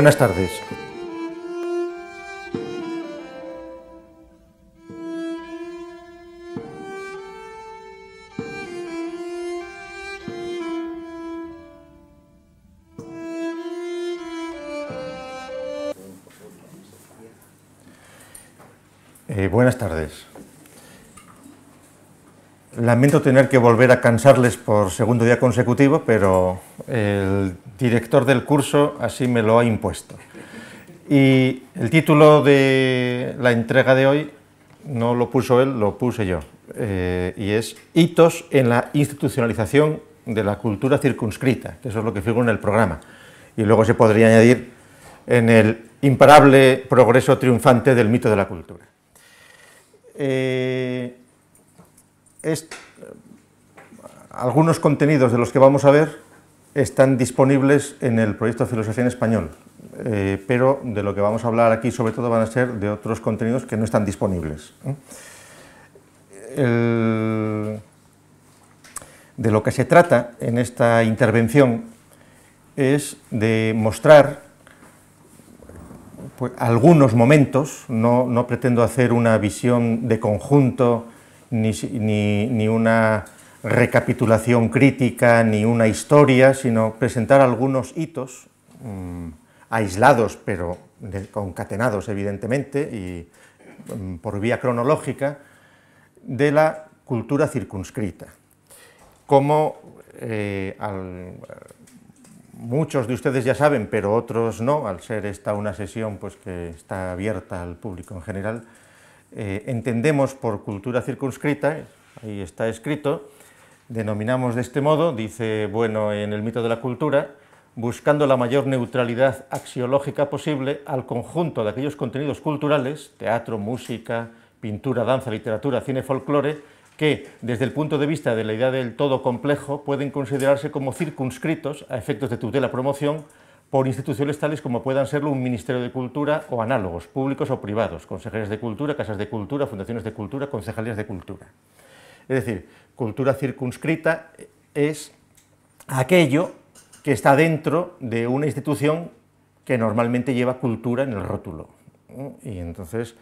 Buenas tardes. Eh, buenas tardes. Lamento tener que volver a cansarles por segundo día consecutivo, pero el director del curso así me lo ha impuesto. Y el título de la entrega de hoy no lo puso él, lo puse yo. Eh, y es Hitos en la institucionalización de la cultura circunscrita, eso es lo que figura en el programa. Y luego se podría añadir en el imparable progreso triunfante del mito de la cultura. Eh, eh, algunos contenidos de los que vamos a ver están disponibles en el proyecto de Filosofía en Español, eh, pero de lo que vamos a hablar aquí sobre todo van a ser de otros contenidos que no están disponibles. ¿eh? de lo que se trata en esta intervención es de mostrar pues, algunos momentos, no, no, pretendo hacer una visión de conjunto ni, ni una recapitulación crítica ni una historia, sino presentar algunos hitos mm, aislados, pero concatenados evidentemente y mm, por vía cronológica, de la cultura circunscrita. Como eh, muchos de ustedes ya saben, pero otros no, al ser esta una sesión pues, que está abierta al público en general, eh, entendemos por cultura circunscrita, ahí está escrito, Denominamos de este modo, dice Bueno en el mito de la cultura, buscando la mayor neutralidad axiológica posible al conjunto de aquellos contenidos culturales, teatro, música, pintura, danza, literatura, cine, folclore, que desde el punto de vista de la idea del todo complejo pueden considerarse como circunscritos a efectos de tutela promoción por instituciones tales como puedan serlo un Ministerio de Cultura o análogos, públicos o privados, consejerías de cultura, casas de cultura, fundaciones de cultura, concejalías de cultura. Es decir, Cultura circunscrita es aquello que está dentro de una institución que normalmente lleva cultura en el rótulo. Y entonces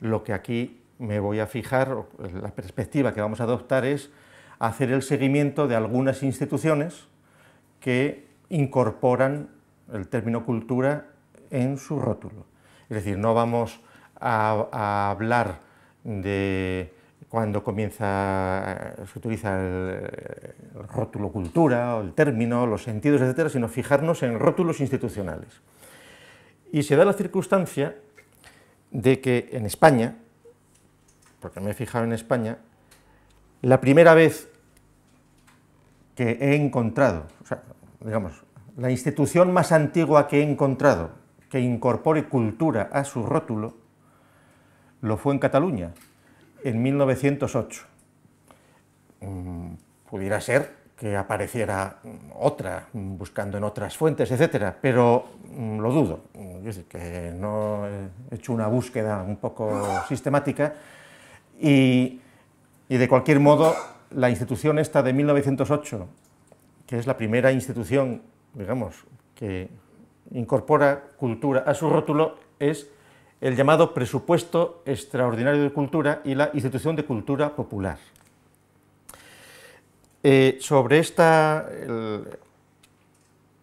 lo que aquí me voy a fijar, pues, la perspectiva que vamos a adoptar es hacer el seguimiento de algunas instituciones que incorporan el término cultura en su rótulo. Es decir, no vamos a, hablar de cuando comienza, eh, se utiliza el, rótulo cultura, o el término, los sentidos, etcétera, sino fijarnos en rótulos institucionales. Y se da la circunstancia de que en España, porque me he fijado en España, la primera vez que he encontrado, digamos, la institución más antigua que he encontrado que incorpore cultura a su rótulo, lo fue en Cataluña, en 1908. Mm, pudiera ser que apareciera mm, otra, mm, buscando en otras fuentes, etcétera, pero lo dudo. es decir, que no he hecho una búsqueda un poco sistemática y, y de cualquier modo la institución esta de 1908, que es la primera institución, digamos, que incorpora cultura a su rótulo, es el llamado Presupuesto Extraordinario de Cultura y la Institución de Cultura Popular. Eh, sobre esta,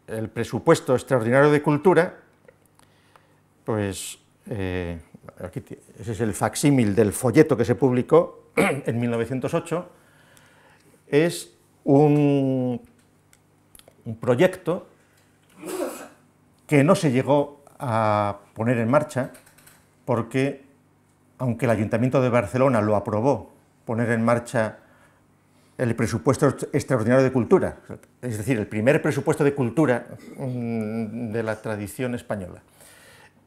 el, presupuesto extraordinario de cultura, pues eh, aquí, ese es el facsímil del folleto que se publicó en 1908, es un, un proyecto que no se llegó a poner en marcha, porque aunque el Ayuntamiento de Barcelona lo aprobó, poner en marcha el presupuesto extraordinario de cultura, es decir, el primer presupuesto de cultura mm, de la tradición española.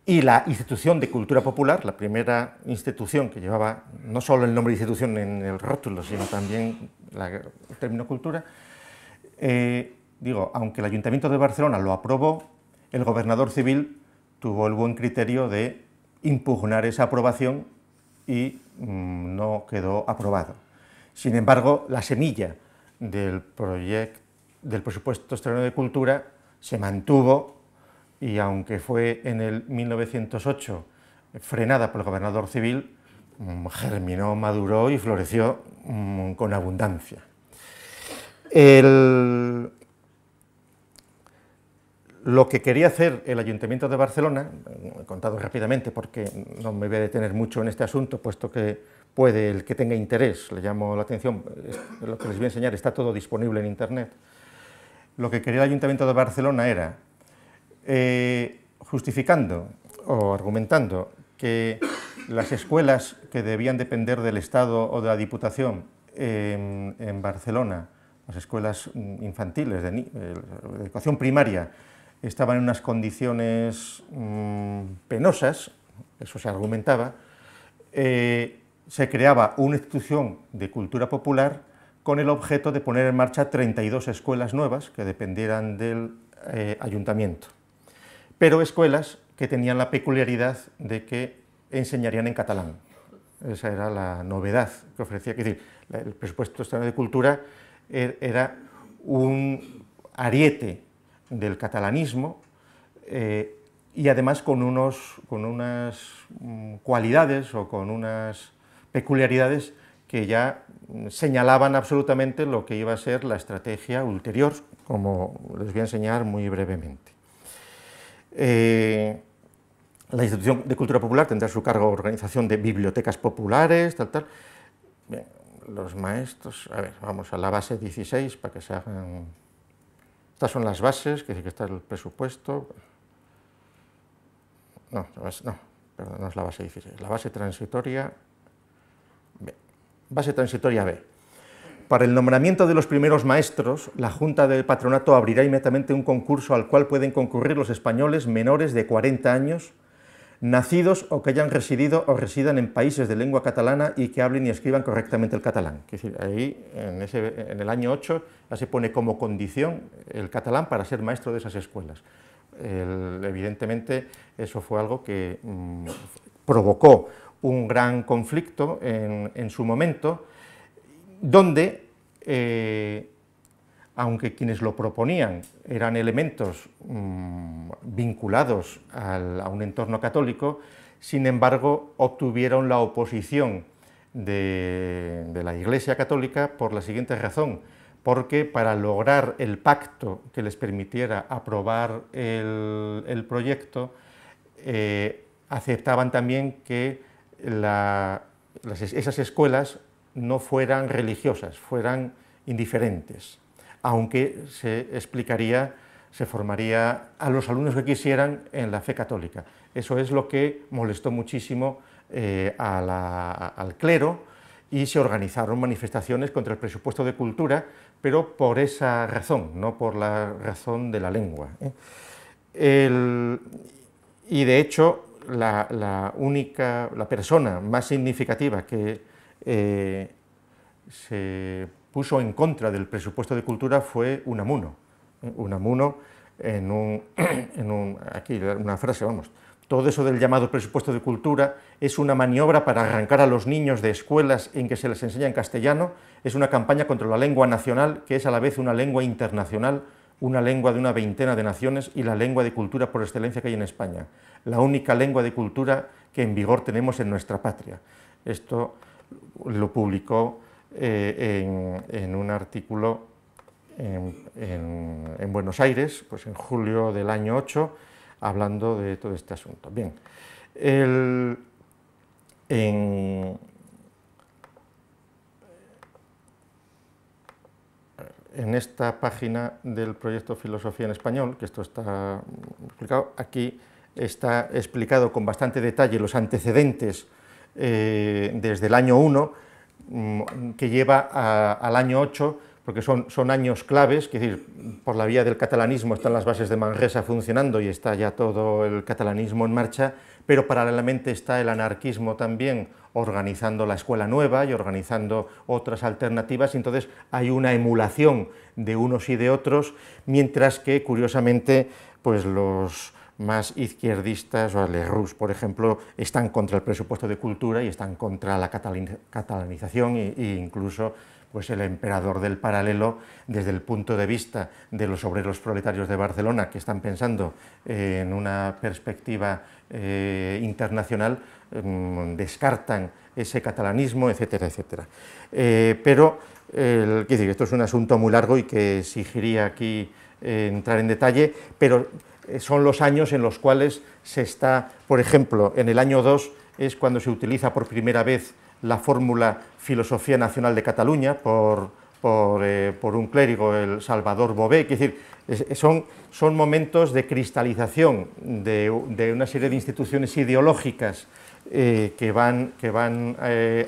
Y la institución de cultura popular, la primera institución que llevaba no solo el nombre de institución en el rótulo, sino también el término cultura, eh, digo, aunque el Ayuntamiento de Barcelona lo aprobó, el gobernador civil tuvo el buen criterio de impugnar esa aprobación y mm, no quedó aprobado. Sin embargo, la semilla del proyecto del presupuesto estreno de cultura se mantuvo y aunque fue en el 1908 frenada por el gobernador civil, mm, germinó, maduró y floreció mm, con abundancia. El, lo que quería hacer el Ayuntamiento de Barcelona, he contado rápidamente porque no me voy a detener mucho en este asunto, puesto que puede el que tenga interés, le llamo la atención, lo que les voy a enseñar está todo disponible en Internet. Lo que quería el Ayuntamiento de Barcelona era, eh, justificando o argumentando que las escuelas que debían depender del Estado o de la Diputación en, Barcelona, las escuelas infantiles, de eh, educación primaria, estaban en unas condiciones mm, penosas, eso se argumentaba, eh, se creaba una institución de cultura popular con el objeto de poner en marcha 32 escuelas nuevas que dependieran del eh, ayuntamiento, pero escuelas que tenían la peculiaridad de que enseñarían en catalán. Esa era la novedad que ofrecía. el presupuesto extraño de cultura er, era un ariete del catalanismo eh, y además con, unos, con unas mm, cualidades o con unas peculiaridades que ya señalaban absolutamente lo que iba a ser la estrategia ulterior, como les voy a enseñar muy brevemente. Eh, la institución de cultura popular tendrá su cargo organización de bibliotecas populares, tal, tal. los maestros, a ver, vamos a la base 16 para que se hagan estas son las bases, que dice que está el presupuesto. No, no, perdón, no es la base difícil. la base transitoria B. Base transitoria B. Para el nombramiento de los primeros maestros, la Junta del Patronato abrirá inmediatamente un concurso al cual pueden concurrir los españoles menores de 40 años nacidos o que hayan residido o residan en países de lengua catalana y que hablen y escriban correctamente el catalán. Que ahí en, el año 8 ya se pone como condición el catalán para ser maestro de esas escuelas. evidentemente eso fue algo que mm, provocó un gran conflicto en, su momento, donde eh, aunque quienes lo proponían eran elementos mm, vinculados a un entorno católico, sin embargo obtuvieron la oposición de, la Iglesia Católica por la siguiente razón, porque para lograr el pacto que les permitiera aprobar el, proyecto, eh, aceptaban también que esas escuelas no fueran religiosas, fueran indiferentes aunque se explicaría, se formaría a los alumnos que quisieran en la fe católica. Eso es lo que molestó muchísimo eh, al clero y se organizaron manifestaciones contra el presupuesto de cultura, pero por esa razón, no por la razón de la lengua. ¿eh? y de hecho, la, única, la persona más significativa que eh, se puso en contra del presupuesto de cultura fue Unamuno. Unamuno, en, un, en un, aquí una frase, vamos, todo eso del llamado presupuesto de cultura es una maniobra para arrancar a los niños de escuelas en que se les enseña en castellano, es una campaña contra la lengua nacional, que es a la vez una lengua internacional, una lengua de una veintena de naciones y la lengua de cultura por excelencia que hay en España, la única lengua de cultura que en vigor tenemos en nuestra patria. Esto lo publicó eh, en, un artículo en, Buenos Aires, pues en julio del año 8, hablando de todo este asunto. Bien, en, esta página del proyecto Filosofía en Español, que esto está explicado, aquí está explicado con bastante detalle los antecedentes eh, desde el año 1 Mm, que lleva al año 8, porque son, son años claves, decir, por la vía del catalanismo están las bases de Manresa funcionando y está ya todo el catalanismo en marcha, pero paralelamente está el anarquismo también organizando la escuela nueva y organizando otras alternativas, entonces hay una emulación de unos y de otros, mientras que curiosamente pues los más izquierdistas, o les Rus, por ejemplo, están contra el presupuesto de cultura y están contra la catalanización e, e, incluso pues el emperador del paralelo desde el punto de vista de los obreros proletarios de Barcelona que están pensando en una perspectiva eh, internacional, mm, descartan ese catalanismo, etcétera, etcétera. Eh, pero quiero decir, esto es un asunto muy largo y que exigiría aquí eh, entrar en detalle, pero eh, son los años en los cuales se está, por ejemplo, en el año 2 es cuando se utiliza por primera vez la fórmula Filosofía Nacional de Cataluña por, eh, un clérigo, el Salvador Bobé Es decir, son, momentos de cristalización de, una serie de instituciones ideológicas eh, que van,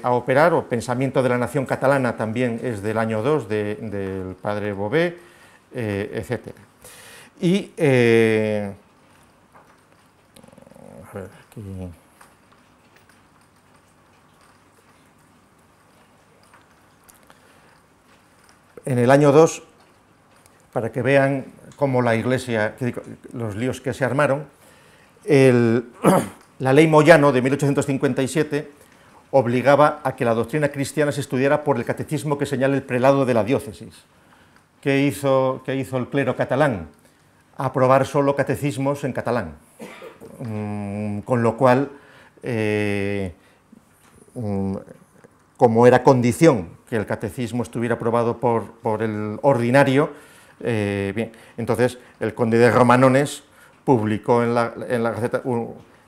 a operar, o Pensamiento de la Nación Catalana también es del año 2 del padre Bobé etc. Y. Eh, en el año 2, para que vean cómo la Iglesia, los líos que se armaron, la ley Moyano de 1857 obligaba a que la doctrina cristiana se estudiara por el catecismo que señala el prelado de la diócesis. ¿Qué hizo, qué hizo el clero catalán? aprobar solo catecismos en catalán, mm, con lo cual, eh, mm, como era condición que el catecismo estuviera aprobado por, el ordinario, eh, entonces el conde de Romanones publicó en la, en la Gaceta,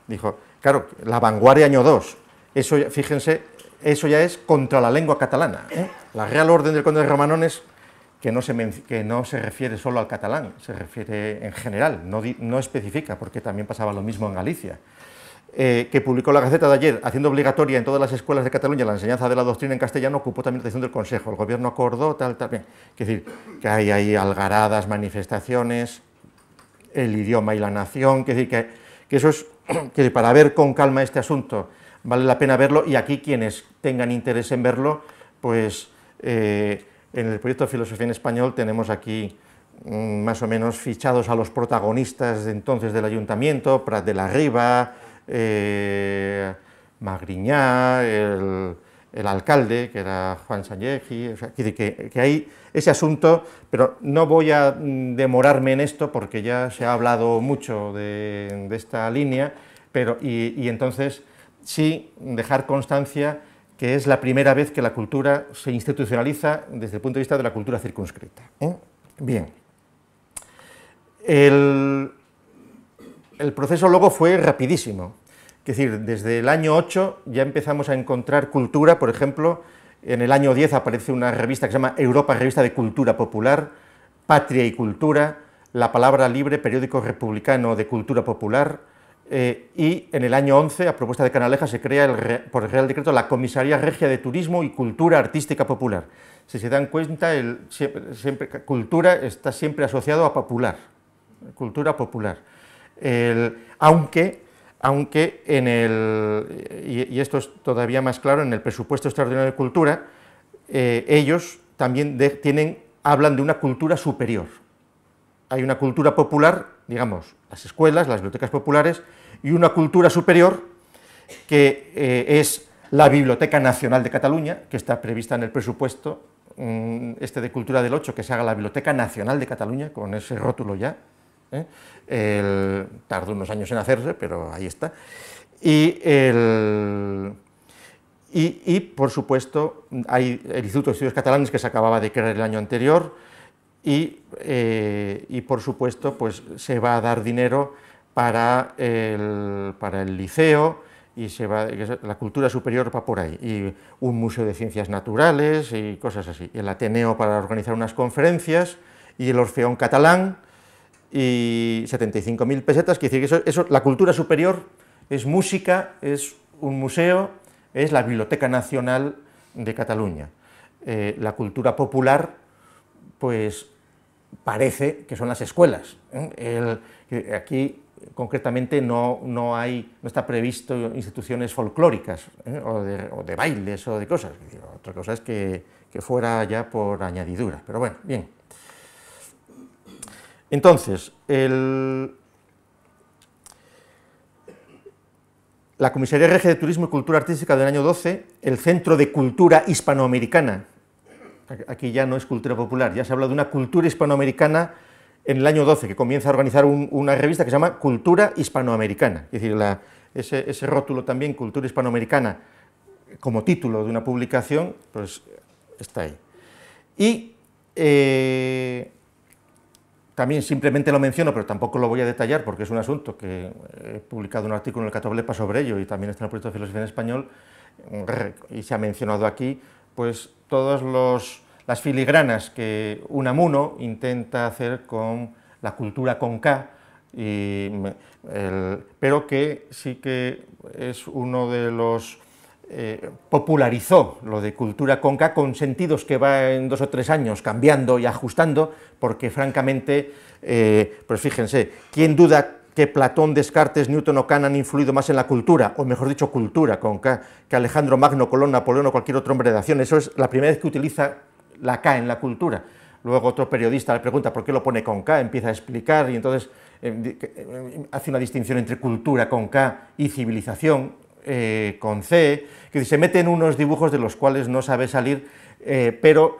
dijo, claro, la vanguardia año 2, eso, fíjense, eso ya es contra la lengua catalana. ¿eh? La Real Orden del Conde de Romanones que no, se que no se refiere solo al catalán, se refiere en general, no, no especifica, porque también pasaba lo mismo en Galicia. Eh, que publicó la Gaceta de ayer, haciendo obligatoria en todas las escuelas de Cataluña la enseñanza de la doctrina en castellano, ocupó también la atención del Consejo. El Gobierno acordó, tal, tal. Bien. Es decir, que hay ahí algaradas, manifestaciones, el idioma y la nación. Que, decir, que, que eso es que para ver con calma este asunto vale la pena verlo y aquí quienes tengan interés en verlo, pues eh, en el proyecto de Filosofía en Español tenemos aquí mm, más o menos fichados a los protagonistas entonces del ayuntamiento, Prat de la Riba, eh, Magriñá, el, alcalde, que era Juan Sanyeji, o sea, que, hay ese asunto, pero no voy a mm, demorarme en esto porque ya se ha hablado mucho de, esta línea, pero, y entonces sí dejar constancia que es la primera vez que la cultura se institucionaliza desde el punto de vista de la cultura circunscrita. ¿eh? Bien. El, el, proceso luego fue rapidísimo. Es decir, desde el año 8 ya empezamos a encontrar cultura, por ejemplo, en el año 10 aparece una revista que se llama Europa, Revista de Cultura Popular, Patria y Cultura, La Palabra Libre, Periódico Republicano de Cultura Popular, eh, y en el año 11, a propuesta de Canaleja, se crea el, por el Real Decreto la Comisaría Regia de Turismo y Cultura Artística Popular. Si se dan cuenta, cultura está siempre asociado a popular, cultura popular. aunque, aunque en el, y, esto es todavía más claro, en el presupuesto extraordinario de cultura, eh, ellos también tienen, hablan de una cultura superior. Hay una cultura popular, digamos, las escuelas, las bibliotecas populares, y una cultura superior, que eh, es la Biblioteca Nacional de Cataluña, que está prevista en el presupuesto mm, este de Cultura del 8, que se haga la Biblioteca Nacional de Cataluña, con ese rótulo ya. ¿eh? tardó unos años en hacerse, pero ahí está. Y, el, y, por supuesto, hay el Instituto de Estudios Catalanes, que se acababa de crear el año anterior, y, eh, y por supuesto, pues se va a dar dinero para el, liceo y se va, la cultura superior va por ahí, y un museo de ciencias naturales y cosas así, el Ateneo para organizar unas conferencias y el Orfeón catalán y 75.000 pesetas, que decir que eso, la cultura superior es música, es un museo, es la Biblioteca Nacional de Cataluña. Eh, la cultura popular, pues parece que son las escuelas. ¿eh? El, aquí concretamente no, hay, no está previsto instituciones folclóricas ¿eh? o, de, bailes o de cosas. Otra cosa es que, fuera ya por añadidura, pero bueno, bien. Entonces, la Comisaría Regia de Turismo y Cultura Artística del año 12, el Centro de Cultura Hispanoamericana, aquí ya no es cultura popular, ya se habla de una cultura hispanoamericana en el año 12 que comienza a organizar una revista que se llama Cultura Hispanoamericana, es decir, ese, rótulo también, Cultura Hispanoamericana, como título de una publicación, pues está ahí. Y eh, también simplemente lo menciono, pero tampoco lo voy a detallar porque es un asunto que he publicado un artículo en el Catoblepa sobre ello y también está en el proyecto de filosofía en español y se ha mencionado aquí, pues todos los las filigranas que Unamuno intenta hacer con la cultura con K, pero que sí que es uno de los... Eh, popularizó lo de cultura con K con sentidos que va en dos o tres años cambiando y ajustando, porque francamente, eh, pues fíjense, ¿quién duda que Platón, Descartes, Newton o Kant han influido más en la cultura, o mejor dicho, cultura, con K, que Alejandro Magno, Colón, Napoleón o cualquier otro hombre de acción. Eso es la primera vez que utiliza la K en la cultura. Luego otro periodista le pregunta por qué lo pone con K, empieza a explicar y entonces eh, eh, hace una distinción entre cultura con K y civilización eh, con C, que se en unos dibujos de los cuales no sabe salir, pero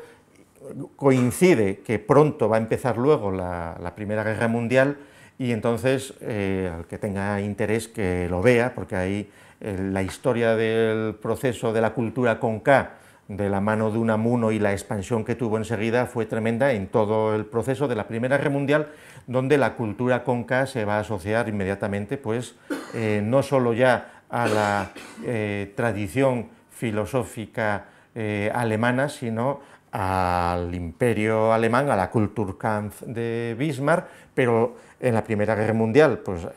coincide que pronto va a empezar luego la, la Primera Guerra Mundial y entonces al que tenga interés que lo vea, porque ahí la historia del proceso de la cultura con K de la mano de amuno y la expansión que tuvo enseguida fue tremenda en todo el proceso de la Primera Guerra Mundial, donde la cultura conca se va a asociar inmediatamente, pues, eh, no solo ya a la eh, tradición filosófica eh, alemana, sino al imperio alemán, a la Kulturkampf de Bismarck, pero en la Primera Guerra Mundial, pues,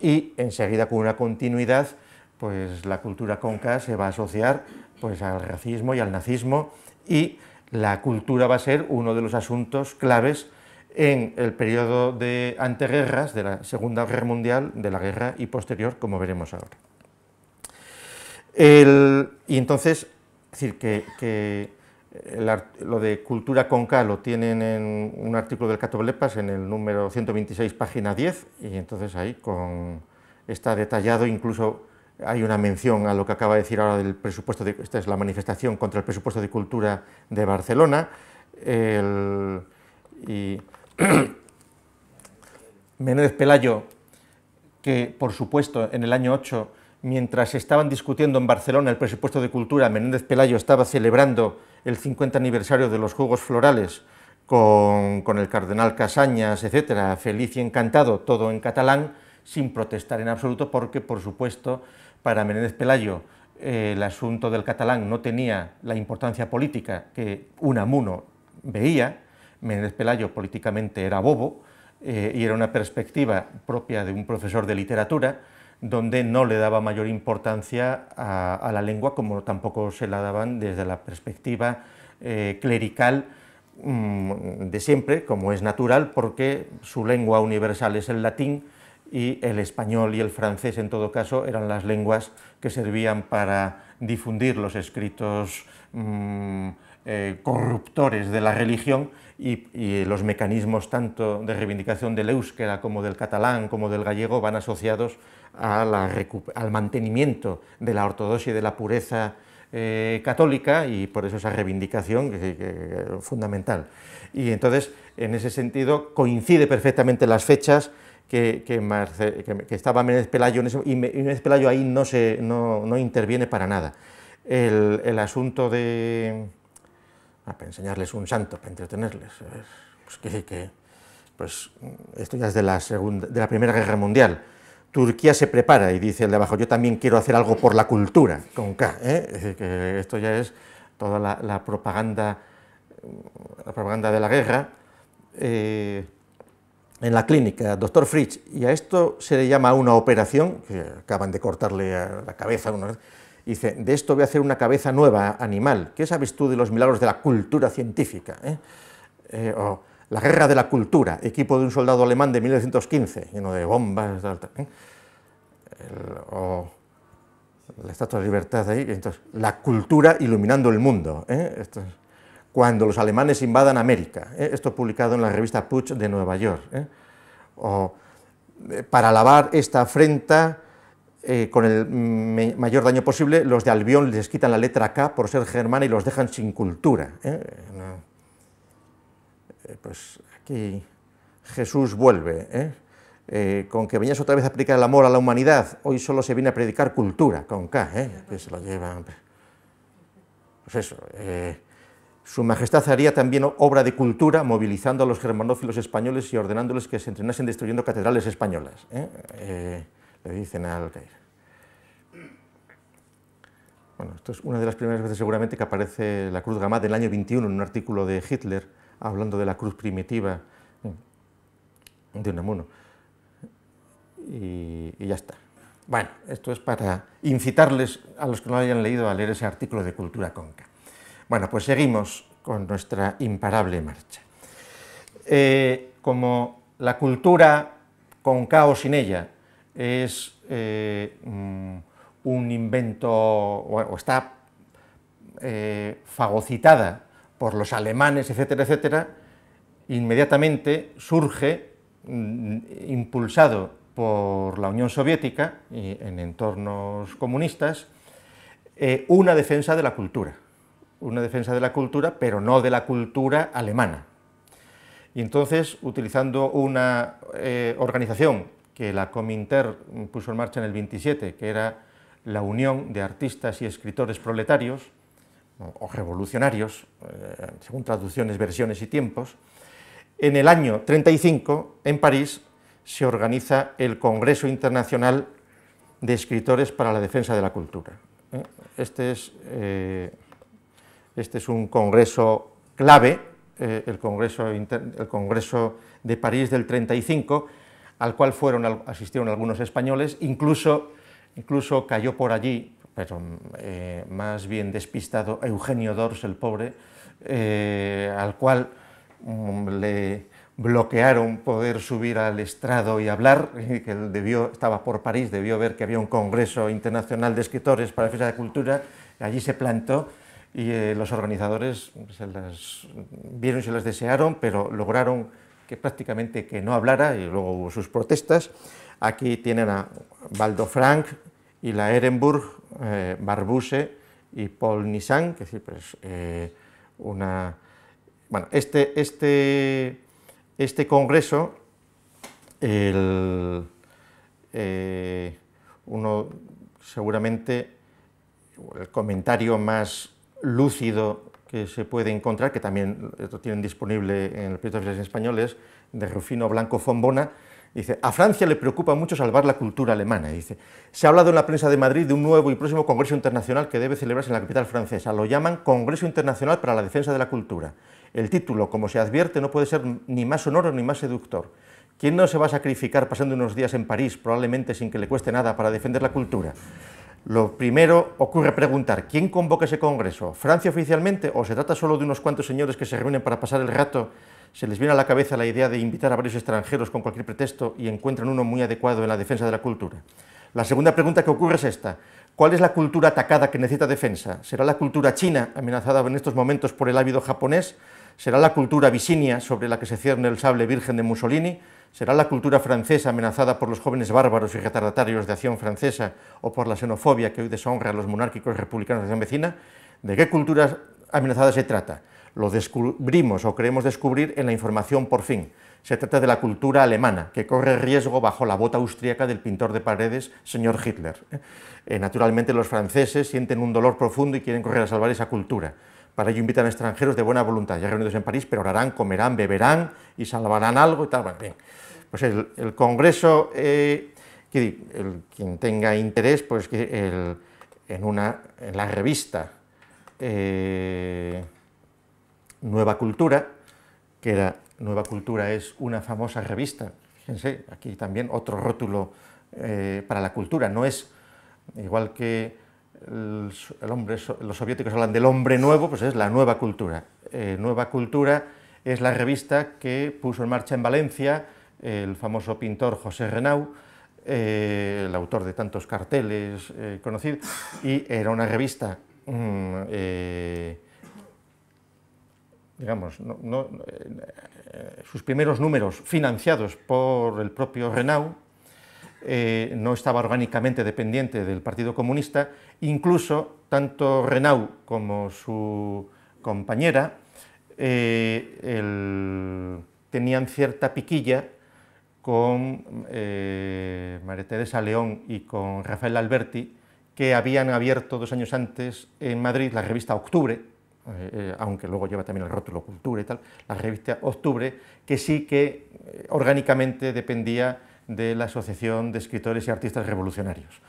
y enseguida con una continuidad, pues la cultura conca se va a asociar pues, al racismo y al nazismo y la cultura va a ser uno de los asuntos claves en el periodo de anteguerras, de la Segunda Guerra Mundial, de la guerra y posterior, como veremos ahora. y entonces, decir, que, lo de cultura con K lo tienen en un artículo del catoblepas en el número 126, página 10, y entonces ahí con, está detallado incluso hay una mención a lo que acaba de decir ahora del presupuesto, de, esta es la manifestación contra el presupuesto de cultura de Barcelona. y Menéndez Pelayo, que por supuesto en el año 8, mientras estaban discutiendo en Barcelona el presupuesto de cultura, Menéndez Pelayo estaba celebrando el 50 aniversario de los Juegos Florales con, con el cardenal Casañas, etcétera, feliz y encantado, todo en catalán, sin protestar en absoluto, porque por supuesto para Menéndez Pelayo eh, el asunto del catalán no tenía la importancia política que Unamuno veía, Menéndez Pelayo políticamente era bobo eh, y era una perspectiva propia de un profesor de literatura donde no le daba mayor importancia a, la lengua como tampoco se la daban desde la perspectiva eh, clerical mm, de siempre, como es natural, porque su lengua universal es el latín, y el español y el francés en todo caso eran las lenguas que servían para difundir los escritos mm, eh, corruptores de la religión y, los mecanismos tanto de reivindicación del euskera como del catalán como del gallego van asociados al mantenimiento de la ortodoxia y de la pureza eh, católica y por eso esa reivindicación fundamental. Y entonces, en ese sentido, coincide perfectamente las fechas que, estaba Méndez Pelayo en y Méndez Pelayo ahí no, se, no, interviene para nada. El, asunto de... Ah, para enseñarles un santo, para entretenerles. Pues que... Pues esto ya es de la, de la Primera Guerra Mundial. Turquía se prepara y dice el de abajo, yo también quiero hacer algo por la cultura, con K. ¿eh? que esto ya es toda la, propaganda la propaganda de la guerra. Eh, en la clínica, doctor Fritz, y a esto se le llama una operación, que acaban de cortarle la cabeza, una, y dice, de esto voy a hacer una cabeza nueva, animal, ¿qué sabes tú de los milagros de la cultura científica? Eh? Eh, o la guerra de la cultura, equipo de un soldado alemán de 1915, lleno de bombas, eh? o la Estatua de Libertad ahí, entonces, la cultura iluminando el mundo. Esto cuando los alemanes invadan América. ¿eh? Esto publicado en la revista Putsch de Nueva York. ¿eh? Eh, para lavar esta afrenta con el mm, mayor daño posible, los de Albión les quitan la letra K por ser germana y los dejan sin cultura. pues aquí Jesús vuelve. con que venías otra vez a aplicar el amor a la humanidad, hoy solo se viene a predicar cultura, con K, que se lo llevan. Pues eso. Su Majestad haría también obra de cultura, movilizando a los germanófilos españoles y ordenándoles que se entrenasen destruyendo catedrales españolas. ¿eh? Eh, le dicen al rey. Bueno, esto es una de las primeras veces seguramente que aparece la Cruz Gamá del año 21 en un artículo de Hitler hablando de la cruz primitiva mm, de Unamuno. Y, y ya está. Bueno, esto es para incitarles a los que no lo hayan leído a leer ese artículo de Cultura Conca. Bueno, pues seguimos con nuestra imparable marcha. Eh, como la cultura con caos sin ella es eh, mm, un invento, o está eh, fagocitada por los alemanes, etcétera, etcétera, inmediatamente surge, mm, impulsado por la Unión Soviética y en entornos comunistas, una defensa de la cultura una defensa de la cultura, pero no de la cultura alemana. Y entonces, utilizando una eh, organización que la Cominter puso en marcha en el 27, que era la Unión de Artistas y Escritores Proletarios, o revolucionarios, eh, según traducciones, versiones y tiempos, en el año 35, en París, se organiza el Congreso Internacional de Escritores para la Defensa de la Cultura. ¿eh? Este es... Este es un congreso clave, eh, el, congreso de París del 35, al cual fueron, asistieron algunos españoles, incluso, cayó por allí, pero eh, más bien despistado, Eugenio Dors, el pobre, eh, al cual mm, le bloquearon poder subir al estrado y hablar, que debió, estaba por París, debió ver que había un congreso internacional de escritores para la fiesta de cultura, allí se plantó, y eh, los organizadores pues, se las vieron y se las desearon, pero lograron que prácticamente que no hablara y luego hubo sus protestas. Aquí tienen a Baldo Frank, y la Ehrenburg, eh, Barbuse y Paul Nissan, que sí, pues, eh, una... Bueno, este, este, este congreso, uno seguramente el comentario más lúcido que se puede encontrar, que también lo tienen disponible en el proyecto de españoles, de Rufino Blanco Fombona, Dice, a Francia le preocupa mucho salvar la cultura alemana. Dice, se ha hablado en la prensa de Madrid de un nuevo y próximo Congreso Internacional que debe celebrarse en la capital francesa. Lo llaman Congreso Internacional para la Defensa de la Cultura. El título, como se advierte, no puede ser ni más sonoro ni más seductor. ¿Quién no se va a sacrificar pasando unos días en París, probablemente sin que le cueste nada, para defender la cultura? Lo primero ocurre preguntar, ¿quién convoca ese Congreso? ¿Francia oficialmente o se trata solo de unos cuantos señores que se reúnen para pasar el rato? Se les viene a la cabeza la idea de invitar a varios extranjeros con cualquier pretexto y encuentran uno muy adecuado en la defensa de la cultura. La segunda pregunta que ocurre es esta. ¿Cuál es la cultura atacada que necesita defensa? ¿Será la cultura china, amenazada en estos momentos por el ávido japonés? ¿Será la cultura visinia sobre la que se cierne el sable virgen de Mussolini? ¿Será la cultura francesa amenazada por los jóvenes bárbaros y retardatarios de acción francesa o por la xenofobia que hoy deshonra a los monárquicos republicanos de acción vecina? ¿De qué cultura amenazada se trata? Lo descubrimos o creemos descubrir en la información por fin. Se trata de la cultura alemana, que corre riesgo bajo la bota austríaca del pintor de paredes, señor Hitler. Eh, naturalmente los franceses sienten un dolor profundo y quieren correr a salvar esa cultura. Para ello invitan a extranjeros de buena voluntad, ya reunidos en París, pero orarán, comerán, beberán y salvarán algo y tal. bien. Pues el, el Congreso, eh, quien tenga interés, pues en, la revista eh, Nueva Cultura, que era Nueva Cultura es una famosa revista, fíjense, aquí también otro rótulo eh, para la cultura, no es igual que el, hombre, los soviéticos hablan del hombre nuevo, pues es la nueva cultura. nueva cultura es la revista que puso en marcha en Valencia el famoso pintor José Renau, eh, el autor de tantos carteles eh, conocidos, y era una revista, mm, eh, digamos, sus primeros números financiados por el propio Renau, no estaba orgánicamente dependiente del Partido Comunista, incluso tanto Renau como su compañera tenían cierta piquilla con eh, María Teresa León y con Rafael Alberti, que habían abierto dos años antes en Madrid la revista Octubre, eh, eh, aunque luego lleva también el rótulo Cultura y tal, la revista Octubre, que sí que eh, orgánicamente dependía de la Asociación de Escritores y Artistas Revolucionarios.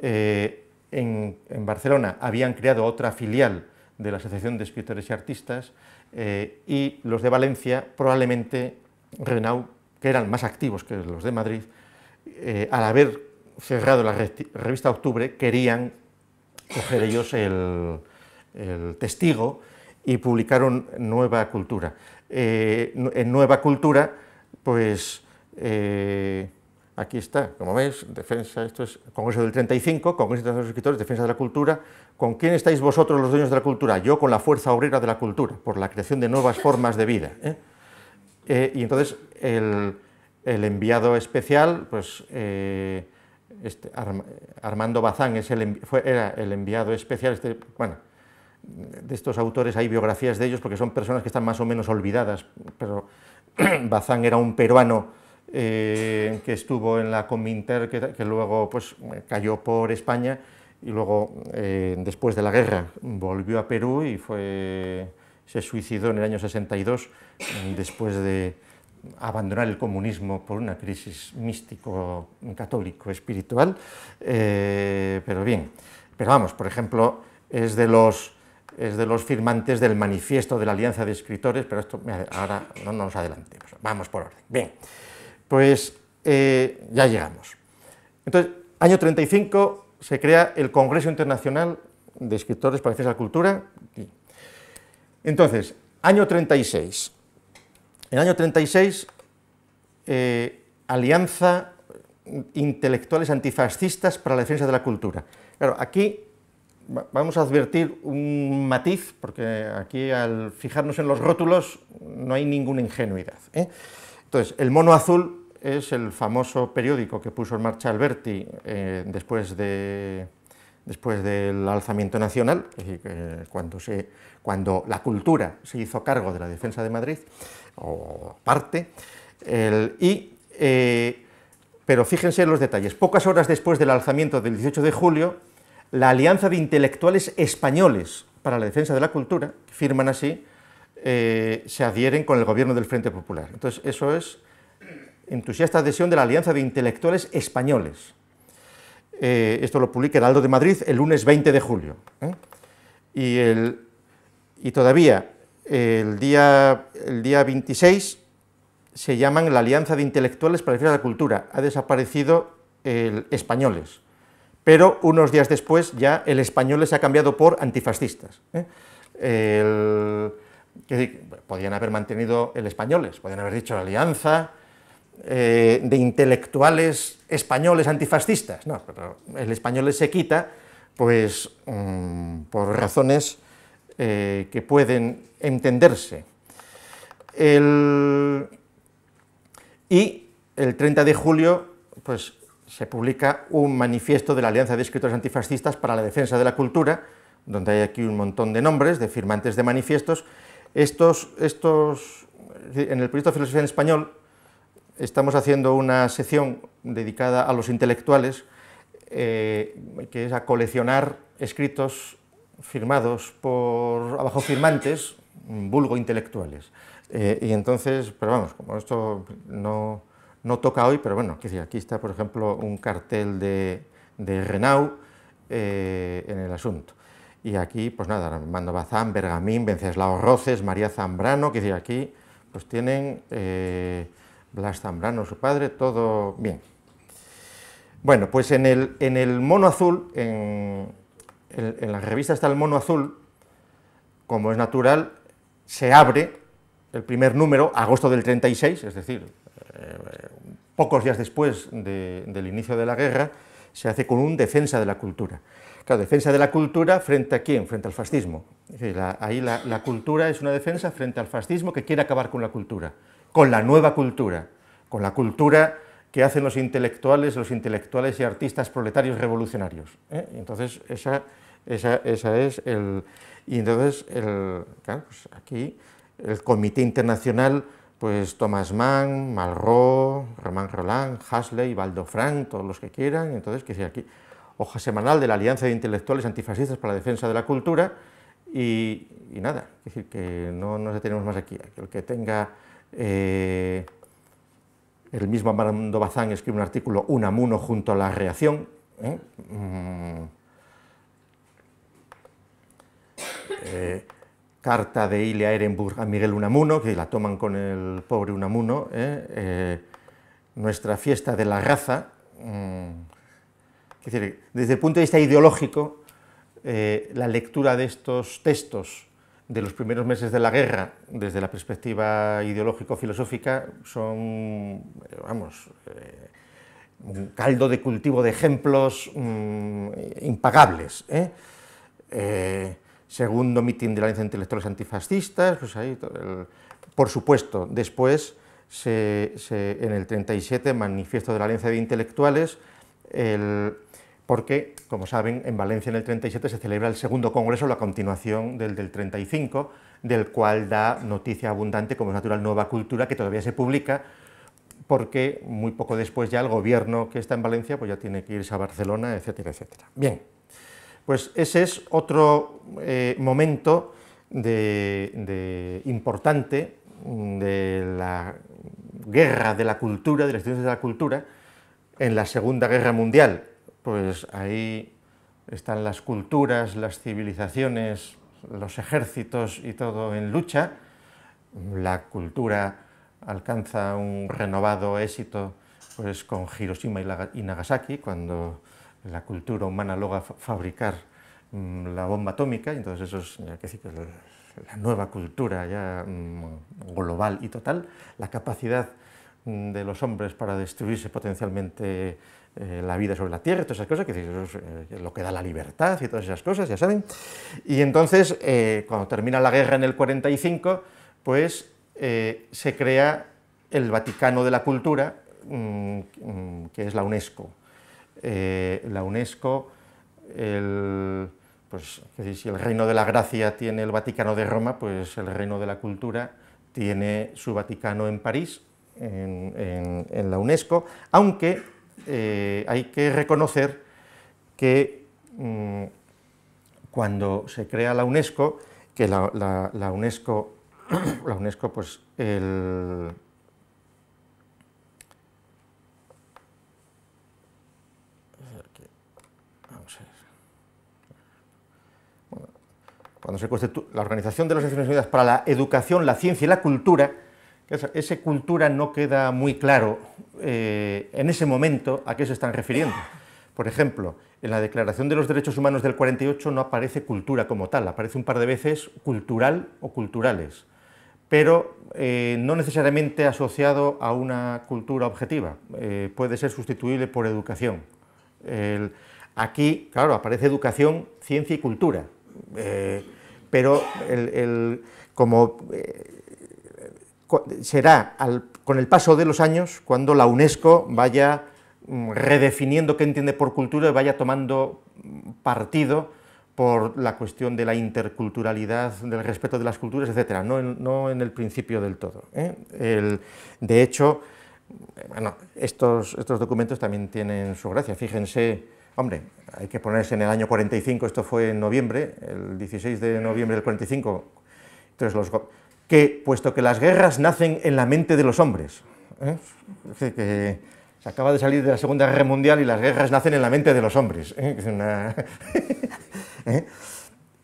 en, en, Barcelona habían creado otra filial de la Asociación de Escritores y Artistas y los de Valencia probablemente Renau que eran más activos que los de Madrid, eh, al haber cerrado la revista Octubre, querían coger ellos el, testigo y publicaron Nueva Cultura. Eh, en Nueva Cultura, pues eh, aquí está, como veis, defensa, esto es Congreso del 35, Congreso de los Escritores, Defensa de la Cultura. ¿Con quién estáis vosotros los dueños de la cultura? Yo con la fuerza obrera de la cultura, por la creación de nuevas formas de vida. Eh, y entonces el, enviado especial, pues eh, este, Armando Bazán es el, fue, era el enviado especial, este, bueno, de estos autores hay biografías de ellos porque son personas que están más o menos olvidadas, pero Bazán era un peruano eh, que estuvo en la Cominter, que, luego pues, cayó por España y luego, después de la guerra, volvió a Perú y fue se suicidó en el año 62 eh, después de abandonar el comunismo por una crisis místico católico espiritual, eh, pero bien, pero vamos, por ejemplo, es de los de los firmantes del manifiesto de la Alianza de Escritores, pero esto ahora no nos adelantemos, vamos por orden. Bien, pues eh, ya llegamos. Entonces, año 35 se crea el Congreso Internacional de Escritores para la Ciencia y la Cultura, entonces, año 36. En el año 36, eh, Alianza Intelectuales Antifascistas para la Defensa de la Cultura. Claro, aquí vamos a advertir un matiz, porque aquí al fijarnos en los rótulos no hay ninguna ingenuidad. ¿eh? Entonces, el mono azul es el famoso periódico que puso en marcha Alberti eh, después, de, después del alzamiento nacional, cuando se cuando la cultura se hizo cargo de la defensa de Madrid, o parte, eh, pero fíjense en los detalles. Pocas horas después del alzamiento del 18 de julio, la Alianza de Intelectuales Españoles para la Defensa de la Cultura, firman así, eh, se adhieren con el gobierno del Frente Popular. Entonces, eso es entusiasta adhesión de la Alianza de Intelectuales Españoles. Eh, esto lo publica Heraldo de Madrid el lunes 20 de julio. Y el y todavía el día, el día 26 se llaman la Alianza de Intelectuales para la Cultura. Ha desaparecido el Españoles, pero unos días después ya el Españoles se ha cambiado por Antifascistas. ¿eh? podían haber mantenido el Españoles, podían haber dicho la Alianza eh, de Intelectuales Españoles Antifascistas. No, pero el Españoles se quita pues, mm, por razones eh, que pueden entenderse. El, y el 30 de julio pues, se publica un manifiesto de la Alianza de Escritores Antifascistas para la Defensa de la Cultura, donde hay aquí un montón de nombres de firmantes de manifiestos. Estos, estos, en el proyecto de Filosofía en Español estamos haciendo una sección dedicada a los intelectuales, eh, que es a coleccionar escritos firmados por abajo firmantes, vulgo intelectuales. Eh, y entonces, pero vamos, como esto no, no toca hoy, pero bueno, aquí está, por ejemplo, un cartel de, de Renau eh, en el asunto. Y aquí, pues nada, Armando Bazán, Bergamín, Venceslao Roces, María Zambrano, que dice aquí pues tienen eh, Blas Zambrano, su padre, todo bien. Bueno, pues en el, en el mono azul, en, en, la revista está el mono azul, como es natural, se abre el primer número, agosto del 36, es decir, eh, pocos días después del inicio de la guerra, se hace con un defensa de la cultura. Claro, defensa de la cultura frente a quién, frente al fascismo. ahí la, cultura es una defensa frente al fascismo que quiere acabar con la cultura, con la nueva cultura, con la cultura que hacen los intelectuales, los intelectuales y artistas proletarios revolucionarios. ¿eh? Entonces, esa, esa, es el... Y entonces, el, pues aquí el Comité Internacional, pues Thomas Mann, Malraux, Román Roland, Hasley, Valdo Frank, todos los que quieran, entonces, que sea aquí, hoja semanal de la Alianza de Intelectuales Antifascistas para la Defensa de la Cultura, y, nada, es decir, que no nos detenemos más aquí, el que tenga... Eh, el mismo Armando Bazán escribe un artículo Unamuno junto a la reacción. ¿eh? Mm, eh, carta de Ilia Ehrenburg a Miguel Unamuno, que la toman con el pobre Unamuno, ¿eh? Eh, nuestra fiesta de la raza. Mm, desde el punto de vista ideológico, la lectura de estos textos de los primeros meses de la guerra, desde la perspectiva ideológico-filosófica, son, vamos, un caldo de cultivo de ejemplos mm, impagables. ¿eh? segundo mitin de la Alianza de Intelectuales Antifascistas, pues ahí, por supuesto, después, en el 37, manifiesto de la Alianza de Intelectuales, porque, como saben, en Valencia en el 37 se celebra el segundo congreso, la continuación del del 35, del cual da noticia abundante, como es natural, Nueva Cultura, que todavía se publica, porque muy poco después ya el gobierno que está en Valencia pues ya tiene que irse a Barcelona, etcétera, etcétera. Bien. Pues ese es otro eh, momento de, importante mm, de la guerra de la cultura, de la ciencias de la cultura, en la Segunda Guerra Mundial. Pues ahí están las culturas, las civilizaciones, los ejércitos y todo en lucha. La cultura alcanza un renovado éxito pues, con Hiroshima y Nagasaki, cuando la cultura humana logra fabricar mm, la bomba atómica, y entonces eso es la nueva cultura ya mm, global y total, la capacidad mm, de los hombres para destruirse potencialmente eh, la vida sobre la Tierra, todas esas cosas, que es eh, lo que da la libertad y todas esas cosas, ya saben. Y entonces, eh, cuando termina la guerra en el 45, pues se crea el Vaticano de la Cultura, que es la UNESCO. Eh, la UNESCO, el, pues, si el Reino de la Gracia tiene el Vaticano de Roma, pues el Reino de la Cultura tiene su Vaticano en París, en, la UNESCO, aunque eh, hay que reconocer que mm, cuando se crea la UNESCO, que la UNESCO, la UNESCO pues, el, cuando se constituye la Organización de las Naciones Unidas para la Educación, la Ciencia y la Cultura, esa cultura no queda muy claro eh, en ese momento a qué se están refiriendo. Por ejemplo, en la Declaración de los Derechos Humanos del 48 no aparece cultura como tal, aparece un par de veces cultural o culturales, pero eh, no necesariamente asociado a una cultura objetiva, eh, puede ser sustituible por educación. aquí, claro, aparece educación, ciencia y cultura, eh, pero el, como eh, será con el paso de los años cuando la UNESCO vaya mm, redefiniendo qué entiende por cultura y vaya tomando partido por la cuestión de la interculturalidad, del respeto de las culturas, etc. No en, el principio del todo. ¿eh? de hecho, estos, estos documentos también tienen su gracia. Fíjense Hombre, hay que ponerse en el año 45, esto fue en noviembre, el 16 de noviembre del 45, entonces los, que puesto que las guerras nacen en la mente de los hombres, ¿eh? que se acaba de salir de la Segunda Guerra Mundial y las guerras nacen en la mente de los hombres. ¿eh? ¿eh?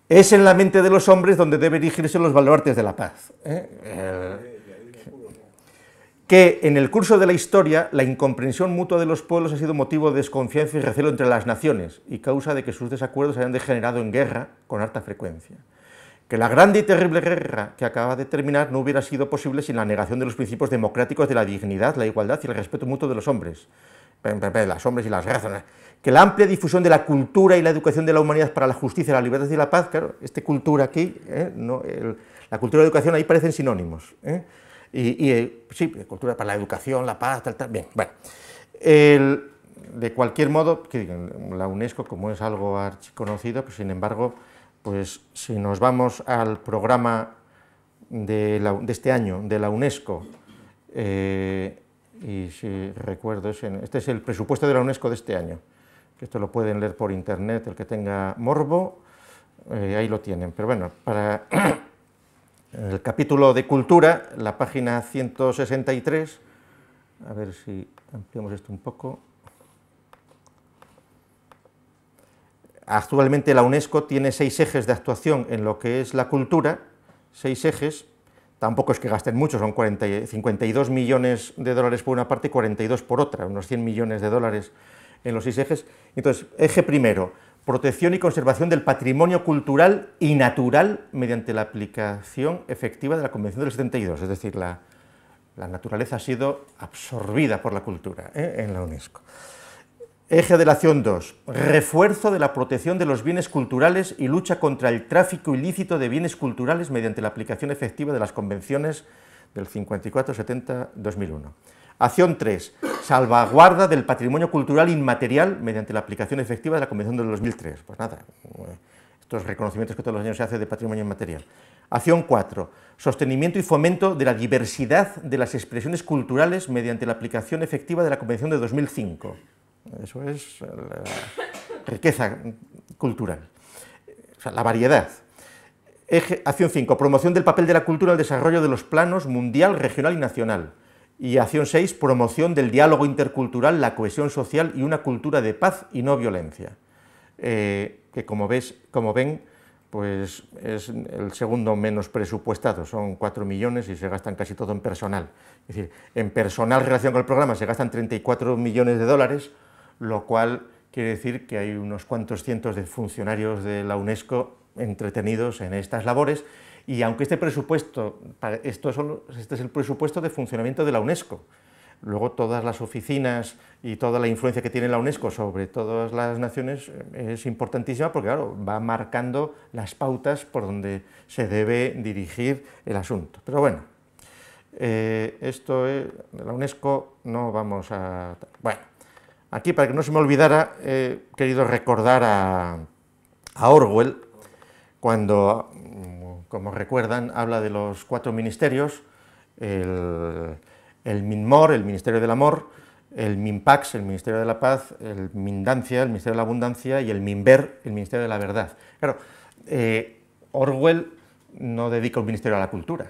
Es, en la mente de los hombres donde deben dirigirse los baluartes de la paz que en el curso de la historia la incomprensión mutua de los pueblos ha sido motivo de desconfianza y recelo entre las naciones y causa de que sus desacuerdos hayan degenerado en guerra con harta frecuencia. Que la grande y terrible guerra que acaba de terminar no hubiera sido posible sin la negación de los principios democráticos de la dignidad, la igualdad y el respeto mutuo de los hombres, las hombres y las razones. Que la amplia difusión de la cultura y la educación de la humanidad para la justicia, la libertad y la paz, claro, este cultura aquí, ¿eh? la cultura y la educación ahí parecen sinónimos. Eh, y, eh, sí, cultura para la educación, la paz, tal, tal. Bien, bueno. de cualquier modo, la UNESCO, como es algo archiconocido, pues sin embargo, pues si nos vamos al programa de, este año de la UNESCO, eh, y si recuerdo, este es el presupuesto de la UNESCO de este año, que esto lo pueden leer por internet, el que tenga morbo, eh, ahí lo tienen, pero bueno, para En el capítulo de cultura, la página 163, a ver si ampliamos esto un poco. Actualmente la UNESCO tiene seis ejes de actuación en lo que es la cultura, seis ejes, tampoco es que gasten mucho, son 40, 52 millones de dólares por una parte y 42 por otra, unos 100 millones de dólares en los seis ejes. Entonces, eje primero, protección y conservación del patrimonio cultural y natural mediante la aplicación efectiva de la Convención del 72, es decir, la, naturaleza ha sido absorbida por la cultura ¿eh? en la UNESCO. Eje de la acción 2. Refuerzo de la protección de los bienes culturales y lucha contra el tráfico ilícito de bienes culturales mediante la aplicación efectiva de las convenciones del 54, 70, 2001. Acción 3. Salvaguarda del patrimonio cultural inmaterial mediante la aplicación efectiva de la Convención de 2003. Pues nada, estos reconocimientos que todos los años se hacen de patrimonio inmaterial. Acción 4. Sostenimiento y fomento de la diversidad de las expresiones culturales mediante la aplicación efectiva de la Convención de 2005. Eso es la riqueza cultural, o sea, la variedad. acción 5. Promoción del papel de la cultura al desarrollo de los planos mundial, regional y nacional. Y acción 6, promoción del diálogo intercultural, la cohesión social y una cultura de paz y no violencia, eh, que como, ves, como ven, pues es el segundo menos presupuestado, son 4 millones y se gastan casi todo en personal. Es decir, en personal relación con el programa se gastan 34 millones de dólares, lo cual quiere decir que hay unos cuantos cientos de funcionarios de la UNESCO entretenidos en estas labores y aunque este presupuesto, esto este es el presupuesto de funcionamiento de la UNESCO, luego todas las oficinas y toda la influencia que tiene la UNESCO sobre todas las naciones eh, es importantísima porque, claro, va marcando las pautas por donde se debe dirigir el asunto. Pero bueno, eh, esto es, la UNESCO no vamos a... Bueno, aquí para que no se me olvidara, eh, he querido recordar a Orwell, cuando, mm, como recuerdan, habla de los cuatro ministerios, el, MINMOR, el Ministerio del Amor, el MINPAX, el Ministerio de la Paz, el MINDANCIA, el Ministerio de la Abundancia, y el MINVER, el Ministerio de la Verdad. Claro, eh, Orwell no dedica un ministerio a la cultura.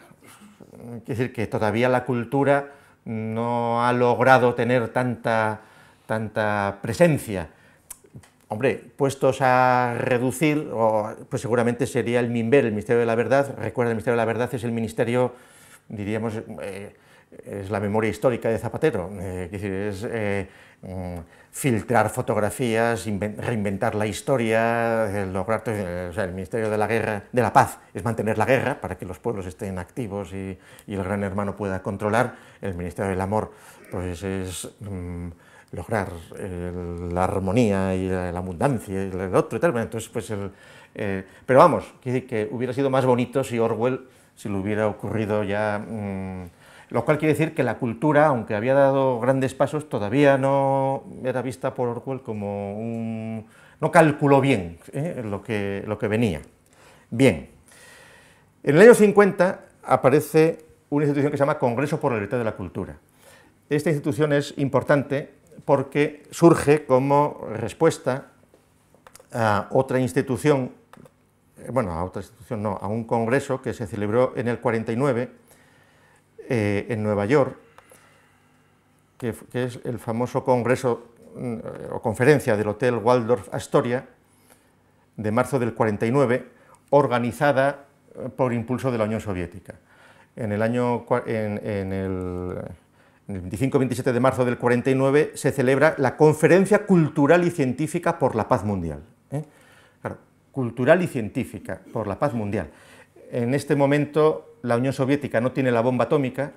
Quiere decir que todavía la cultura no ha logrado tener tanta, tanta presencia Hombre, puestos a reducir, pues seguramente sería el MIMBER, el Ministerio de la Verdad. Recuerda, el Ministerio de la Verdad es el ministerio, diríamos, eh, es la memoria histórica de Zapatero. Eh, es, eh, mm, filtrar fotografías, reinventar la historia, lograr, o sea, el Ministerio de la Guerra, de la Paz es mantener la guerra para que los pueblos estén activos y, el Gran Hermano pueda controlar. El Ministerio del Amor, pues es... Mm, lograr la armonía y la, abundancia y el otro y tal. Entonces, pues el, eh, pero vamos, decir que hubiera sido más bonito si Orwell, si lo hubiera ocurrido ya... Mm, lo cual quiere decir que la cultura, aunque había dado grandes pasos, todavía no era vista por Orwell como un... no calculó bien eh, lo, que, lo que venía. Bien, en el año 50 aparece una institución que se llama Congreso por la Libertad de la Cultura. Esta institución es importante porque surge como respuesta a otra institución, eh, bueno, a otra institución no, a un congreso que se celebró en el 49 eh, en Nueva York, que, es el famoso congreso mm, o conferencia del Hotel Waldorf Astoria de marzo del 49, organizada eh, por impulso de la Unión Soviética. En el año, en el, el 25-27 de marzo del 49 se celebra la Conferencia Cultural y Científica por la Paz Mundial. ¿eh? cultural y científica por la paz mundial. En este momento la Unión Soviética no tiene la bomba atómica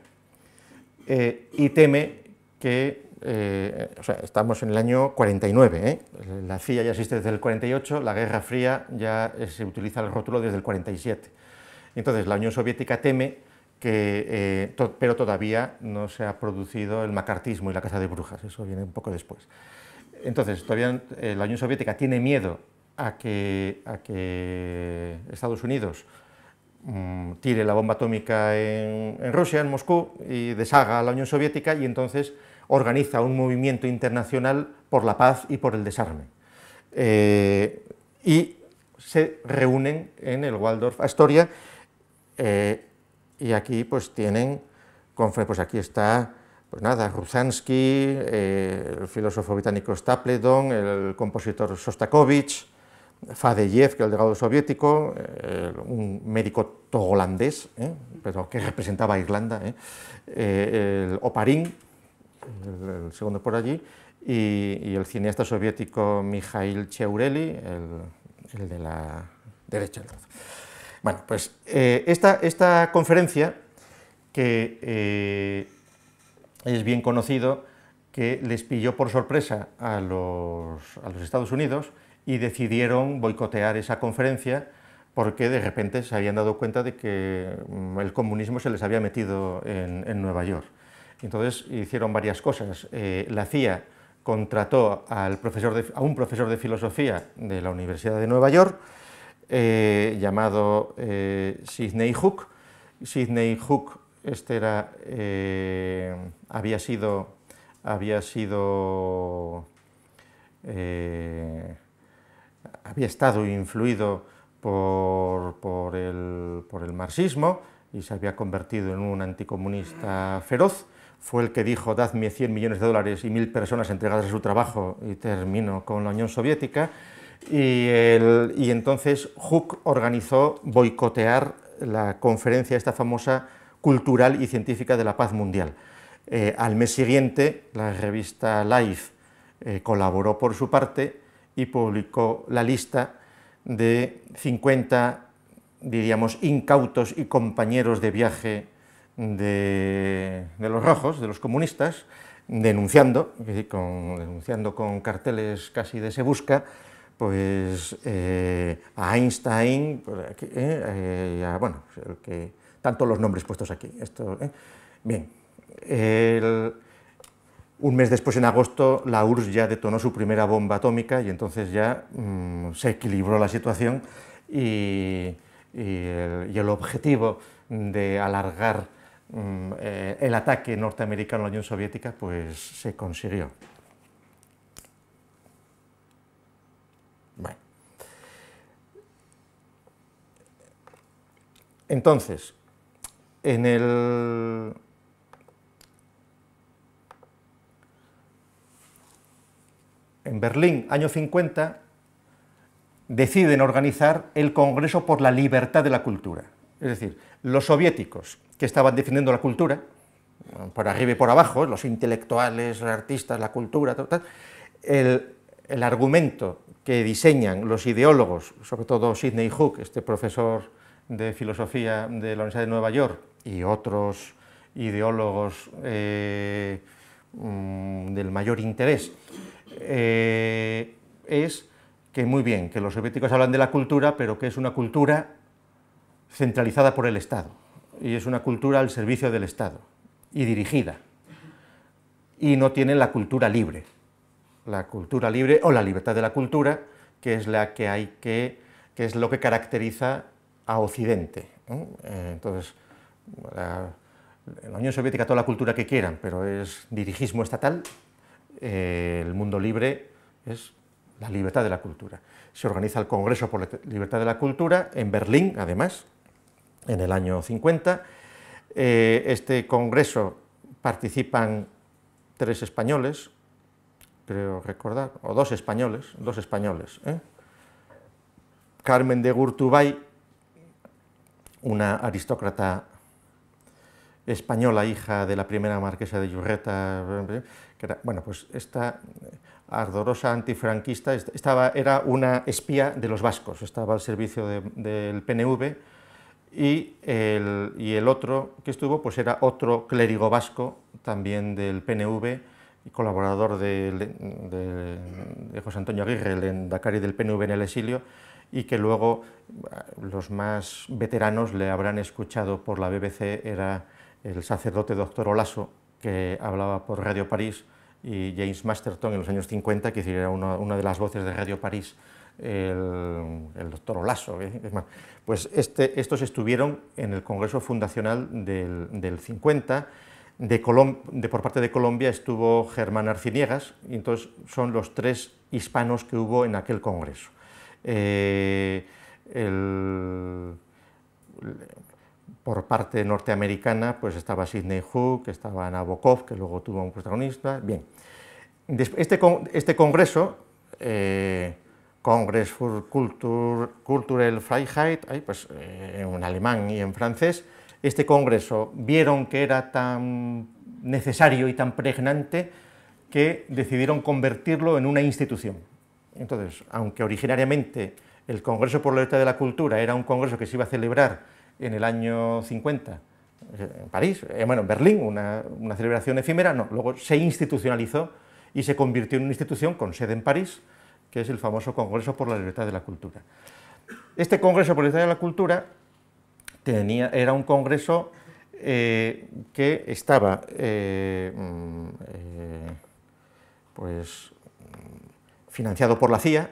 eh, y teme que, eh, o sea, estamos en el año 49, la CIA ya existe desde el 48, la Guerra Fría ya se utiliza el rótulo desde el 47. Entonces la Unión Soviética teme eh, pero todavía no se ha producido el macartismo y la casa de brujas, eso viene un poco después. Entonces, todavía eh, la Unión Soviética tiene miedo a que, a que Estados Unidos mm, tire la bomba atómica en, Rusia, en Moscú, y deshaga a la Unión Soviética y entonces organiza un movimiento internacional por la paz y por el desarme. Eh, y se reúnen en el Waldorf Astoria y aquí pues tienen, pues aquí está, pues nada, Ruzansky, eh, el filósofo británico Stapledon, el compositor Sostakovich, Fadeyev, que era el delegado soviético, eh, un médico togolandés, eh, pero que representaba a Irlanda, el Oparin, el, segundo por allí, y, el cineasta soviético Mikhail Cheureli, el, el de la derecha. Bueno, pues eh, esta, conferencia, que eh, es bien conocido, que les pilló por sorpresa a los, Estados Unidos y decidieron boicotear esa conferencia porque de repente se habían dado cuenta de que mm, el comunismo se les había metido en, Nueva York. Entonces hicieron varias cosas. Eh, la CIA contrató profesor a un profesor de filosofía de la Universidad de Nueva York eh, llamado eh, Sidney Hook. Sidney Hook este era, eh, había sido, había sido había estado influido por, el, por el marxismo y se había convertido en un anticomunista feroz fue el que dijo, dadme 100 millones de dólares y mil personas entregadas a su trabajo y termino con la Unión Soviética, y, entonces Hook organizó boicotear la conferencia esta famosa cultural y científica de la paz mundial. Eh, al mes siguiente, la revista Life eh, colaboró por su parte y publicó la lista de 50, diríamos, incautos y compañeros de viaje de, los rojos, de los comunistas, denunciando, denunciando con carteles casi de se busca, pues eh, a Einstein, pues, eh, eh, bueno, tanto los nombres puestos aquí. Esto, Bien, un mes después, en agosto, la URSS ya detonó su primera bomba atómica y entonces ya mm, se equilibró la situación y, el, objetivo de alargar mm, el ataque norteamericano a la Unión Soviética pues se consiguió. Entonces, en el... En Berlín, año 50, deciden organizar el Congreso por la Libertad de la Cultura. Es decir, los soviéticos que estaban defendiendo la cultura, por arriba y por abajo, los intelectuales, los artistas, la cultura, el, el, argumento que diseñan los ideólogos, sobre todo Sidney Hook, este profesor de Filosofía de la Universidad de Nueva York y otros ideólogos eh, mm, del mayor interés, eh, es que muy bien, que los soviéticos hablan de la cultura, pero que es una cultura centralizada por el Estado, y es una cultura al servicio del Estado, y dirigida, y no tienen la cultura libre, la cultura libre o la libertad de la cultura, que es, la que hay que, que es lo que caracteriza a Occidente. Eh, entonces, la, la, Unión Soviética toda la cultura que quieran, pero es dirigismo estatal, eh, el mundo libre es la libertad de la cultura. Se organiza el Congreso por la Libertad de la Cultura en Berlín, además, en el año 50. Eh, este Congreso participan tres españoles, creo recordar, o dos españoles, dos españoles. Carmen de Gurtubay, una aristócrata española, hija de la primera marquesa de Yurreta, que era, bueno, pues esta ardorosa antifranquista estaba, era una espía de los vascos, estaba al servicio del PNV, y el, otro que estuvo pues era otro clérigo vasco, también del PNV, y colaborador de, José Antonio Aguirre, el y del PNV en el exilio, y que luego eh, los más veteranos le habrán escuchado por la BBC, era el sacerdote doctor Olaso, que hablaba por Radio París, y James Masterton en los años 50, que era una, de las voces de Radio París, el, doctor Olaso. ¿eh? Pues este, estos estuvieron en el Congreso Fundacional del, 50, de de, por parte de Colombia estuvo Germán Arciniegas, y entonces son los tres hispanos que hubo en aquel Congreso. Eh, por parte norteamericana pues estaba Sidney Hook, estaba Nabokov, que luego tuvo un protagonista, bien. Este, este congreso, eh, Congress for Cultural Freiheit, pues, eh, en alemán y en francés, este congreso vieron que era tan necesario y tan pregnante que decidieron convertirlo en una institución. Entonces, aunque originariamente el Congreso por la Libertad de la Cultura era un congreso que se iba a celebrar en el año 50 eh, en París, eh, bueno, en Berlín, una, celebración efímera, no, luego se institucionalizó y se convirtió en una institución con sede en París, que es el famoso Congreso por la Libertad de la Cultura. Este Congreso por la Libertad de la Cultura tenía, era un congreso eh, que estaba mm, pues, financiado por la CIA,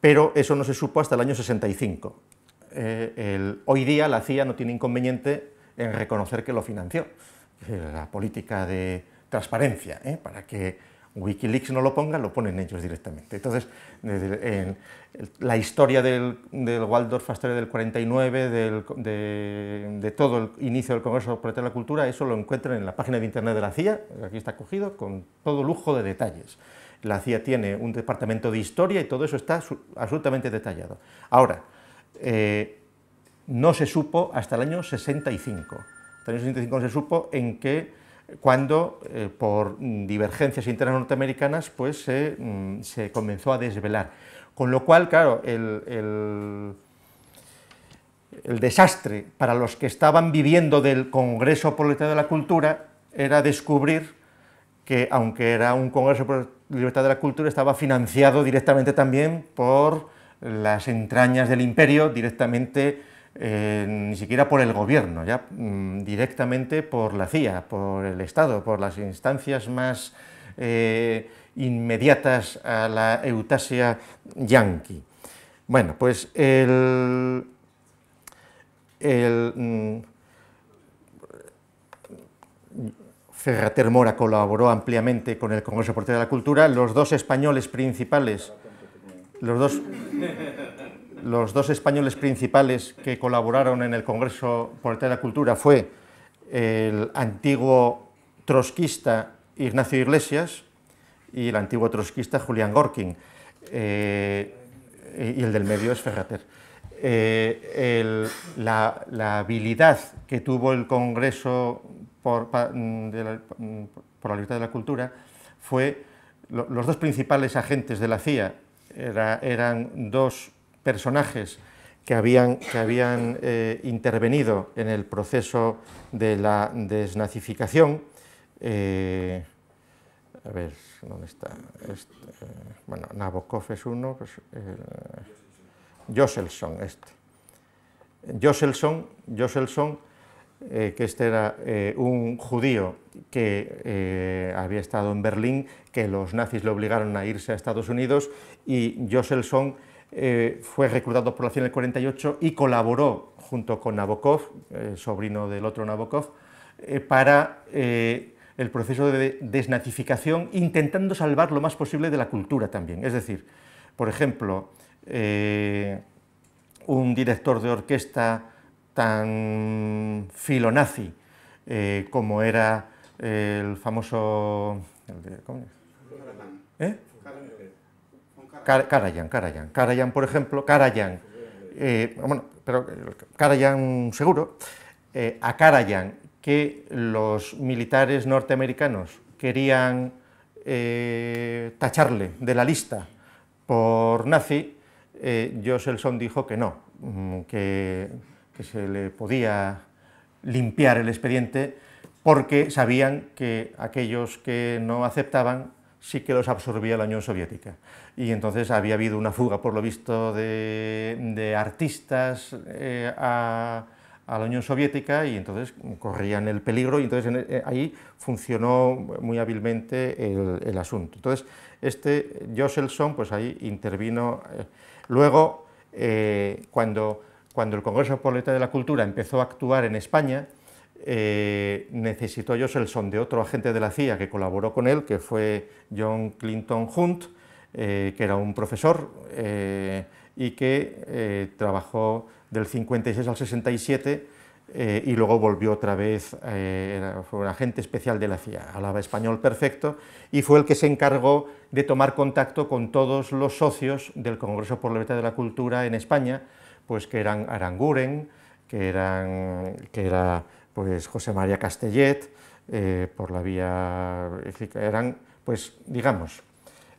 pero eso no se supo hasta el año 65. Eh, hoy día la CIA no tiene inconveniente en reconocer que lo financió. La política de transparencia, ¿eh? para que Wikileaks no lo ponga, lo ponen ellos directamente. Entonces, en la historia del, Waldorf Astoria del 49, de, todo el inicio del Congreso de la Cultura, eso lo encuentran en la página de internet de la CIA, aquí está cogido, con todo lujo de detalles la CIA tiene un departamento de historia y todo eso está absolutamente detallado. Ahora, eh, no se supo hasta el año 65. Hasta el año 65 no se supo en que cuando eh, por divergencias internas norteamericanas pues mm, se comenzó a desvelar. Con lo cual, claro, el, desastre para los que estaban viviendo del Congreso Proletario de la Cultura era descubrir que aunque era un Congreso Proletario libertad de la cultura estaba financiado directamente también por las entrañas del imperio, directamente eh, ni siquiera por el gobierno, ya mm, directamente por la CIA, por el Estado, por las instancias más eh, inmediatas a la eutasia yanqui. Bueno, pues el, mm, Ferrater Mora colaboró ampliamente con el Congreso Portero de la Cultura. Los dos españoles principales, los dos, los dos españoles principales que colaboraron en el Congreso Portero de la Cultura fue el antiguo trotskista Ignacio Iglesias y el antiguo trotskista Julián Gorkin. Eh, y el del medio es Ferrater. Eh, la, habilidad que tuvo el Congreso Mm, mm, por, la, libertad de la cultura fue los dos principales agentes de la CIA eran dos personajes que habían, que habían eh, intervenido en el proceso de la desnazificación. Eh, a ver, ¿dónde está? Este, bueno, Nabokov es uno, pues, eh, Joselson, este. Joselson, Joselson eh, que este era eh, un judío que eh, había estado en Berlín, que los nazis le obligaron a irse a Estados Unidos y Josselson fue reclutado por la CIA en el 48 y colaboró junto con Nabokov, sobrino del otro Nabokov, para el proceso de desnazificación, intentando salvar lo más posible de la cultura también. Es decir, por ejemplo, un director de orquesta tan filonazi eh, como era el famoso... ¿cómo es? ¿Eh? Karajan, Karajan. por ejemplo, Karajan, eh, bueno, pero Karajan seguro, eh, a Karajan, que los militares norteamericanos querían tacharle de la lista por nazi, Joselson dijo que no, mm, que que se le podía limpiar el expediente porque sabían que aquellos que no aceptaban sí que los absorbía la Unión Soviética. Y entonces había habido una fuga, por lo visto, de, artistas eh, a, la Unión Soviética y entonces corrían el peligro y entonces eh, ahí funcionó muy hábilmente el, asunto. Entonces, este joselson pues ahí intervino. Eh, luego, cuando cuando el Congreso por la Libertad de la Cultura empezó a actuar en España, eh, necesitó son de otro agente de la CIA que colaboró con él, que fue John Clinton Hunt, eh, que era un profesor eh, y que eh, trabajó del 56 al 67 y luego volvió otra vez, fue un agente especial de la CIA, hablaba español perfecto y fue el que se encargó de tomar contacto con todos los socios del Congreso por la Libertad de la Cultura en España, pues que eran Aranguren, que, eran, que era pues, José María Castellet, eh, por la vía, eran, pues, digamos,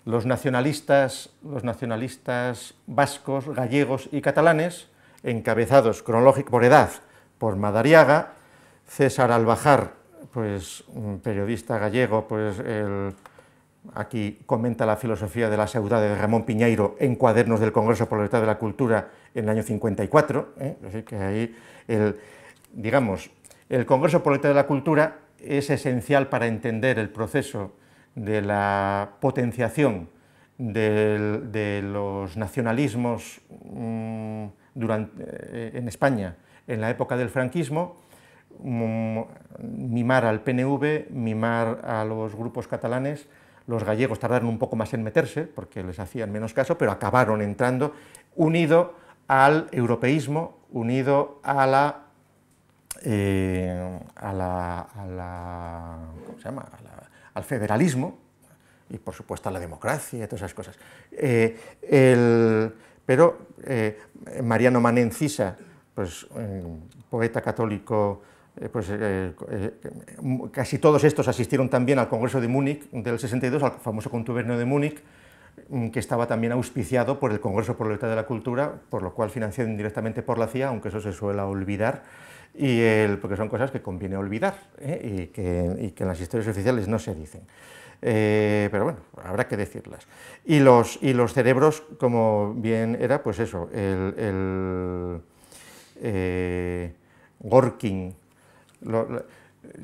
los nacionalistas, los nacionalistas vascos, gallegos y catalanes, encabezados cronológicamente por edad por Madariaga, César Albajar, pues, un periodista gallego, pues, aquí comenta la filosofía de la saudade de Ramón Piñeiro en Cuadernos del Congreso por la Libertad de la Cultura en el año 54, ¿eh? que el, digamos, el Congreso Político de la Cultura es esencial para entender el proceso de la potenciación de, los nacionalismos mm, durante, eh, en España en la época del franquismo, mm, mimar al PNV, mimar a los grupos catalanes, los gallegos tardaron un poco más en meterse porque les hacían menos caso, pero acabaron entrando unido al europeísmo unido a la, eh, ¿cómo se llama? al federalismo y por supuesto a la democracia y todas esas cosas. Eh, pero eh, Mariano Manencisa, pues, poeta católico, pues, casi todos estos asistieron también al Congreso de Múnich del 62, al famoso contubernio de Múnich, Mm, que estaba también auspiciado por el Congreso por la Libertad de la Cultura, por lo cual financiado indirectamente por la CIA, aunque eso se suele olvidar, y porque son cosas que conviene olvidar ¿eh? y, que, en las historias oficiales no se dicen. Eh, pero bueno, habrá que decirlas. Y los, y los cerebros, como bien era, pues eso, el, Gorking eh, Gorkin,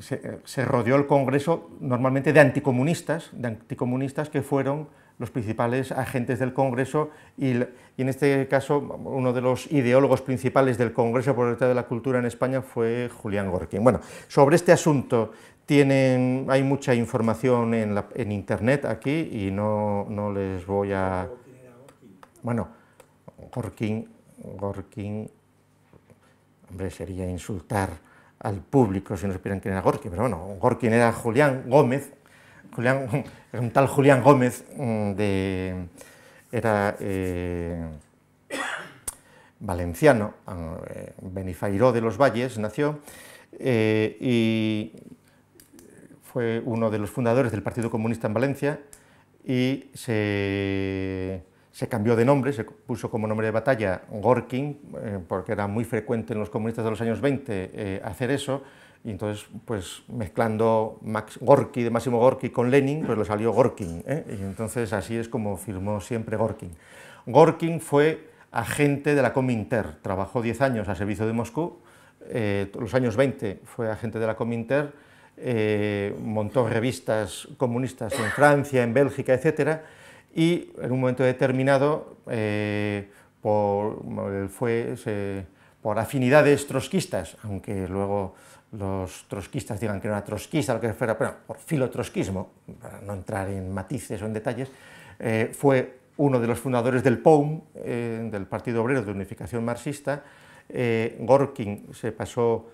se, se rodeó el Congreso normalmente de anticomunistas, de anticomunistas que fueron los principales agentes del Congreso y, en este caso uno de los ideólogos principales del Congreso por el Estado de la Cultura en España fue Julián Gorkin. Bueno, sobre este asunto tienen, hay mucha información en, la, en Internet aquí y no, les voy a... Bueno, Gorkin, Gorkin, hombre, sería insultar al público si no supieran quién era Gorkin, pero bueno, Gorkin era Julián Gómez, Julián, un tal Julián Gómez mm, era eh, valenciano, eh, Benifairó de los Valles nació eh, y fue uno de los fundadores del Partido Comunista en Valencia y se, cambió de nombre, se puso como nombre de batalla Gorkin, porque era muy frecuente en los comunistas de los años 20 hacer eso, y entonces, pues mezclando Max Gorky de Máximo Gorky con Lenin, pues le salió Gorkin. ¿eh? Y entonces así es como firmó siempre Gorkin. Gorkin fue agente de la Cominter, trabajó 10 años a servicio de Moscú, eh, los años 20 fue agente de la Cominter, eh, montó revistas comunistas en Francia, en Bélgica, etc. Y en un momento determinado, eh, por, fue, por afinidades trotskistas, aunque luego los trotskistas digan que era trotskista, lo que fuera, pero por filotrotskismo, para no entrar en matices o en detalles, eh, fue uno de los fundadores del POUM, eh, del Partido Obrero de Unificación Marxista. Eh, Gorkin se pasó,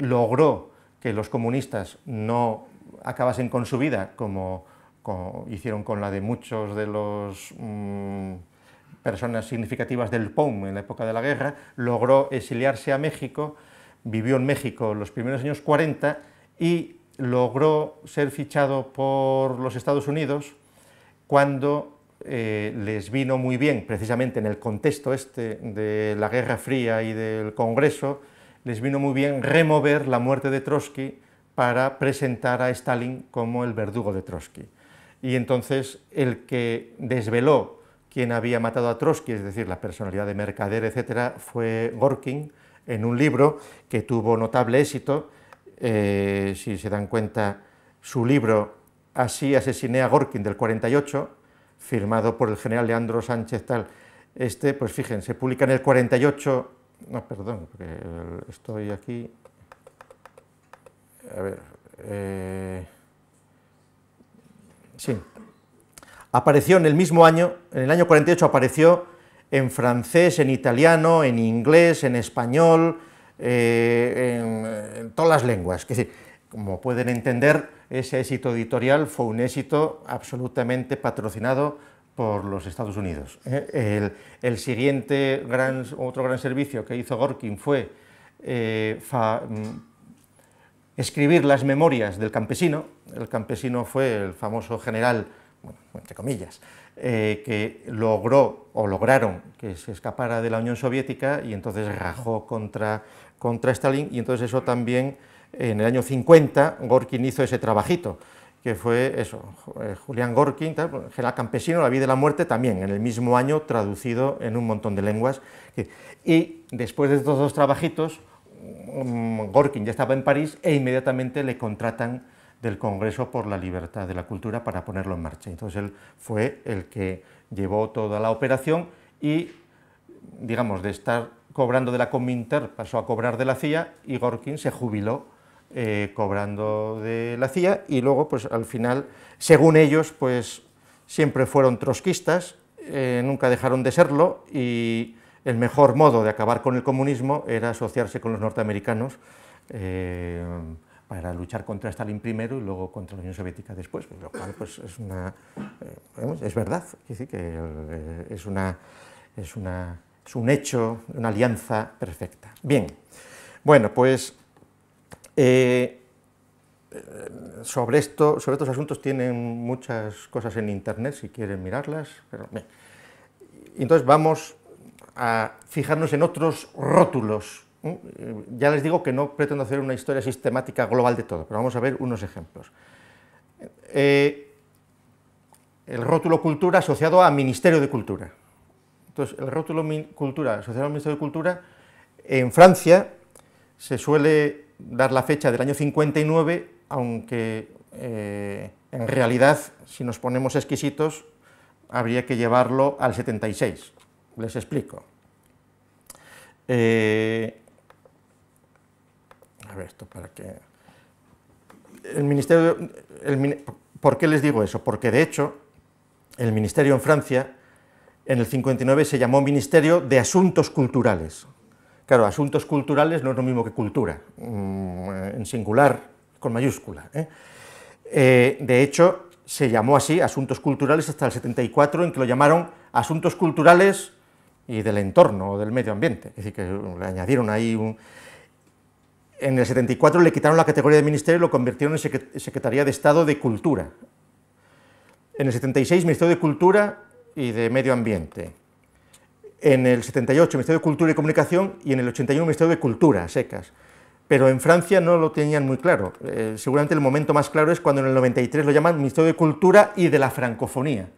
logró que los comunistas no acabasen con su vida, como, hicieron con la de muchos de los... Mm, personas significativas del POUM en la época de la guerra, logró exiliarse a México vivió en México los primeros años 40 y logró ser fichado por los Estados Unidos cuando eh, les vino muy bien, precisamente en el contexto este de la Guerra Fría y del Congreso, les vino muy bien remover la muerte de Trotsky para presentar a Stalin como el verdugo de Trotsky. Y entonces el que desveló quién había matado a Trotsky, es decir, la personalidad de mercader, etc., fue Gorkin, en un libro que tuvo notable éxito. Eh, si se dan cuenta, su libro Así asesiné a Gorkin del 48, firmado por el general Leandro Sánchez tal. Este, pues fíjense, publica en el 48, no, perdón, porque estoy aquí, a ver, eh, sí, apareció en el mismo año, en el año 48 apareció en francés, en italiano, en inglés, en español, eh, en, todas las lenguas. como pueden entender, ese éxito editorial fue un éxito absolutamente patrocinado por los Estados Unidos. ¿eh? El, siguiente gran, otro gran servicio que hizo Gorkin fue eh, mm, escribir las memorias del campesino. El campesino fue el famoso general, entre comillas, eh, que logró o lograron que se escapara de la Unión Soviética y entonces rajó contra, contra Stalin y entonces eso también en el año 50 Gorkin hizo ese trabajito que fue eso, eh, Julián Gorkin, General Campesino, La vida y la muerte, también en el mismo año traducido en un montón de lenguas. Y después de estos dos trabajitos, mm, Gorkin ya estaba en París e inmediatamente le contratan del Congreso por la Libertad de la Cultura para ponerlo en marcha. Entonces él fue el que llevó toda la operación y, digamos, de estar cobrando de la Cominter pasó a cobrar de la CIA y Gorkin se jubiló eh, cobrando de la CIA y luego, pues al final, según ellos, pues siempre fueron trotskistas, eh, nunca dejaron de serlo y el mejor modo de acabar con el comunismo era asociarse con los norteamericanos. Eh, para luchar contra Stalin primero y luego contra la Unión Soviética después, lo cual pues, es, una, eh, es verdad, que eh, es, una, es, es un hecho, una alianza perfecta. Bien, bueno, pues eh, sobre, esto, sobre estos asuntos tienen muchas cosas en Internet, si quieren mirarlas, Entonces vamos a fijarnos en otros rótulos ¿eh? Eh, ya les digo que no pretendo hacer una historia sistemática global de todo, pero vamos a ver unos ejemplos. Eh, el rótulo cultura asociado a Ministerio de Cultura. Entonces, el rótulo cultura asociado al Ministerio de Cultura, en Francia se suele dar la fecha del año 59, aunque en realidad, si nos ponemos exquisitos, habría que llevarlo al 76. Les explico. Eh, a ver, esto para que El Ministerio... ¿Por qué les digo eso? Porque de hecho el Ministerio en Francia en el 59 se llamó Ministerio de Asuntos Culturales. Claro, asuntos culturales no es lo mismo que cultura, mm, en singular, con mayúscula. ¿eh? Eh, de hecho, se llamó así Asuntos Culturales hasta el 74, en que lo llamaron Asuntos Culturales y del entorno o del medio ambiente. Es decir, que le añadieron ahí un en el 74 le quitaron la categoría de ministerio y lo convirtieron en Secretaría de Estado de Cultura. En el 76, Ministerio de Cultura y de Medio Ambiente. En el 78, Ministerio de Cultura y Comunicación, y en el 81, Ministerio de Cultura, secas. Pero en Francia no lo tenían muy claro. Eh, seguramente el momento más claro es cuando en el 93 lo llaman Ministerio de Cultura y de la Francofonía.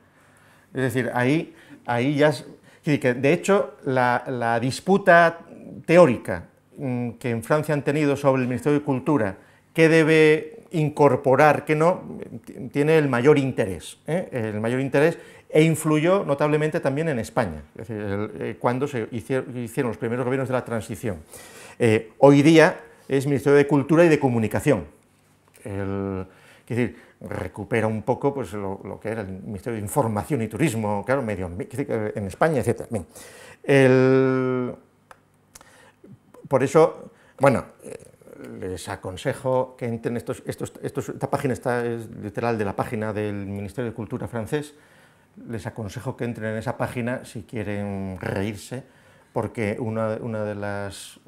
Es decir, ahí, ahí ya... de hecho, la disputa teórica Mm, que en Francia han tenido sobre el Ministerio de Cultura, qué debe incorporar, qué no, tiene el mayor interés, ¿eh? el mayor interés, e influyó notablemente también en España, eh, cuando se hicieron, los primeros gobiernos de la transición. Eh, hoy día es Ministerio de Cultura y de Comunicación. El, es decir, recupera un poco pues, lo, que era el Ministerio de Información y Turismo, claro, medio en España, etc. El, por eso, bueno, eh, les aconsejo que entren, estos, esta página está es literal de la página del Ministerio de Cultura francés, les aconsejo que entren en esa página si quieren reírse, porque una, de, las,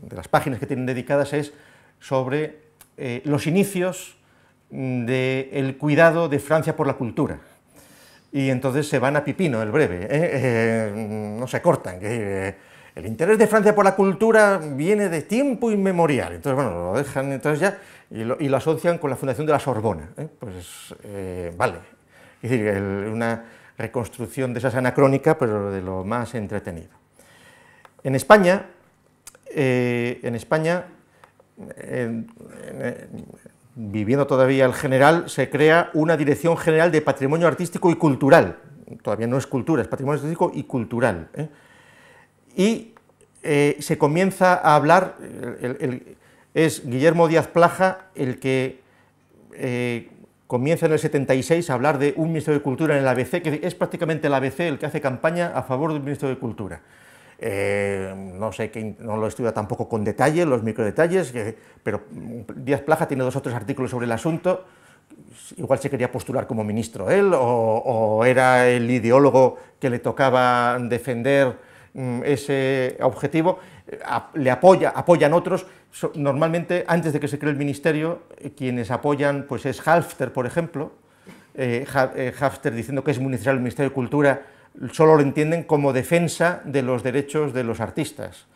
de, las, páginas que tienen dedicadas es sobre eh, los inicios del cuidado de Francia por la cultura. Y entonces se van a Pipino, el breve, ¿eh? no se cortan. El interés de Francia por la cultura viene de tiempo inmemorial. Entonces, bueno, lo dejan entonces ya y lo, asocian con la fundación de la Sorbona. ¿eh? Pues eh, vale. Es decir, una reconstrucción de esas anacrónica, pero de lo más entretenido. En España, eh, en España viviendo todavía el general, se crea una Dirección General de Patrimonio Artístico y Cultural. Todavía no es cultura, es patrimonio artístico y cultural. Y eh, se comienza a hablar, eh, es Guillermo Díaz Plaja el que eh, comienza en el 76 a hablar de un ministro de Cultura en el ABC, que es prácticamente el ABC el que hace campaña a favor del ministro de Cultura. no sé, que no lo estudia tampoco con detalle, los microdetalles, que, pero Díaz Plaja tiene dos o tres artículos sobre el asunto, igual se quería postular como ministro él, o, o era el ideólogo que le tocaba defender Mm, ese objetivo, eh, le apoya, apoyan otros. Normalmente, antes de que se cree el ministerio, eh, quienes apoyan pues es Halfter, por ejemplo, eh, Halfter diciendo que es muy necesario el Ministerio de Cultura, solo lo entienden como defensa de los derechos de los artistas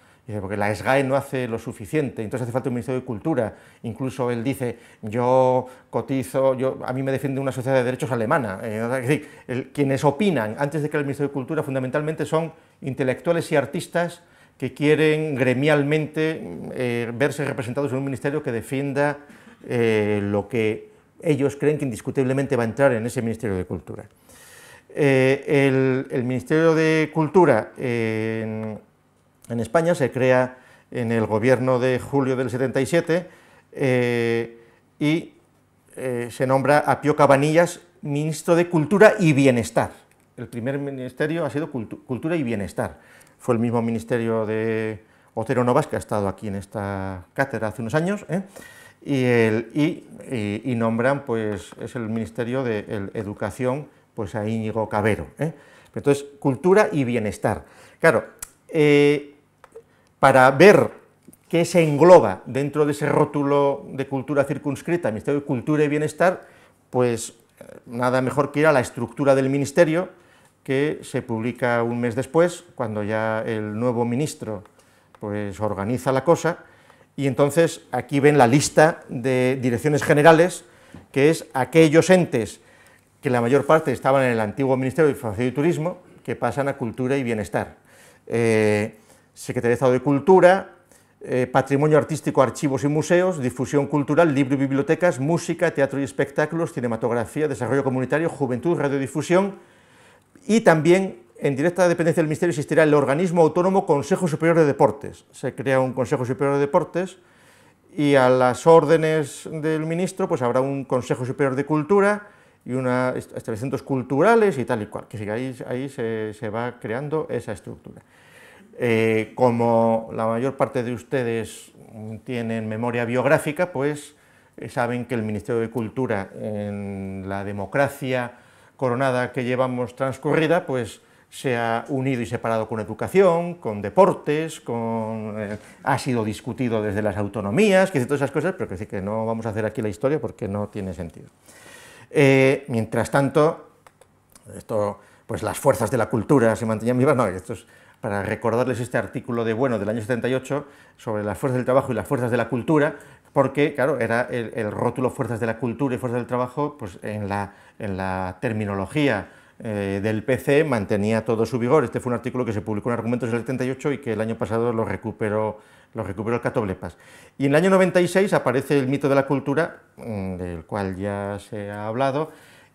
porque la SGAE no hace lo suficiente, entonces hace falta un Ministerio de Cultura. Incluso él dice, yo cotizo, yo, a mí me defiende una sociedad de derechos alemana. Eh, quienes opinan antes de que el Ministerio de Cultura fundamentalmente son intelectuales y artistas que quieren gremialmente eh, verse representados en un ministerio que defienda eh, lo que ellos creen que indiscutiblemente va a entrar en ese Ministerio de Cultura. el, Ministerio de Cultura en España, se crea en el gobierno de julio del 77 y eh, eh, se nombra a Pío Cabanillas ministro de Cultura y Bienestar. El primer ministerio ha sido Cultura y Bienestar. Fue el mismo ministerio de Otero Novas que ha estado aquí en esta cátedra hace unos años. ¿eh? Y, nombran, pues, es el Ministerio de Educación, pues a Íñigo Cabero. Entonces, cultura y bienestar. Claro, para ver qué se engloba dentro de ese rótulo de cultura circunscrita, Ministerio de Cultura y Bienestar, pues eh, nada mejor que ir a la estructura del Ministerio, que se publica un mes después, cuando ya el nuevo ministro pues, organiza la cosa, y entonces aquí ven la lista de direcciones generales, que es aquellos entes que la mayor parte estaban en el antiguo Ministerio de Información y Turismo, que pasan a Cultura y Bienestar. Eh, Secretaría de Cultura, eh, Patrimonio Artístico, Archivos y Museos, Difusión Cultural, Libro y Bibliotecas, Música, Teatro y Espectáculos, Cinematografía, Desarrollo Comunitario, Juventud, Radiodifusión y también en directa dependencia del Ministerio existirá el organismo autónomo Consejo Superior de Deportes. Se crea un Consejo Superior de Deportes y a las órdenes del ministro pues habrá un Consejo Superior de Cultura y establecimientos culturales y tal y cual, que ahí, ahí se va creando esa estructura. Eh, como la mayor parte de ustedes tienen memoria biográfica, pues eh, saben que el Ministerio de Cultura en la democracia coronada que llevamos transcurrida, pues se ha unido y separado con educación, con deportes, con, eh, ha sido discutido desde las autonomías, que todas esas cosas, pero que que no vamos a hacer aquí la historia porque no tiene sentido. mientras tanto, esto, pues las fuerzas de la cultura se mantenían vivas, no, esto para recordarles este artículo de Bueno del año 78 sobre las fuerzas del trabajo y las fuerzas de la cultura, porque, claro, era el, rótulo fuerzas de la cultura y fuerzas del trabajo, pues en la, en la terminología eh, del PC mantenía todo su vigor. Este fue un artículo que se publicó en Argumentos del 78 y que el año pasado lo recuperó, lo recuperó el Catoblepas. Y en el año 96 aparece el mito de la cultura, mm, del cual ya se ha hablado,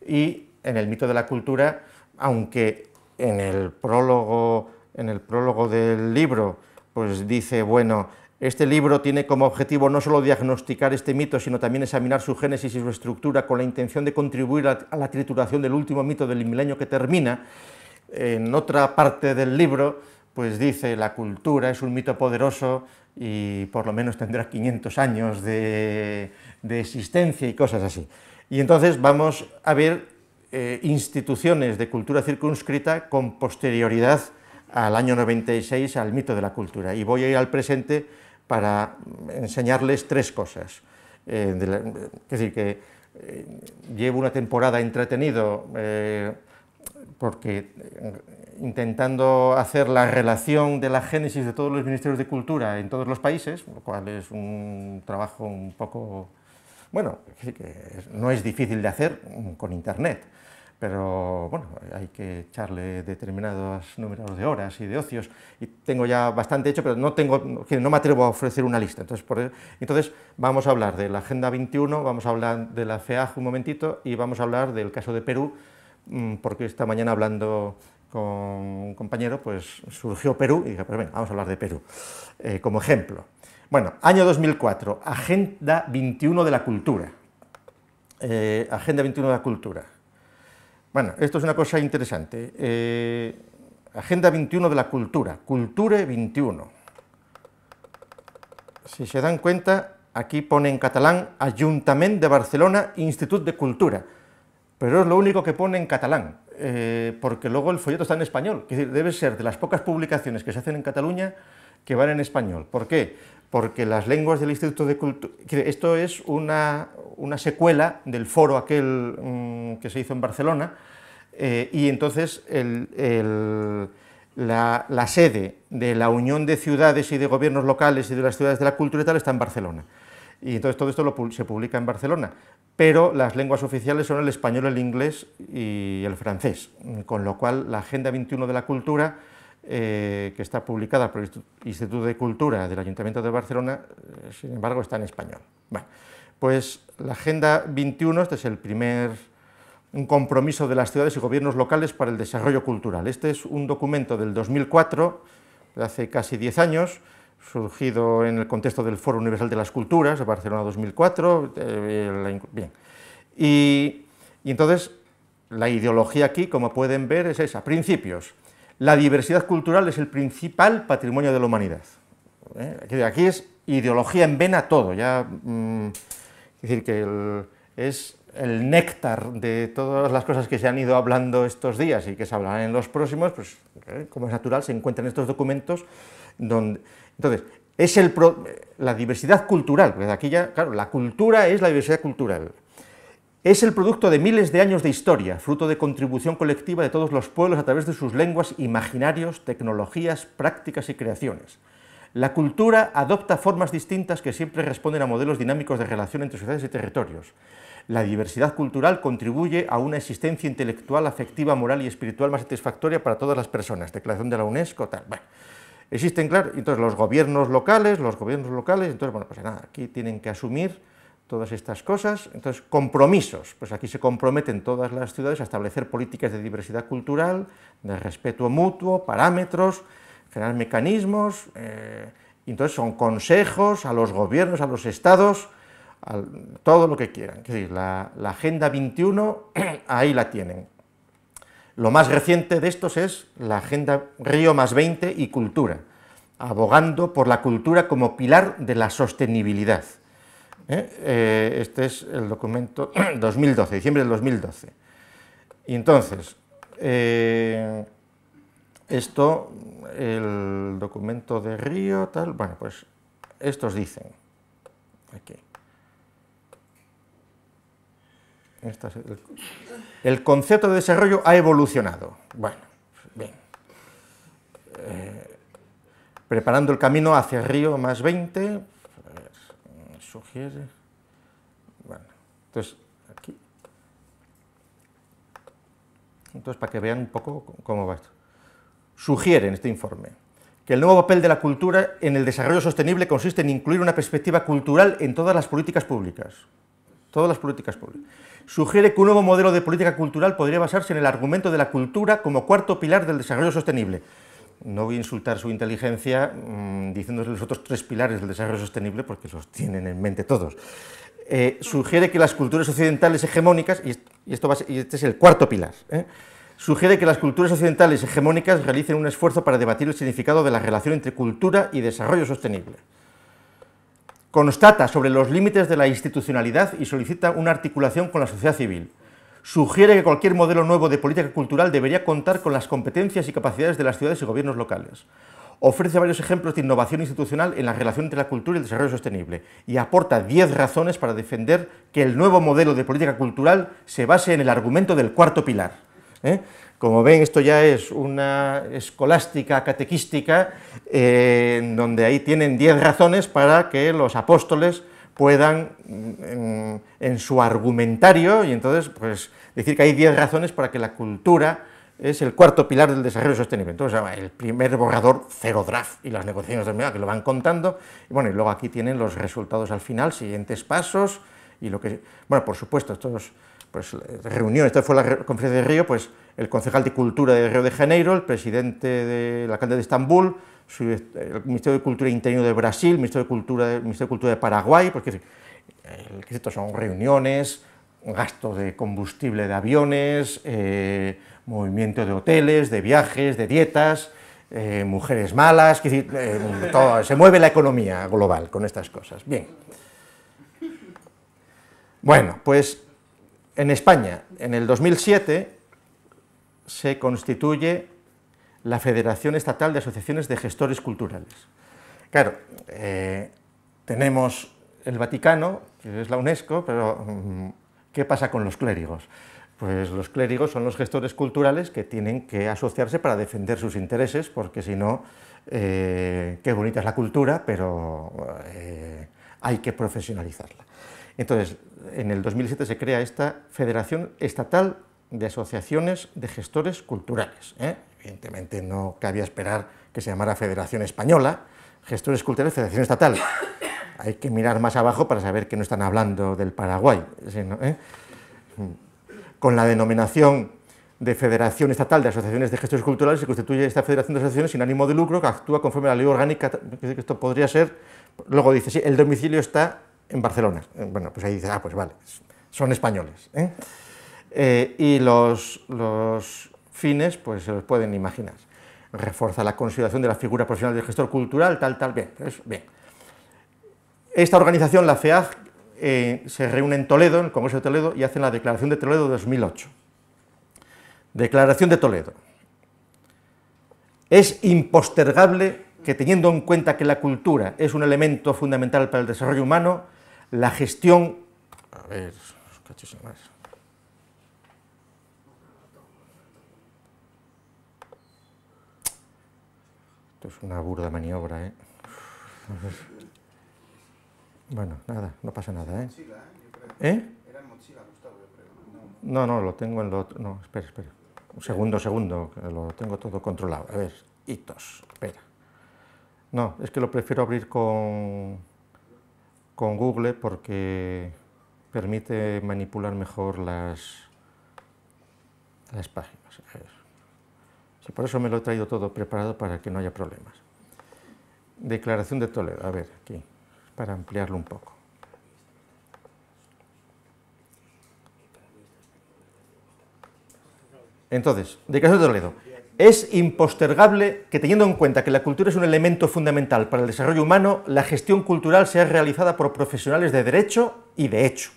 y en el mito de la cultura, aunque en el prólogo en el prólogo del libro, pues dice, bueno, este libro tiene como objetivo no solo diagnosticar este mito, sino también examinar su génesis y su estructura con la intención de contribuir a, la trituración del último mito del milenio que termina. En otra parte del libro, pues dice, la cultura es un mito poderoso y por lo menos tendrá 500 años de, existencia y cosas así. Y entonces vamos a ver eh, instituciones de cultura circunscrita con posterioridad al año 96, al mito de la cultura. Y voy a ir al presente para enseñarles tres cosas. Eh, decir, que eh, llevo una temporada entretenido eh, porque intentando hacer la relación de la génesis de todos los ministerios de cultura en todos los países, lo cual es un trabajo un poco, bueno, que no es difícil de hacer mm, con Internet pero bueno, hay que echarle determinados números de horas y de ocios, y tengo ya bastante hecho, pero no, tengo, no me atrevo a ofrecer una lista. Entonces, entonces vamos a hablar de la Agenda 21, vamos a hablar de la FEAG un momentito, y vamos a hablar del caso de Perú, mm, porque esta mañana hablando con un compañero, pues surgió Perú, y dije, pero pues venga, vamos a hablar de Perú, eh, como ejemplo. Bueno, año 2004, Agenda 21 de la Cultura. Eh, Agenda 21 de la Cultura bueno, esto es una cosa interesante. Eh, Agenda 21 de la cultura, Culture 21. Si se dan cuenta, aquí pone en catalán Ayuntament de Barcelona, Institut de Cultura, pero es lo único que pone en catalán, eh, porque luego el folleto está en español, es decir, debe ser de las pocas publicaciones que se hacen en Cataluña que van en español. ¿Por qué? porque las lenguas del Instituto de Cultura... Esto es una, secuela del foro aquel mm, que se hizo en Barcelona, eh, y entonces la, sede de la Unión de Ciudades y de Gobiernos Locales y de las Ciudades de la Cultura y tal está en Barcelona. Y entonces todo esto se publica en Barcelona, pero las lenguas oficiales son el español, el inglés y el francés, con lo cual la Agenda 21 de la Cultura eh, que está publicada por el Instituto de Cultura del Ayuntamiento de Barcelona, eh, sin embargo, está en español. pues la Agenda 21, este es el primer compromiso de las ciudades y gobiernos locales para el desarrollo cultural. Este es un documento del 2004, de hace casi 10 años, surgido en el contexto del Foro Universal de las Culturas de Barcelona 2004. Eh, bien. Y, y entonces la ideología aquí, como pueden ver, es esa, principios. La diversidad cultural es el principal patrimonio de la humanidad. ¿eh? Aquí es ideología en vena todo, ya, mm, es decir, que es el néctar de todas las cosas que se han ido hablando estos días y que se hablarán en los próximos, pues eh, como es natural, se encuentran estos documentos donde... Entonces, es el la diversidad cultural, porque aquí ya, claro, la cultura es la diversidad cultural. Es el producto de miles de años de historia, fruto de contribución colectiva de todos los pueblos a través de sus lenguas, imaginarios, tecnologías, prácticas y creaciones. La cultura adopta formas distintas que siempre responden a modelos dinámicos de relación entre sociedades y territorios. La diversidad cultural contribuye a una existencia intelectual, afectiva, moral y espiritual más satisfactoria para todas las personas. Declaración de la UNESCO, tal. existen, claro, entonces los gobiernos locales, los gobiernos locales, entonces, bueno, pues nada, aquí tienen que asumir todas estas cosas. Entonces, compromisos. Pues aquí se comprometen todas las ciudades a establecer políticas de diversidad cultural, de respeto mutuo, parámetros, generar mecanismos. Eh, entonces son consejos a los gobiernos, a los estados, a todo lo que quieran. Es decir, la, la Agenda 21, ahí la tienen. Lo más reciente de estos es la Agenda Río más 20 y Cultura, abogando por la cultura como pilar de la sostenibilidad. ¿eh? Eh, este es el documento 2012, diciembre del 2012. Y entonces, eh, esto, el documento de Río, tal, bueno, pues estos dicen, aquí. el, concepto de desarrollo ha evolucionado. Bueno, pues, bien. preparando el camino hacia Río más 20, sugiere. Bueno, entonces, aquí. Entonces, para que vean un poco cómo va esto. Sugiere en este informe que el nuevo papel de la cultura en el desarrollo sostenible consiste en incluir una perspectiva cultural en todas las políticas públicas. Todas las políticas públicas. Sugiere que un nuevo modelo de política cultural podría basarse en el argumento de la cultura como cuarto pilar del desarrollo sostenible, no voy a insultar su inteligencia mm, diciéndoles los otros tres pilares del desarrollo sostenible porque los tienen en mente todos. Eh, sugiere que las culturas occidentales hegemónicas, y, esto este es el cuarto pilar, ¿eh? sugiere que las culturas occidentales hegemónicas realicen un esfuerzo para debatir el significado de la relación entre cultura y desarrollo sostenible. Constata sobre los límites de la institucionalidad y solicita una articulación con la sociedad civil sugiere que cualquier modelo nuevo de política cultural debería contar con las competencias y capacidades de las ciudades y gobiernos locales. Ofrece varios ejemplos de innovación institucional en la relación entre la cultura y el desarrollo sostenible y aporta diez razones para defender que el nuevo modelo de política cultural se base en el argumento del cuarto pilar. ¿eh? Como ven, esto ya es una escolástica catequística eh, en donde ahí tienen diez razones para que los apóstoles puedan mm, en, en, su argumentario y entonces pues decir que hay 10 razones para que la cultura es el cuarto pilar del desarrollo sostenible. Entonces, el primer borrador cero draft y las negociaciones de que lo van contando. Y bueno, y luego aquí tienen los resultados al final, siguientes pasos y lo que... Bueno, por supuesto, estos pues reunión, esta fue la conferencia de Río, pues el concejal de Cultura de Río de Janeiro, el presidente de la alcalde de Estambul, eh, el Ministerio de Cultura e Interior de Brasil, el Ministerio de Cultura, Ministerio de Cultura de Paraguay, porque pues, el, estos son reuniones, gasto de combustible de aviones, eh, movimiento de hoteles, de viajes, de dietas, eh, mujeres malas, eh, se mueve la economía global con estas cosas. Bien. Bueno, pues en España, en el 2007, se constituye la Federación Estatal de Asociaciones de Gestores Culturales. Claro, tenemos el Vaticano, que es la UNESCO, pero mm, ¿Qué pasa con los clérigos? Pues los clérigos son los gestores culturales que tienen que asociarse para defender sus intereses, porque si no, eh, qué bonita es la cultura, pero eh, hay que profesionalizarla. Entonces, en el 2007 se crea esta Federación Estatal de Asociaciones de Gestores Culturales. ¿eh? Evidentemente no cabía esperar que se llamara Federación Española, Gestores Culturales, Federación Estatal hay que mirar más abajo para saber que no están hablando del Paraguay, ¿eh? con la denominación de Federación Estatal de Asociaciones de Gestores Culturales se constituye esta Federación de Asociaciones sin ánimo de lucro que actúa conforme a la ley orgánica, esto podría ser, luego dice, sí, el domicilio está en Barcelona. Bueno, pues ahí dice, ah, pues vale, son españoles. ¿eh? Eh, y los, fines, pues se los pueden imaginar. Reforza la consideración de la figura profesional del gestor cultural, tal, tal, bien, pues, bien. Esta organización, la FEAG, eh, se reúne en Toledo, en el Congreso de Toledo, y hacen la Declaración de Toledo de 2008. Declaración de Toledo. Es impostergable que teniendo en cuenta que la cultura es un elemento fundamental para el desarrollo humano, la gestión... A ver, más. Esto es una burda maniobra, ¿eh? Bueno, nada, no pasa nada, ¿eh? ¿Eh? No, no, lo tengo en lo otro. No, espera, espera. Un segundo, segundo, lo tengo todo controlado. A ver, hitos, espera. No, es que lo prefiero abrir con, con Google porque permite manipular mejor las, las páginas. A ver. por eso me lo he traído todo preparado para que no haya problemas. Declaración de Toledo. A ver, aquí para ampliarlo un poco. Entonces, de caso de Toledo, es impostergable que teniendo en cuenta que la cultura es un elemento fundamental para el desarrollo humano, la gestión cultural sea realizada por profesionales de derecho y de hecho.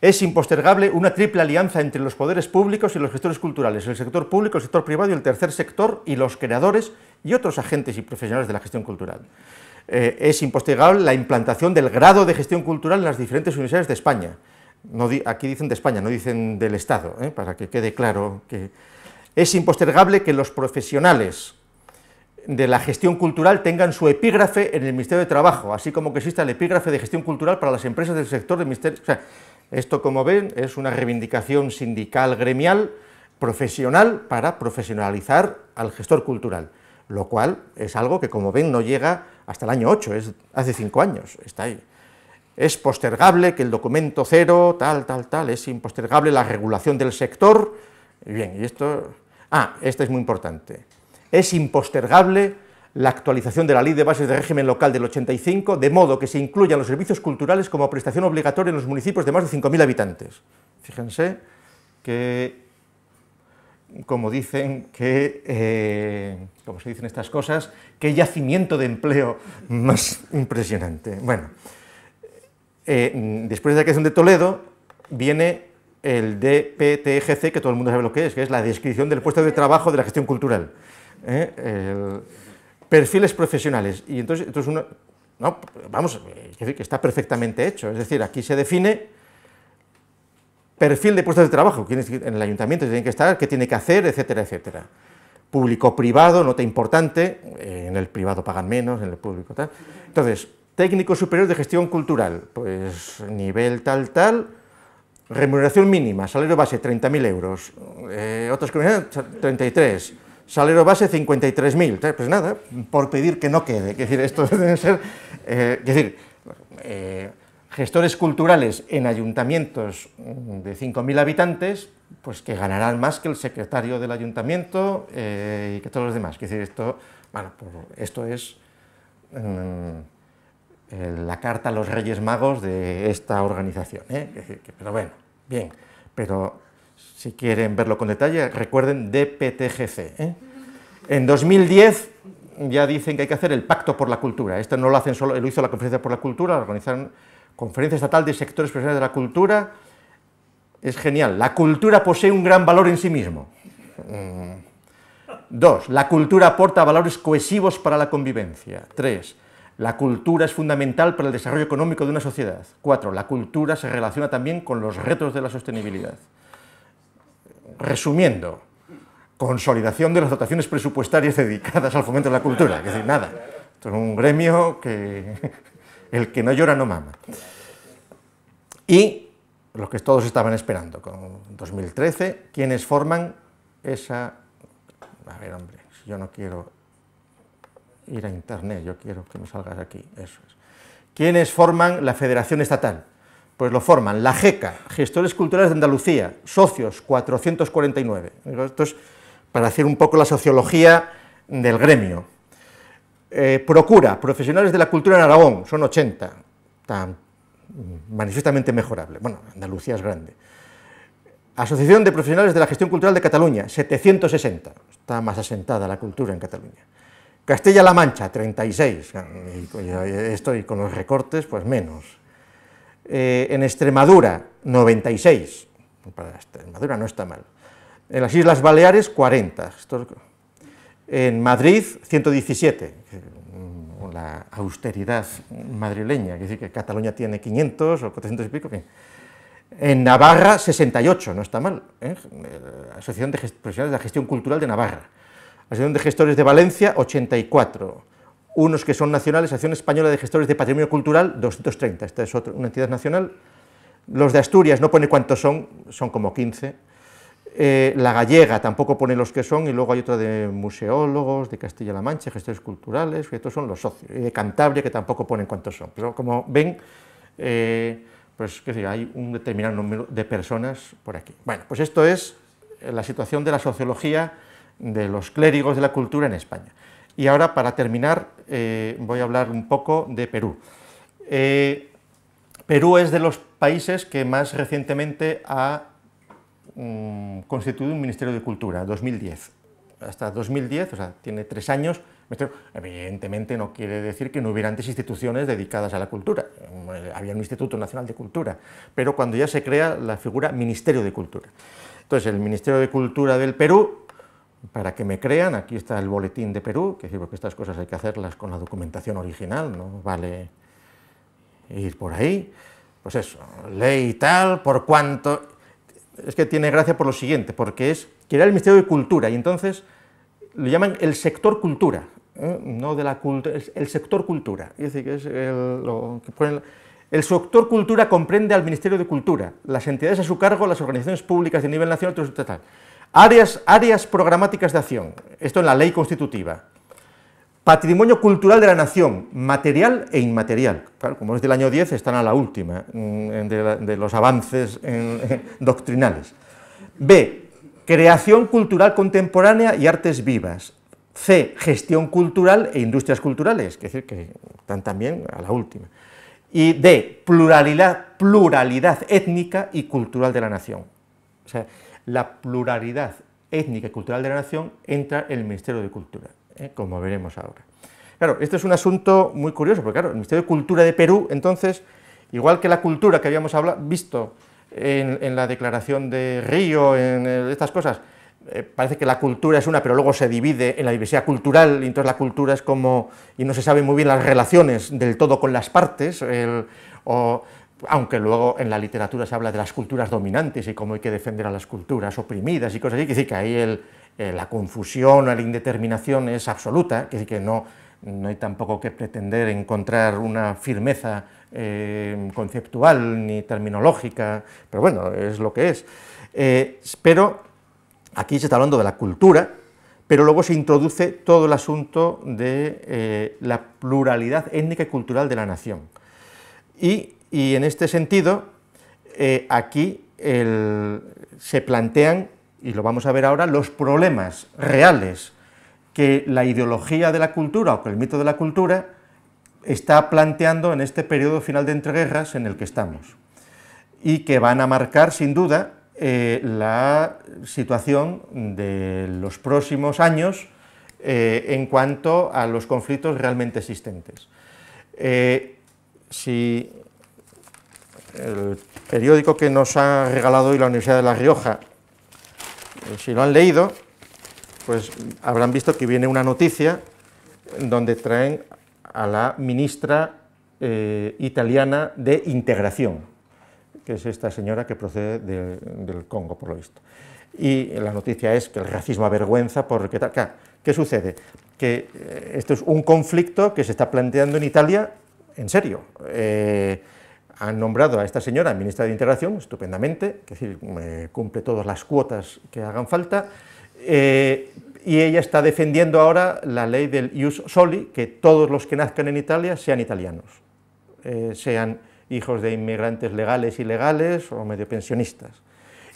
Es impostergable una triple alianza entre los poderes públicos y los gestores culturales, el sector público, el sector privado y el tercer sector y los creadores y otros agentes y profesionales de la gestión cultural. Eh, es impostergable la implantación del grado de gestión cultural en las diferentes universidades de España. aquí dicen de España, no dicen del Estado, ¿eh? para que quede claro que es impostergable que los profesionales de la gestión cultural tengan su epígrafe en el Ministerio de Trabajo, así como que exista el epígrafe de gestión cultural para las empresas del sector del Ministerio. esto, como ven, es una reivindicación sindical, gremial, profesional, para profesionalizar al gestor cultural lo cual es algo que, como ven, no llega hasta el año 8, es hace cinco años, está ahí. Es postergable que el documento cero, tal, tal, tal, es impostergable la regulación del sector, bien, y esto... Ah, esto es muy importante. Es impostergable la actualización de la Ley de Bases de Régimen Local del 85, de modo que se incluyan los servicios culturales como prestación obligatoria en los municipios de más de 5.000 habitantes. Fíjense que como dicen que, eh, como se dicen estas cosas, qué yacimiento de empleo más impresionante. Bueno, eh, después de la creación de Toledo viene el DPTGC, que todo el mundo sabe lo que es, que es la descripción del puesto de trabajo de la gestión cultural. ¿eh? perfiles profesionales. Y entonces, entonces uno, no, vamos, es decir, que está perfectamente hecho. Es decir, aquí se define Perfil de puestos de trabajo, quién en el ayuntamiento tiene que estar, qué tiene que hacer, etcétera, etcétera. Público-privado, nota importante, eh, en el privado pagan menos, en el público tal. Entonces, técnico superior de gestión cultural, pues nivel tal, tal, remuneración mínima, salario base 30.000 euros, eh, otras comunidades 33, salario base 53.000, pues nada, por pedir que no quede, es decir, esto debe ser, eh, decir, eh, gestores culturales en ayuntamientos de 5.000 habitantes, pues que ganarán más que el secretario del ayuntamiento eh, y que todos los demás. decir, esto, esto es mm, eh, la carta a los Reyes Magos de esta organización. ¿eh? pero bueno, bien, pero si quieren verlo con detalle, recuerden DPTGC. En 2010 ya dicen que hay que hacer el Pacto por la Cultura. Esto no lo hacen solo, lo hizo la Conferencia por la Cultura, lo organizaron Conferencia Estatal de Sectores Profesionales de la Cultura, es genial. La cultura posee un gran valor en sí mismo. Mm. Dos, la cultura aporta valores cohesivos para la convivencia. Tres, la cultura es fundamental para el desarrollo económico de una sociedad. Cuatro, la cultura se relaciona también con los retos de la sostenibilidad. Resumiendo, consolidación de las dotaciones presupuestarias dedicadas al fomento de la cultura. Es decir, nada. Esto es un gremio que el que no llora no mama. Y los que todos estaban esperando, con 2013, quienes forman esa... A ver, hombre, yo no quiero ir a internet, yo quiero que me salgas aquí, eso es. ¿Quiénes forman la Federación Estatal? Pues lo forman la GECA, Gestores Culturales de Andalucía, socios 449. Esto es para hacer un poco la sociología del gremio. Eh, procura, profesionales de la cultura en Aragón, son 80, tan manifiestamente mejorable. Bueno, Andalucía es grande. Asociación de Profesionales de la Gestión Cultural de Cataluña, 760. Está más asentada la cultura en Cataluña. Castilla-La Mancha, 36. Estoy con los recortes, pues menos. Eh, en Extremadura, 96. Para Extremadura no está mal. En las Islas Baleares, 40 en Madrid 117, mm, la austeridad madrileña, que decir, que Cataluña tiene 500 o 400 y pico, En Navarra, 68, no está mal. ¿eh? Asociación de Profesionales de la Gestión Cultural de Navarra. Asociación de Gestores de Valencia, 84. Unos que son nacionales, Asociación Española de Gestores de Patrimonio Cultural, 230. Esta es otra, una entidad nacional. Los de Asturias, no pone cuántos son, son como 15. Eh, la gallega tampoco pone los que son, y luego hay otra de museólogos, de Castilla-La Mancha, gestores culturales, estos son los socios, y de Cantabria que tampoco ponen cuántos son. Pero como ven, eh, pues hay un determinado número de personas por aquí. Bueno, pues esto es la situación de la sociología de los clérigos de la cultura en España. Y ahora, para terminar, eh, voy a hablar un poco de Perú. Perú es de los países que más recientemente ha Mm, constituye un Ministerio de Cultura, 2010. Hasta 2010, o sea, tiene tres años. Evidentemente no quiere decir que no hubiera antes instituciones dedicadas a la cultura. Mm, había un Instituto Nacional de Cultura, pero cuando ya se crea la figura Ministerio de Cultura. Entonces, el Ministerio de Cultura del Perú para que me crean, aquí está el boletín de Perú, que digo que estas cosas hay que hacerlas con la documentación original, no vale ir por ahí. Pues eso, ley y tal, por cuanto es que tiene gracia por lo siguiente, porque es que era el Ministerio de Cultura y entonces lo llaman el sector cultura, ¿eh? no de la cultura, el sector cultura. que el, sector cultura comprende al Ministerio de Cultura, las entidades a su cargo, las organizaciones públicas de nivel nacional, Áreas, áreas programáticas de acción, esto en la ley constitutiva. Patrimonio cultural de la nación, material e inmaterial. Claro, como es del año 10, están a la última mm, de, los avances doctrinales. B. Creación cultural contemporánea y artes vivas. C. Gestión cultural e industrias culturales, es decir, que están también a la última. Y D. pluralidad étnica y cultural de la nación. O sea, la pluralidad étnica y cultural de la nación entra en el Ministerio de Cultura. ¿eh? como veremos ahora. Claro, esto es un asunto muy curioso, porque claro, el Ministerio de Cultura de Perú, entonces, igual que la cultura que habíamos visto en, la declaración de Río, en, eh, estas cosas, eh, parece que la cultura es una, pero luego se divide en la diversidad cultural, y entonces la cultura es como, y no se sabe muy bien las relaciones del todo con las partes, aunque luego en la literatura se habla de las culturas dominantes y cómo hay que defender a las culturas oprimidas y cosas así, que dice que ahí el, eh, la confusión o la indeterminación es absoluta, que, que no, no hay tampoco que pretender encontrar una firmeza eh, conceptual ni terminológica, pero bueno, es lo que es. Eh, pero aquí se está hablando de la cultura, pero luego se introduce todo el asunto de la pluralidad étnica y cultural de la nación. Y, en este sentido, aquí se plantean y lo vamos a ver ahora, los problemas reales que la ideología de la cultura o que el mito de la cultura está planteando en este periodo final de entreguerras en el que estamos y que van a marcar sin duda eh, la situación de los próximos años eh, en cuanto a los conflictos realmente existentes. Eh, si el periódico que nos ha regalado hoy la Universidad de La Rioja eh, si lo han leído, pues habrán visto que viene una noticia donde traen a la ministra eh, italiana de integración, que es esta señora que procede del Congo, por lo visto. Y la noticia es que el racismo avergüenza porque tal. ¿Qué sucede? Que eh, esto es un conflicto que se está planteando en Italia en serio han nombrado a esta señora ministra de Integración, estupendamente, es decir, cumple todas las cuotas que hagan falta, eh, y ella está defendiendo ahora la ley del ius soli, que todos los que nazcan en Italia sean italianos, eh, sean hijos de inmigrantes legales, ilegales o medio pensionistas.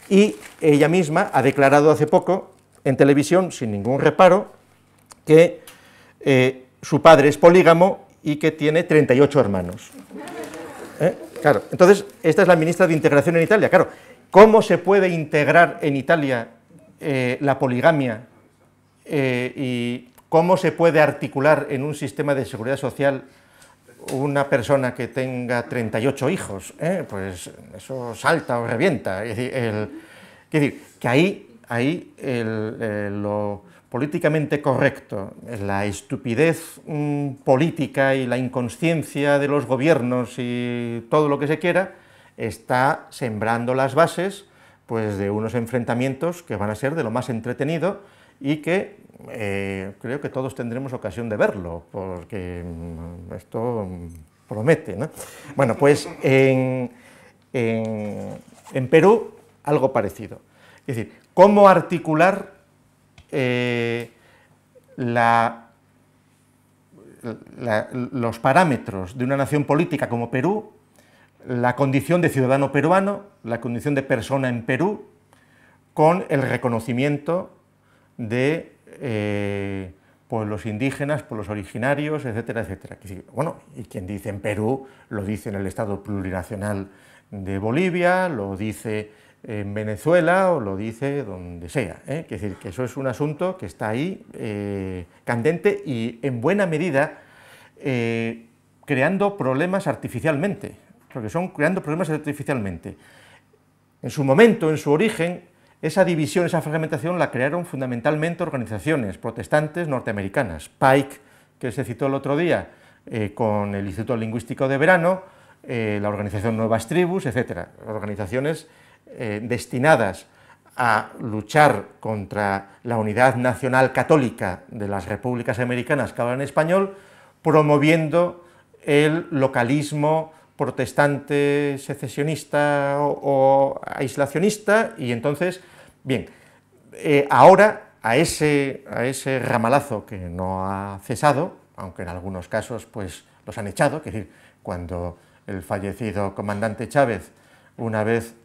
Y ella misma ha declarado hace poco en televisión, sin ningún reparo, que eh, su padre es polígamo y que tiene 38 hermanos. ¿Eh? Claro, entonces, esta es la ministra de Integración en Italia. Claro, ¿cómo se puede integrar en Italia eh, la poligamia eh, y cómo se puede articular en un sistema de seguridad social una persona que tenga 38 hijos? Eh, pues eso salta o revienta. Es decir, que ahí, ahí lo políticamente correcto, la estupidez mm, política y la inconsciencia de los gobiernos y todo lo que se quiera, está sembrando las bases pues, de unos enfrentamientos que van a ser de lo más entretenido y que eh, creo que todos tendremos ocasión de verlo, porque mm, esto mm, promete. Bueno, pues en Perú algo parecido. Es decir, cómo articular eh, los parámetros de una nación política como Perú, la condición de ciudadano peruano, la condición de persona en Perú, con el reconocimiento de eh, pueblos indígenas, pueblos originarios, etcétera, etcétera. Bueno, y quien dice en Perú, lo dice en el Estado Plurinacional de Bolivia, lo dice en Venezuela o lo dice donde sea. Es ¿eh? decir, que eso es un asunto que está ahí eh, candente y en buena medida eh, creando problemas artificialmente, porque son creando problemas artificialmente. En su momento, en su origen, esa división, esa fragmentación la crearon fundamentalmente organizaciones protestantes norteamericanas. Pike, que se citó el otro día, con el Instituto Lingüístico de Verano, la organización Nuevas Tribus, etcétera, organizaciones eh, destinadas a luchar contra la unidad nacional católica de las repúblicas americanas que hablan español, promoviendo el localismo protestante secesionista o, aislacionista, y entonces, bien, eh, ahora a ese, a ese ramalazo que no ha cesado, aunque en algunos casos pues los han echado, es decir, cuando el fallecido comandante Chávez una vez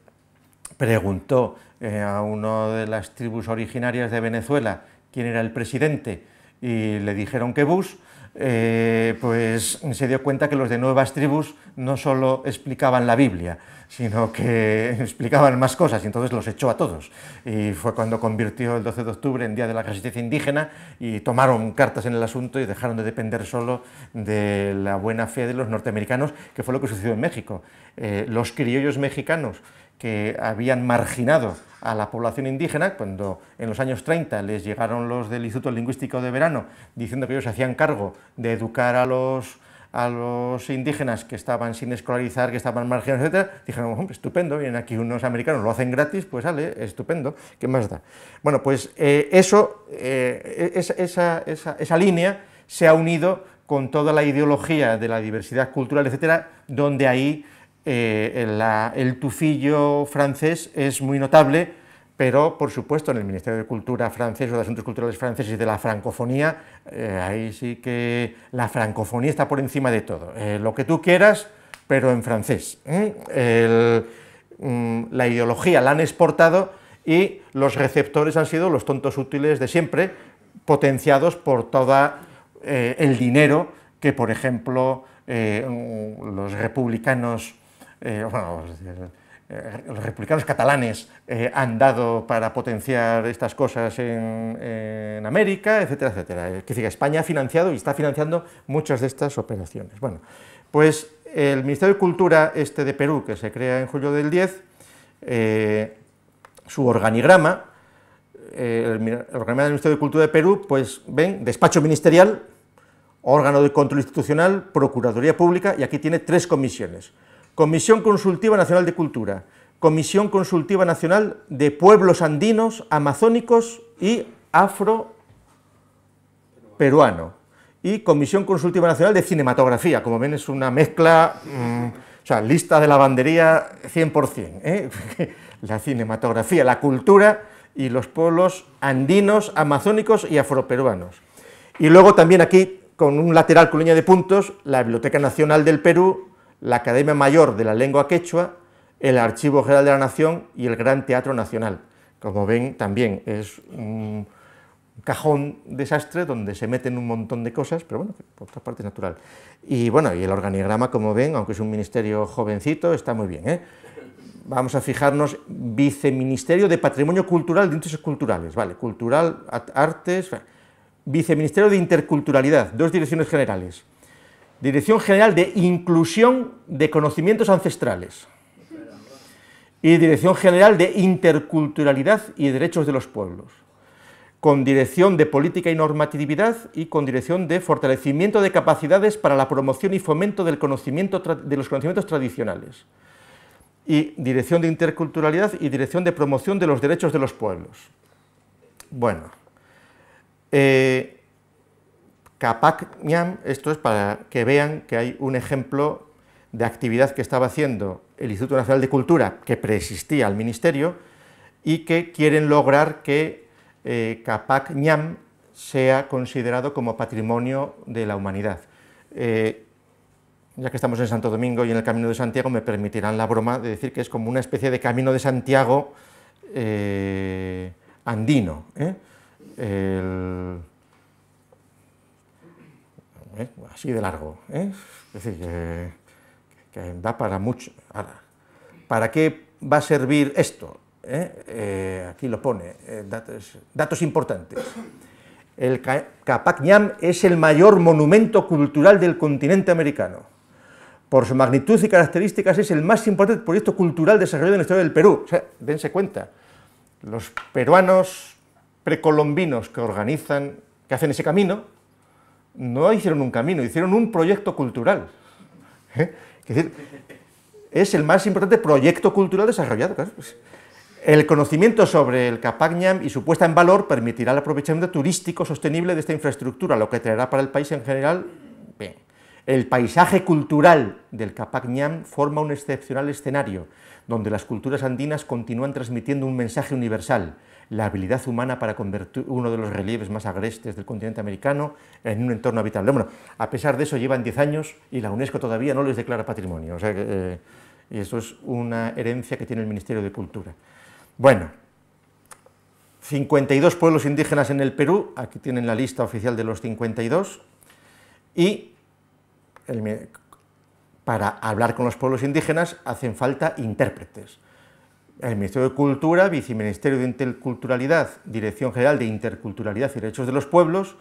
preguntó eh, a una de las tribus originarias de Venezuela quién era el presidente y le dijeron que Bush, eh, pues se dio cuenta que los de nuevas tribus no solo explicaban la Biblia, sino que explicaban más cosas, y entonces los echó a todos. Y fue cuando convirtió el 12 de octubre en Día de la Resistencia Indígena y tomaron cartas en el asunto y dejaron de depender solo de la buena fe de los norteamericanos, que fue lo que sucedió en México. Eh, los criollos mexicanos que habían marginado a la población indígena, cuando en los años 30 les llegaron los del Instituto Lingüístico de Verano diciendo que ellos se hacían cargo de educar a los, a los indígenas que estaban sin escolarizar, que estaban marginados, etc., dijeron, hombre, estupendo, vienen aquí unos americanos, lo hacen gratis, pues sale, estupendo, ¿qué más da? Bueno, pues eh, eso, eh, esa, esa línea se ha unido con toda la ideología de la diversidad cultural, etc., donde ahí eh, el tufillo francés es muy notable, pero por supuesto en el Ministerio de Cultura francés o de Asuntos Culturales franceses y de la francofonía, eh, ahí sí que la francofonía está por encima de todo. Eh, lo que tú quieras, pero en francés. Mm, la ideología la han exportado y los receptores han sido los tontos útiles de siempre, potenciados por todo el dinero que, por ejemplo, los republicanos eh, eh, eh, los republicanos catalanes han dado para potenciar estas cosas en, América, etcétera, etcétera. Es decir, España ha financiado y está financiando muchas de estas operaciones. Bueno, pues el Ministerio de Cultura este de Perú, que se crea en julio del 10, su organigrama, el, el organigrama del Ministerio de Cultura de Perú, pues ven, despacho ministerial, órgano de control institucional, Procuraduría Pública, y aquí tiene tres comisiones Comisión Consultiva Nacional de Cultura, Comisión Consultiva Nacional de Pueblos Andinos, Amazónicos y Afro-Peruano y Comisión Consultiva Nacional de Cinematografía, como ven es una mezcla, mm, o sea, lista de lavandería 100%, ¿eh? la cinematografía, la cultura y los pueblos andinos, amazónicos y afroperuanos. Y luego también aquí, con un lateral con línea de puntos, la Biblioteca Nacional del Perú, la Academia Mayor de la Lengua Quechua, el Archivo General de la Nación y el Gran Teatro Nacional. Como ven, también es un cajón desastre donde se meten un montón de cosas, pero bueno, por otra parte es natural. Y bueno, y el organigrama, como ven, aunque es un ministerio jovencito, está muy bien. ¿eh? Vamos a fijarnos, Viceministerio de Patrimonio Cultural de intereses Culturales, vale, Cultural, Artes, Viceministerio de Interculturalidad, dos direcciones generales. Dirección General de Inclusión de Conocimientos Ancestrales y Dirección General de Interculturalidad y Derechos de los Pueblos, con Dirección de Política y Normatividad y con Dirección de Fortalecimiento de Capacidades para la Promoción y Fomento del conocimiento de los Conocimientos Tradicionales, y Dirección de Interculturalidad y Dirección de Promoción de los Derechos de los Pueblos. Bueno, eh, Capac Ñam, esto es para que vean que hay un ejemplo de actividad que estaba haciendo el Instituto Nacional de Cultura, que preexistía al Ministerio, y que quieren lograr que eh, Capac Ñam sea considerado como patrimonio de la humanidad. Eh, ya que estamos en Santo Domingo y en el Camino de Santiago, me permitirán la broma de decir que es como una especie de Camino de Santiago eh, andino. El, ¿eh? así de largo. ¿eh? Es decir, que, da para mucho. ¿Para qué va a servir esto? ¿Eh? aquí lo pone, datos, importantes. El Capac Ñam es el mayor monumento cultural del continente americano. Por su magnitud y características es el más importante proyecto cultural desarrollado en la historia del Perú. O sea, dense cuenta, los peruanos precolombinos que organizan, que hacen ese camino, no hicieron un camino, hicieron un proyecto cultural. ¿Eh? Es, el más importante proyecto cultural desarrollado. El conocimiento sobre el Capagñam y su puesta en valor permitirá el aprovechamiento turístico sostenible de esta infraestructura, lo que traerá para el país en general. El paisaje cultural del Capagñam forma un excepcional escenario, donde las culturas andinas continúan transmitiendo un mensaje universal, la habilidad humana para convertir uno de los relieves más agrestes del continente americano en un entorno habitable. Bueno, a pesar de eso llevan 10 años y la UNESCO todavía no les declara patrimonio. O sea, y eh, eso es una herencia que tiene el Ministerio de Cultura. Bueno, 52 pueblos indígenas en el Perú, aquí tienen la lista oficial de los 52, y para hablar con los pueblos indígenas hacen falta intérpretes el Ministerio de Cultura, Viceministerio de Interculturalidad, Dirección General de Interculturalidad y Derechos de los Pueblos,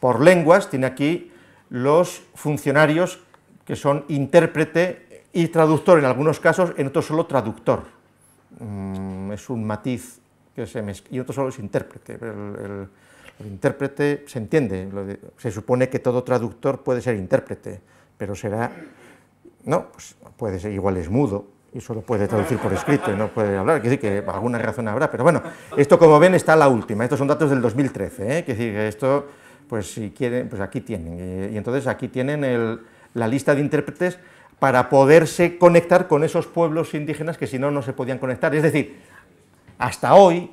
por lenguas, tiene aquí los funcionarios que son intérprete y traductor en algunos casos, en otros solo traductor. Mm, es un matiz que se mezcla, y otro solo es intérprete. El, el, intérprete se entiende, se supone que todo traductor puede ser intérprete, pero será, no, pues, puede ser, igual es mudo, y solo puede traducir por escrito y no puede hablar, que decir que alguna razón habrá, pero bueno, esto como ven está la última, estos son datos del 2013, ¿eh? que decir, esto, pues si quieren, pues aquí tienen, y, entonces aquí tienen la lista de intérpretes para poderse conectar con esos pueblos indígenas que si no, no se podían conectar, es decir, hasta hoy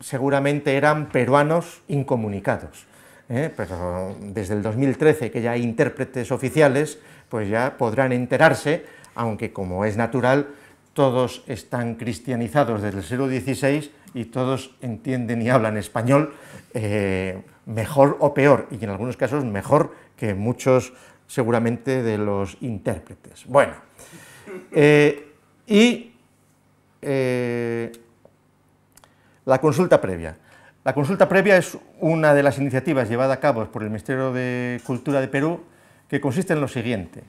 seguramente eran peruanos incomunicados, ¿eh? pero desde el 2013 que ya hay intérpretes oficiales, pues ya podrán enterarse aunque como es natural, todos están cristianizados desde el siglo XVI y todos entienden y hablan español eh, mejor o peor, y en algunos casos mejor que muchos seguramente de los intérpretes. Bueno, eh, y eh, la consulta previa. La consulta previa es una de las iniciativas llevadas a cabo por el Ministerio de Cultura de Perú que consiste en lo siguiente.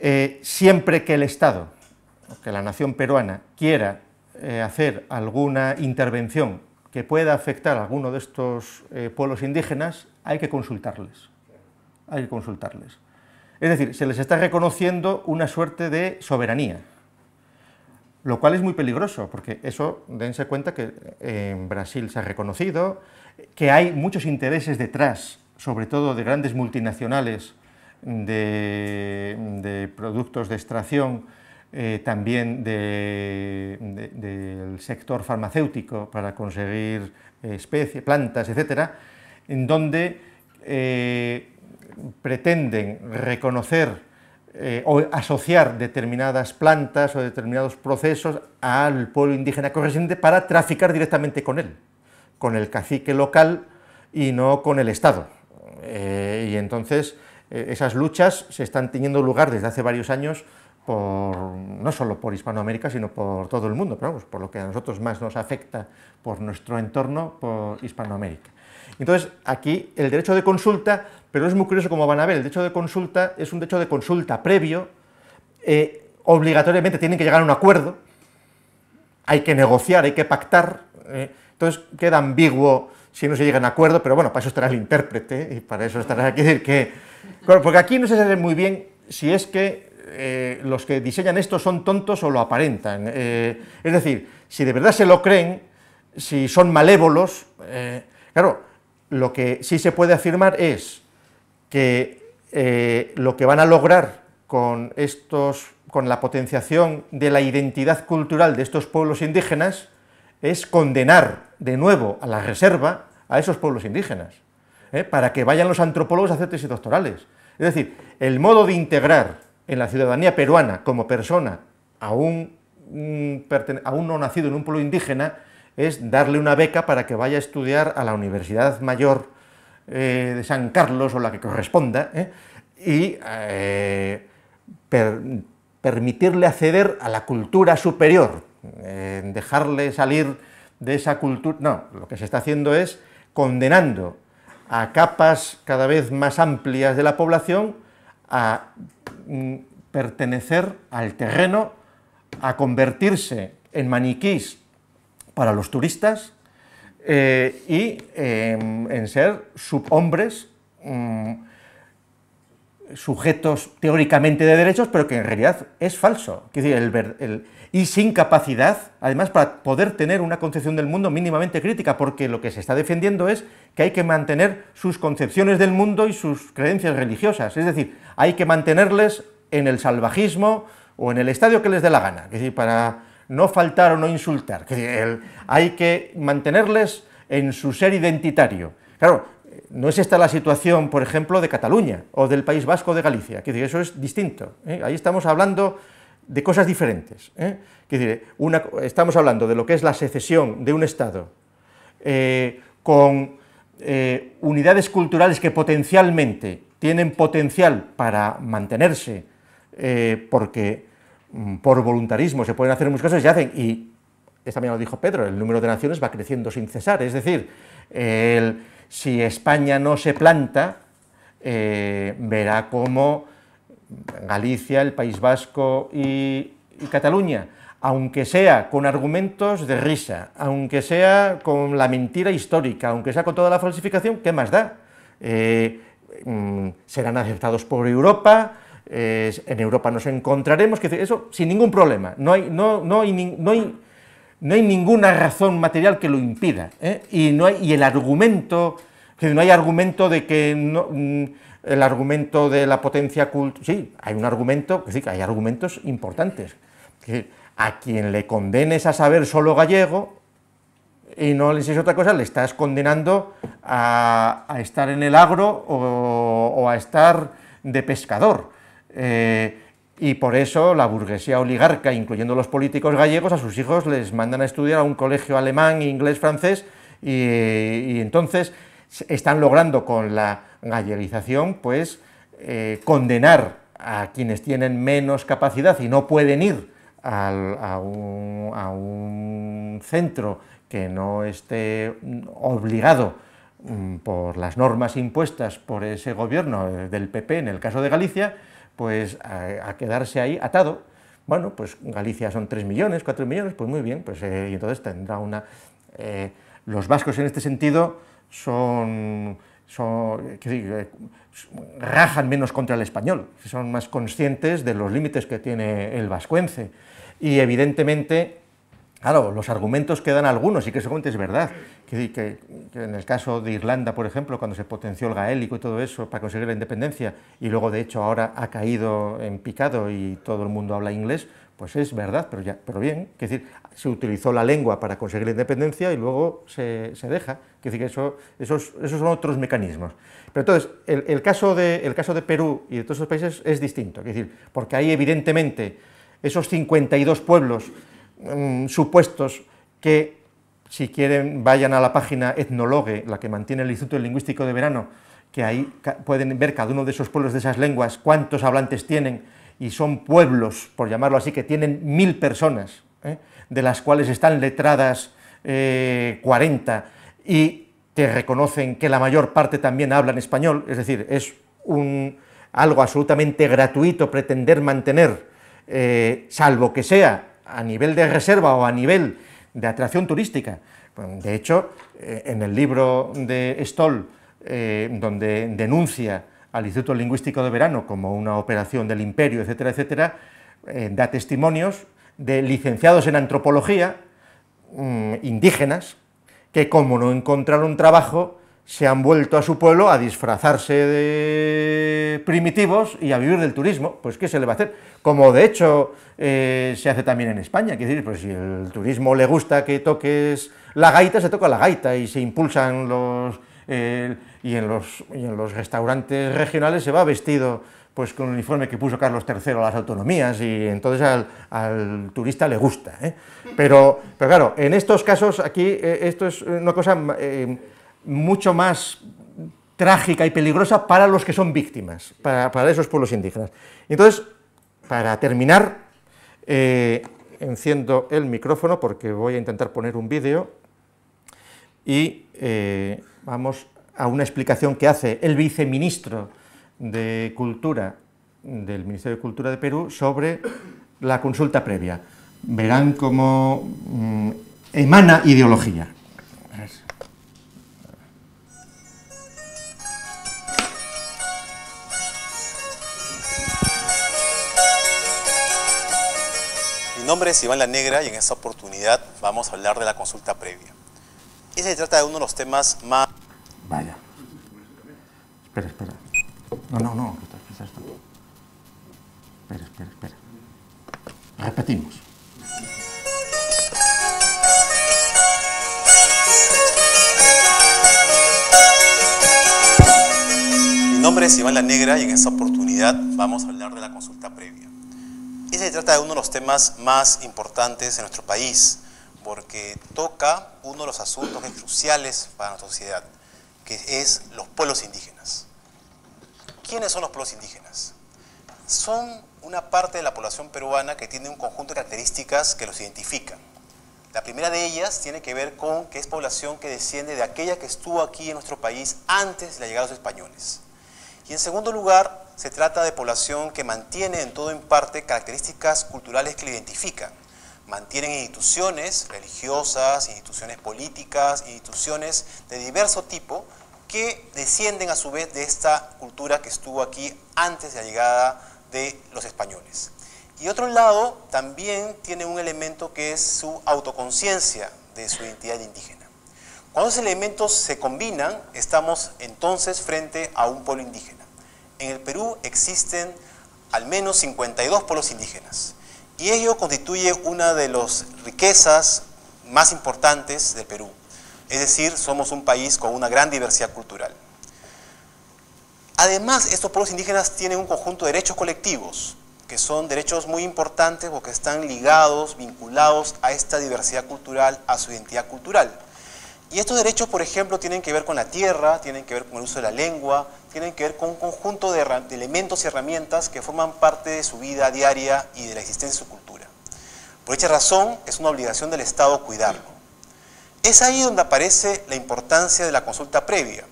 Eh, siempre que el Estado, que la nación peruana, quiera eh, hacer alguna intervención que pueda afectar a alguno de estos eh, pueblos indígenas, hay que consultarles. Hay que consultarles. Es decir, se les está reconociendo una suerte de soberanía, lo cual es muy peligroso, porque eso, dense cuenta que en Brasil se ha reconocido, que hay muchos intereses detrás, sobre todo de grandes multinacionales de, productos de extracción, eh, también del sector farmacéutico para conseguir eh, especies, plantas, etcétera, en donde eh, pretenden reconocer o asociar determinadas plantas o determinados procesos al pueblo indígena correspondiente para traficar directamente con él, con el cacique local y no con el Estado. y entonces eh, esas luchas se están teniendo lugar desde hace varios años no solo por Hispanoamérica, sino por todo el mundo, por lo que a nosotros más nos afecta, por nuestro entorno, por Hispanoamérica. Entonces, aquí el derecho de consulta, pero es muy curioso como van a ver, el derecho de consulta es un derecho de consulta previo, eh, obligatoriamente tienen que llegar a un acuerdo, hay que negociar, hay que pactar, eh, entonces queda ambiguo si no se llega a un acuerdo, pero bueno, para eso estará el intérprete, y para eso estará, aquí decir que porque aquí no se sabe muy bien si es que eh, los que diseñan esto son tontos o lo aparentan. Eh, es decir, si de verdad se lo creen, si son malévolos, eh, claro, lo que sí se puede afirmar es que lo que van a lograr con estos con la potenciación de la identidad cultural de estos pueblos indígenas es condenar de nuevo a la reserva a esos pueblos indígenas. ¿eh? para que vayan los antropólogos a hacer tesis doctorales. Es decir, el modo de integrar en la ciudadanía peruana como persona a un, a no nacido en un pueblo indígena es darle una beca para que vaya a estudiar a la Universidad Mayor eh, de San Carlos o la que corresponda ¿eh? y permitirle acceder a la cultura superior, dejarle salir de esa cultura. No, lo que se está haciendo es condenando a capas cada vez más amplias de la población a mm, pertenecer al terreno, a convertirse en maniquís para los turistas eh, y em, en ser subhombres, mm, sujetos teóricamente de derechos, pero que en realidad es falso y sin capacidad, además, para poder tener una concepción del mundo mínimamente crítica, porque lo que se está defendiendo es que hay que mantener sus concepciones del mundo y sus creencias religiosas, es decir, hay que mantenerles en el salvajismo o en el estadio que les dé la gana, es decir, para no faltar o no insultar, hay que mantenerles en su ser identitario. Claro, no es esta la situación, por ejemplo, de Cataluña o del País Vasco de Galicia, eso es distinto. ¿eh? Ahí estamos hablando de cosas diferentes. ¿eh? Decir, estamos hablando de lo que es la secesión de un Estado eh, con eh, unidades culturales que potencialmente tienen potencial para mantenerse, porque mm, por voluntarismo se pueden hacer muchas cosas y se hacen, y esta mañana lo dijo Pedro, el número de naciones va creciendo sin cesar, es decir, si España no se planta, verá cómo Galicia, el País Vasco y, Cataluña, aunque sea con argumentos de risa, aunque sea con la mentira histórica, aunque sea con toda la falsificación, ¿qué más da? Eh, mm, serán aceptados por Europa, eh, en Europa nos encontraremos, que eso sin ningún problema, no hay, no, no no hay, no hay ninguna razón material que lo impida, ¿eh? y, no el argumento, que no hay argumento de que no, mm, el argumento de la potencia cultural. Sí, hay un argumento, que sí, hay argumentos importantes. Que a quien le condenes a saber solo gallego y no le dices otra cosa, le estás condenando a, estar en el agro o, a estar de pescador. Eh, y por eso la burguesía oligarca, incluyendo los políticos gallegos, a sus hijos les mandan a estudiar a un colegio alemán, inglés, francés, y entonces están logrando con la gallerización pues, eh, condenar a quienes tienen menos capacidad y no pueden ir a, un, centro que no esté obligado mm, por las normas impuestas por ese gobierno eh, del PP en el caso de Galicia, pues a, quedarse ahí atado. Bueno, pues Galicia son 3 millones, 4 millones, pues muy bien, pues eh, y entonces tendrá una... los vascos en este sentido son, son, eh, eh, rajan menos contra el español, son más conscientes de los límites que tiene el vascuence. Y evidentemente, claro, los argumentos que dan algunos, y que seguramente es verdad, que, que, en el caso de Irlanda, por ejemplo, cuando se potenció el gaélico y todo eso para conseguir la independencia, y luego de hecho ahora ha caído en picado y todo el mundo habla inglés, pues es verdad, pero, ya, pero bien, es decir, se utilizó la lengua para conseguir la independencia y luego se, se deja que eso, esos, esos, son otros mecanismos. Pero entonces, el, caso de, caso de Perú y de todos esos países es distinto, es decir, porque hay evidentemente esos 52 pueblos mm, supuestos que, si quieren, vayan a la página Etnologue, la que mantiene el Instituto Lingüístico de Verano, que ahí pueden ver cada uno de esos pueblos de esas lenguas, cuántos hablantes tienen, y son pueblos, por llamarlo así, que tienen mil personas, ¿eh? de las cuales están letradas eh, 40, y te reconocen que la mayor parte también hablan español, es decir, es algo absolutamente gratuito pretender mantener, eh, salvo que sea a nivel de reserva o a nivel de atracción turística. De hecho, eh, en el libro de Stoll, eh, donde denuncia al Instituto Lingüístico de Verano como una operación del imperio, etcétera, etcétera, da testimonios de licenciados en antropología mm, indígenas que como no encontraron trabajo, se han vuelto a su pueblo a disfrazarse de primitivos y a vivir del turismo. Pues ¿qué se le va a hacer? Como de hecho eh, se hace también en España. quiero decir, pues si el turismo le gusta que toques la gaita, se toca la gaita y se impulsan los... Eh, y, en los y en los restaurantes regionales se va vestido pues con el uniforme que puso Carlos III a las autonomías y entonces al, turista le gusta. ¿eh? Pero, pero claro, en estos casos aquí eh, esto es una cosa eh, mucho más trágica y peligrosa para los que son víctimas, para, para esos pueblos indígenas. Entonces, para terminar, enciendo el micrófono porque voy a intentar poner un vídeo y vamos a una explicación que hace el viceministro de Cultura del Ministerio de Cultura de Perú sobre la consulta previa. Verán cómo mm, emana ideología. Mi nombre es Iván La Negra y en esta oportunidad vamos a hablar de la consulta previa. Y se trata de uno de los temas más... Vaya. Espera, espera. No, no, no, que está. Espera, espera, espera. Repetimos. Mi nombre es Iván La Negra y en esta oportunidad vamos a hablar de la consulta previa. Este se trata de uno de los temas más importantes en nuestro país porque toca uno de los asuntos cruciales para nuestra sociedad, que es los pueblos indígenas. ¿Quiénes son los pueblos indígenas? Son una parte de la población peruana que tiene un conjunto de características que los identifican. La primera de ellas tiene que ver con que es población que desciende de aquella que estuvo aquí en nuestro país antes de la llegada de los españoles. Y en segundo lugar, se trata de población que mantiene en todo en parte características culturales que la identifican. Mantienen instituciones religiosas, instituciones políticas, instituciones de diverso tipo que descienden a su vez de esta cultura que estuvo aquí antes de la llegada de los españoles. Y otro lado también tiene un elemento que es su autoconciencia de su identidad indígena. Cuando esos elementos se combinan, estamos entonces frente a un pueblo indígena. En el Perú existen al menos 52 pueblos indígenas y ello constituye una de las riquezas más importantes del Perú. Es decir, somos un país con una gran diversidad cultural. Además, estos pueblos indígenas tienen un conjunto de derechos colectivos, que son derechos muy importantes porque están ligados, vinculados a esta diversidad cultural, a su identidad cultural. Y estos derechos, por ejemplo, tienen que ver con la tierra, tienen que ver con el uso de la lengua, tienen que ver con un conjunto de, elementos y herramientas que forman parte de su vida diaria y de la existencia de su cultura. Por esta razón, es una obligación del Estado cuidarlo. Es ahí donde aparece la importancia de la consulta previa.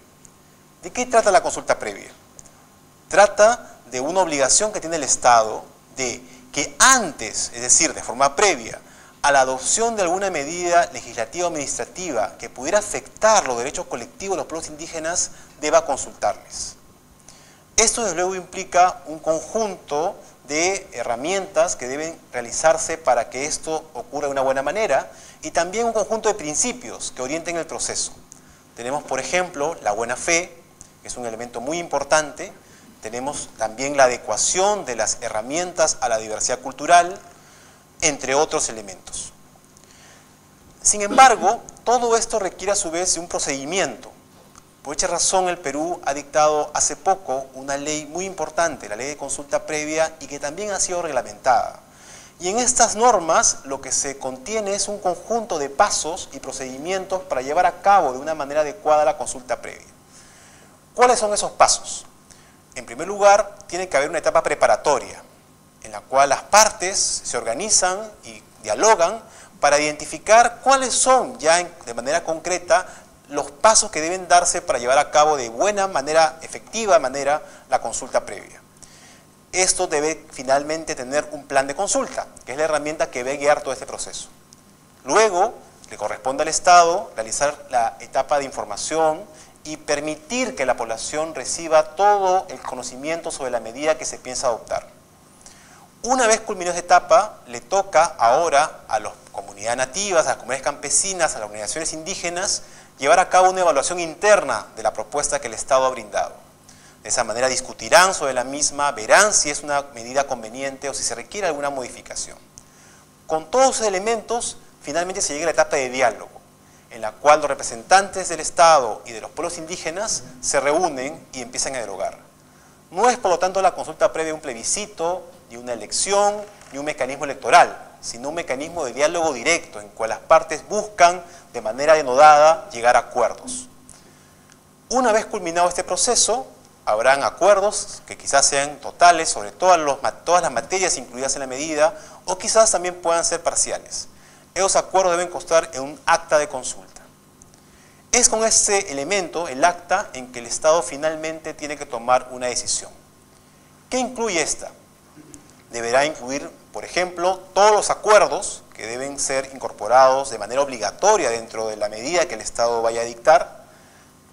¿De qué trata la consulta previa? Trata de una obligación que tiene el Estado de que antes, es decir, de forma previa, a la adopción de alguna medida legislativa o administrativa que pudiera afectar los derechos colectivos de los pueblos indígenas, deba consultarles. Esto desde luego implica un conjunto de herramientas que deben realizarse para que esto ocurra de una buena manera y también un conjunto de principios que orienten el proceso. Tenemos, por ejemplo, la buena fe, que es un elemento muy importante. Tenemos también la adecuación de las herramientas a la diversidad cultural, entre otros elementos. Sin embargo, todo esto requiere a su vez un procedimiento. Por esta razón, el Perú ha dictado hace poco una ley muy importante, la ley de consulta previa, y que también ha sido reglamentada. Y en estas normas lo que se contiene es un conjunto de pasos y procedimientos para llevar a cabo de una manera adecuada la consulta previa. ¿Cuáles son esos pasos? En primer lugar, tiene que haber una etapa preparatoria, en la cual las partes se organizan y dialogan para identificar cuáles son ya de manera concreta los pasos que deben darse para llevar a cabo de buena manera, efectiva manera, la consulta previa esto debe finalmente tener un plan de consulta, que es la herramienta que debe guiar todo este proceso. Luego, le corresponde al Estado realizar la etapa de información y permitir que la población reciba todo el conocimiento sobre la medida que se piensa adoptar. Una vez culminada esta etapa, le toca ahora a las comunidades nativas, a las comunidades campesinas, a las organizaciones indígenas, llevar a cabo una evaluación interna de la propuesta que el Estado ha brindado. De esa manera discutirán sobre la misma, verán si es una medida conveniente o si se requiere alguna modificación. Con todos esos elementos, finalmente se llega a la etapa de diálogo, en la cual los representantes del Estado y de los pueblos indígenas se reúnen y empiezan a derogar. No es, por lo tanto, la consulta previa un plebiscito, ni una elección, ni un mecanismo electoral, sino un mecanismo de diálogo directo, en cual las partes buscan, de manera denodada, llegar a acuerdos. Una vez culminado este proceso, habrán acuerdos que quizás sean totales sobre todas, las materias incluidas en la medida o quizás también puedan ser parciales. Esos acuerdos deben constar en un acta de consulta. Es con ese elemento, el acta, en que el Estado finalmente tiene que tomar una decisión. ¿Qué incluye esta? Deberá incluir, por ejemplo, todos los acuerdos que deben ser incorporados de manera obligatoria dentro de la medida que el Estado vaya a dictar.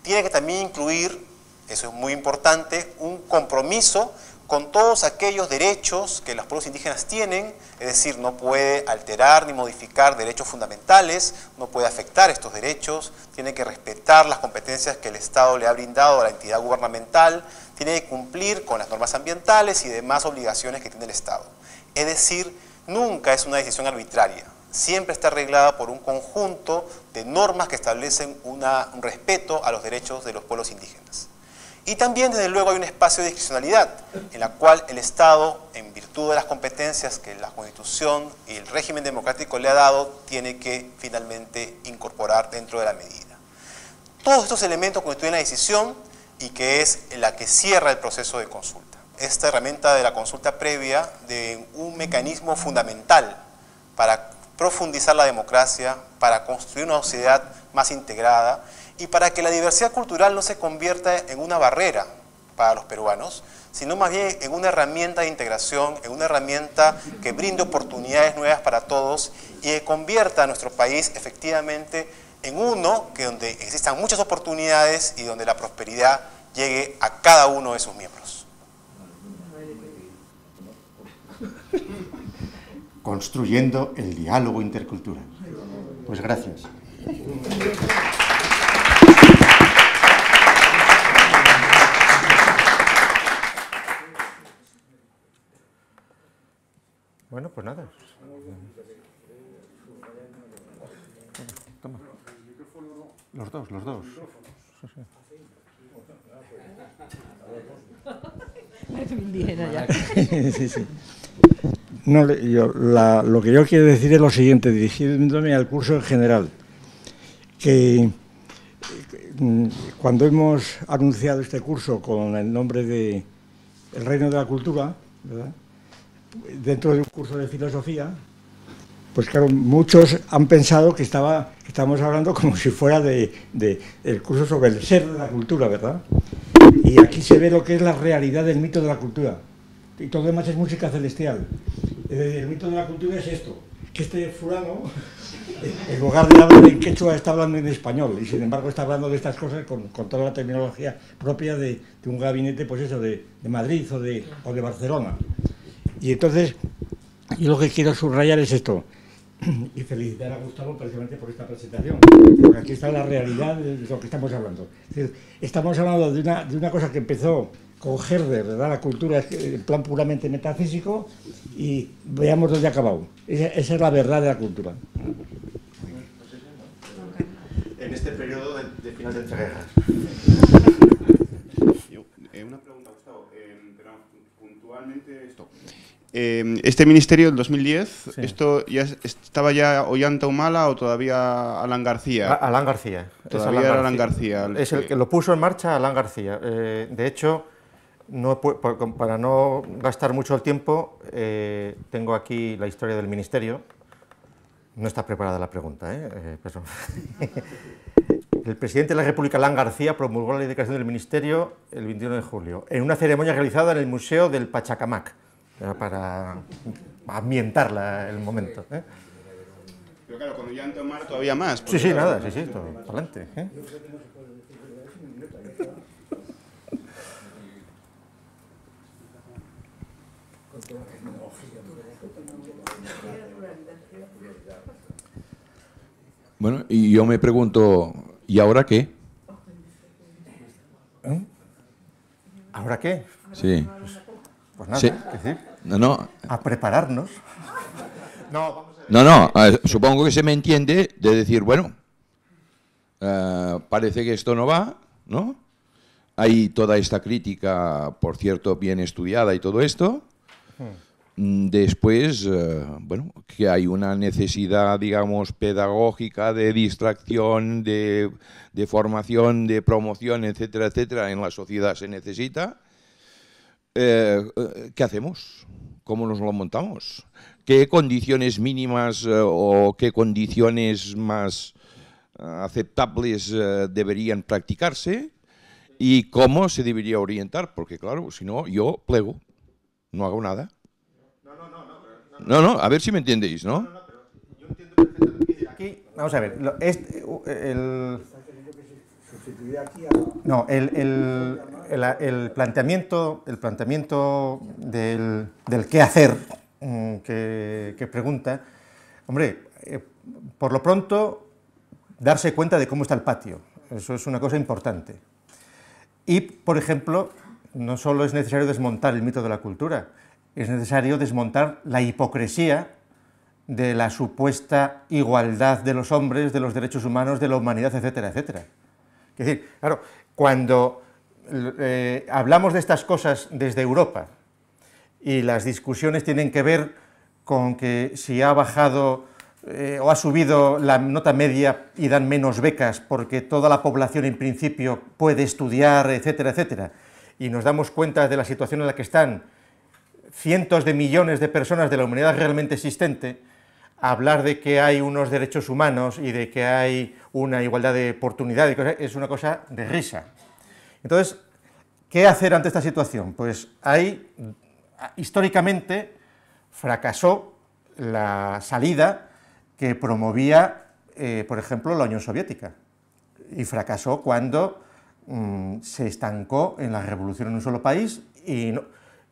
Tiene que también incluir eso es muy importante, un compromiso con todos aquellos derechos que los pueblos indígenas tienen, es decir, no puede alterar ni modificar derechos fundamentales, no puede afectar estos derechos, tiene que respetar las competencias que el Estado le ha brindado a la entidad gubernamental, tiene que cumplir con las normas ambientales y demás obligaciones que tiene el Estado. Es decir, nunca es una decisión arbitraria, siempre está arreglada por un conjunto de normas que establecen un respeto a los derechos de los pueblos indígenas. Y también, desde luego, hay un espacio de discrecionalidad, en la cual el Estado, en virtud de las competencias que la Constitución y el régimen democrático le ha dado, tiene que finalmente incorporar dentro de la medida. Todos estos elementos constituyen la decisión y que es la que cierra el proceso de consulta. Esta herramienta de la consulta previa de un mecanismo fundamental para profundizar la democracia, para construir una sociedad más integrada y para que la diversidad cultural no se convierta en una barrera para los peruanos, sino más bien en una herramienta de integración, en una herramienta que brinde oportunidades nuevas para todos y que convierta a nuestro país efectivamente en uno que donde existan muchas oportunidades y donde la prosperidad llegue a cada uno de sus miembros. Construyendo el diálogo intercultural. Pues gracias. Bueno, pues nada. Los dos, los dos. lo que yo quiero decir es lo siguiente, dirigiéndome al curso en general, que mm, cuando hemos anunciado este curso con el nombre de El Reino de la Cultura, ¿verdad? dentro de un curso de filosofía, pues claro, muchos han pensado que estaba, estamos hablando como si fuera de, de, del curso sobre el ser de la cultura, ¿verdad? Y aquí se ve lo que es la realidad del mito de la cultura. Y todo lo demás es música celestial. El mito de la cultura es esto, que este fulano, en lugar de hablar en quechua, está hablando en español, y sin embargo está hablando de estas cosas con, toda la terminología propia de, un gabinete, pues eso, de, de Madrid o de Barcelona. Y entonces, yo lo que quiero subrayar es esto, y felicitar a Gustavo precisamente por esta presentación, porque aquí está la realidad de lo que estamos hablando. Estamos hablando de una, de una cosa que empezó con Herder, ¿verdad? La cultura es en plan puramente metafísico y veamos dónde ha acabado. Esa, es la verdad de la cultura. En este periodo de, de Em, este ministerio del 2010, ¿esto ya estaba ya Ollanta Humala o todavía Alan García? Alan ah, García. Todavía es Alan, García. Es el que lo puso en marcha Alan García. Eh, de hecho, no, para no gastar mucho el tiempo, eh, tengo aquí la historia del ministerio. No está preparada la pregunta, ¿eh? eh el presidente de la República, Alan García, promulgó la dedicación del ministerio el 21 de julio, en una ceremonia realizada en el Museo del Pachacamac para ambientar el momento. ¿eh? Pero claro, cuando ya llanto más, todavía más. Sí, sí, nada, sí, sí, esto, adelante. ¿eh? Bueno, y yo me pregunto, ¿y ahora qué? ¿Eh? ¿Ahora qué? Sí. Pues pues ¿eh? no, a prepararnos. no, no, supongo que se me entiende de decir, bueno, eh, parece que esto no va, ¿no? Hay toda esta crítica, por cierto, bien estudiada y todo esto. Hmm. Mm, después, eh, bueno, que hay una necesidad, digamos, pedagógica de distracción, de, de formación, de promoción, etcétera, etcétera, en la sociedad se necesita. Eh, ¿qué hacemos? ¿Cómo nos lo montamos? ¿Qué condiciones mínimas eh, o qué condiciones más eh, aceptables deberían practicarse? ¿Y cómo se debería orientar? Porque claro, si no, yo plego, no hago nada. No, no, no, no, a ver si me entendéis, ¿no? yo entiendo perfectamente. Aquí, vamos a ver, este, sustituir aquí a... No, el el, planteamiento, el planteamiento del, qué hacer mm, que, pregunta, hombre, eh, por lo pronto, darse cuenta de cómo está el patio. Eso es una cosa importante. Y, por ejemplo, no solo es necesario desmontar el mito de la cultura, es necesario desmontar la hipocresía de la supuesta igualdad de los hombres, de los derechos humanos, de la humanidad, etcétera, etcétera. Es decir, claro, cuando eh, hablamos de estas cosas desde Europa y las discusiones tienen que ver con que si ha bajado eh, o ha subido la nota media y dan menos becas porque toda la población en principio puede estudiar, etcétera, etcétera, y nos damos cuenta de la situación en la que están cientos de millones de personas de la humanidad realmente existente, hablar de que hay unos derechos humanos y de que hay una igualdad de oportunidades es una cosa de risa. Entonces, ¿qué hacer ante esta situación? Pues ahí, ah, históricamente, fracasó la salida que promovía, eh, por ejemplo, la Unión Soviética. Y fracasó cuando mm, se estancó en la revolución en un solo país y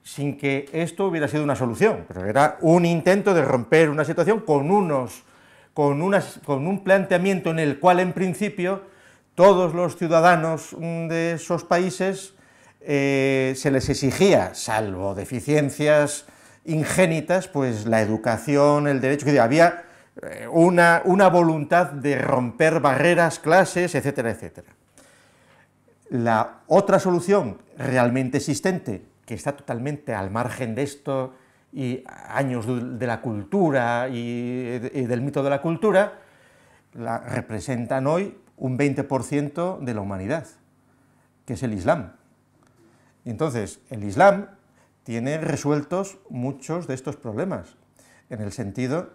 sin que esto hubiera sido una solución, pero era un intento de romper una situación con con un planteamiento en el cual en principio todos los ciudadanos mm, de esos países eh, se les exigía, salvo deficiencias ingénitas, pues la educación, el derecho, que había eh, una, voluntad de romper barreras, clases, etcétera, etcétera. La otra solución realmente existente, que está totalmente al margen de esto y años de la cultura y, del mito de la cultura, la representan hoy un 20% de la humanidad, que es el Islam. Entonces, el Islam tiene resueltos muchos de estos problemas, en el sentido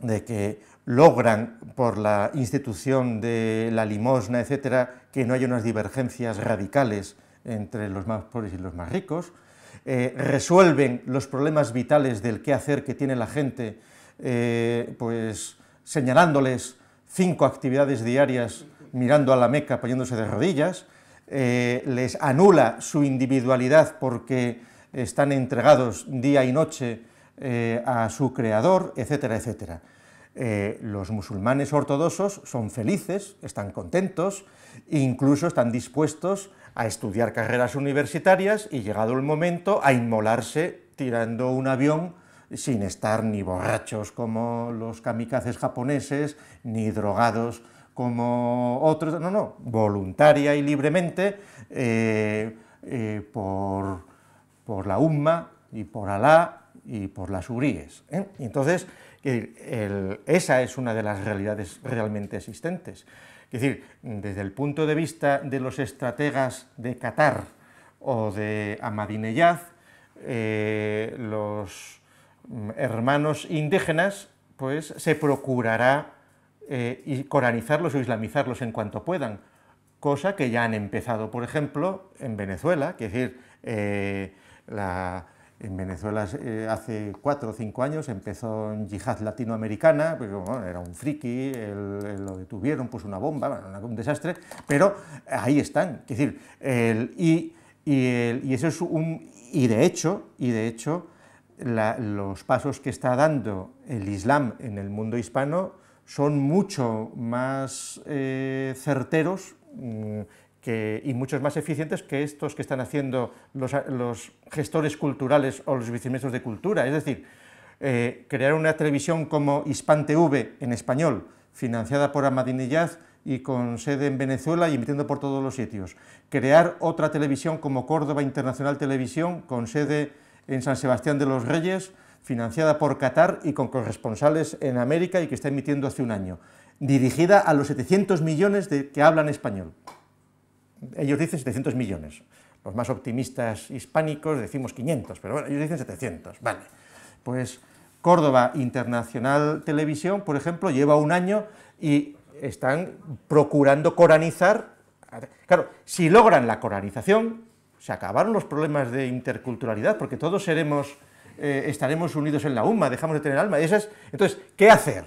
de que logran por la institución de la limosna, etcétera, que no haya unas divergencias radicales entre los más pobres y los más ricos, eh, resuelven los problemas vitales del qué hacer que tiene la gente, eh, pues señalándoles cinco actividades diarias mirando a la Meca, poniéndose de rodillas, eh, les anula su individualidad porque están entregados día y noche eh, a su creador, etcétera, etcétera. Eh, los musulmanes ortodoxos son felices, están contentos, incluso están dispuestos a estudiar carreras universitarias y llegado el momento a inmolarse tirando un avión sin estar ni borrachos como los kamikazes japoneses, ni drogados como otros, no, no, voluntaria y libremente eh, eh, por, la UMMA y por Alá y por las URIES. ¿eh? Entonces, esa es una de las realidades realmente existentes. Es decir, desde el punto de vista de los estrategas de Qatar o de Ahmadinejad, los mm, hermanos indígenas, pues se procurará eh, y coranizarlos o islamizarlos en cuanto puedan, cosa que ya han empezado, por ejemplo, en Venezuela, que es decir, eh, en Venezuela eh, hace cuatro o cinco años empezó en yihad latinoamericana, pero bueno, era un friki, lo detuvieron, pues una bomba, un desastre, pero ahí están. Es decir, y, y, eso es un. Y de hecho, y de hecho los pasos que está dando el Islam en el mundo hispano son mucho más eh, certeros mm, y muchos más eficientes que estos que están haciendo los, gestores culturales o los viceministros de cultura. Es decir, eh, crear una televisión como Hispante TV en español, financiada por Yaz y con sede en Venezuela y emitiendo por todos los sitios. Crear otra televisión como Córdoba Internacional Televisión, con sede en San Sebastián de los Reyes, financiada por Qatar y con corresponsales en América y que está emitiendo hace un año, dirigida a los 700 millones de, que hablan español. Ellos dicen 700 millones. Los más optimistas hispánicos decimos 500, pero bueno, ellos dicen 700. Vale. Pues Córdoba Internacional Televisión, por ejemplo, lleva un año y están procurando coranizar. Claro, si logran la coranización, se acabaron los problemas de interculturalidad, porque todos seremos eh, estaremos unidos en la UMA, dejamos de tener alma. Eso es, entonces, ¿qué hacer?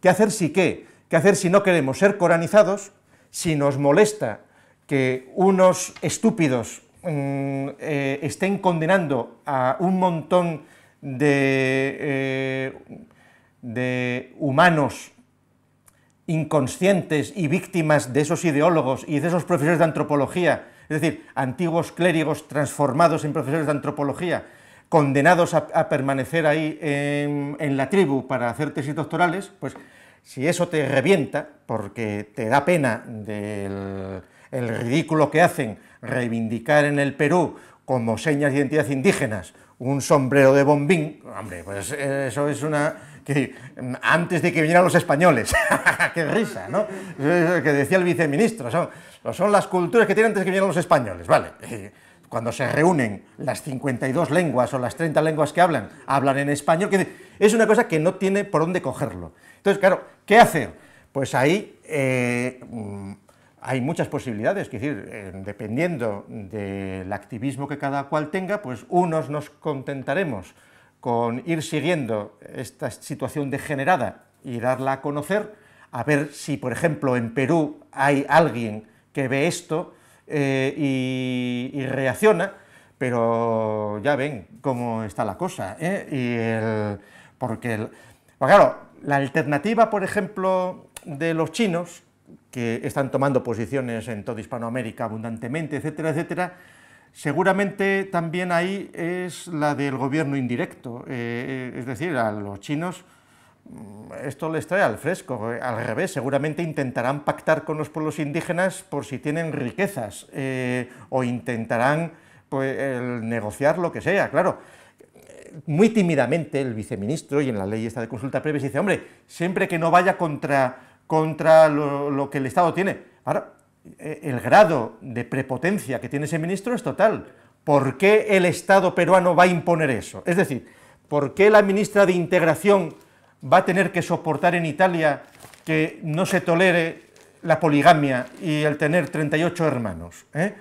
¿Qué hacer si qué? ¿Qué hacer si no queremos ser coranizados? Si nos molesta que unos estúpidos mm, eh, estén condenando a un montón de, eh, de humanos inconscientes y víctimas de esos ideólogos y de esos profesores de antropología, es decir, antiguos clérigos transformados en profesores de antropología, condenados a, permanecer ahí en, la tribu para hacer tesis doctorales, pues si eso te revienta, porque te da pena del ridículo que hacen reivindicar en el Perú como señas de identidad indígenas un sombrero de bombín, hombre, pues eh, eso es una... que mm, antes de que vinieran los españoles, qué risa, ¿no? que decía el viceministro, son, son las culturas que tienen antes de que vinieran los españoles, vale cuando se reúnen las 52 lenguas o las 30 lenguas que hablan, hablan en español, es una cosa que no tiene por dónde cogerlo. Entonces, claro, ¿qué hacer? Pues ahí eh, mm, hay muchas posibilidades, es decir, eh, dependiendo del activismo que cada cual tenga, pues unos nos contentaremos con ir siguiendo esta situación degenerada y darla a conocer, a ver si, por ejemplo, en Perú hay alguien que ve esto eh, y, reacciona, pero ya ven cómo está la cosa. ¿eh? porque, pues claro, la alternativa, por ejemplo, de los chinos, que están tomando posiciones en toda Hispanoamérica abundantemente, etcétera, etcétera, seguramente también ahí es la del gobierno indirecto. Eh, es decir, a los chinos esto les trae al fresco, al revés, seguramente intentarán pactar con los pueblos indígenas por si tienen riquezas eh, o intentarán pues, negociar lo que sea, claro. Muy tímidamente el viceministro, y en la ley esta de consulta previa, se dice, hombre, siempre que no vaya contra, contra lo, lo que el Estado tiene. Ahora, eh, el grado de prepotencia que tiene ese ministro es total. ¿Por qué el Estado peruano va a imponer eso? Es decir, ¿por qué la ministra de Integración va a tener que soportar en Italia que no se tolere la poligamia y el tener 38 hermanos, ¿eh?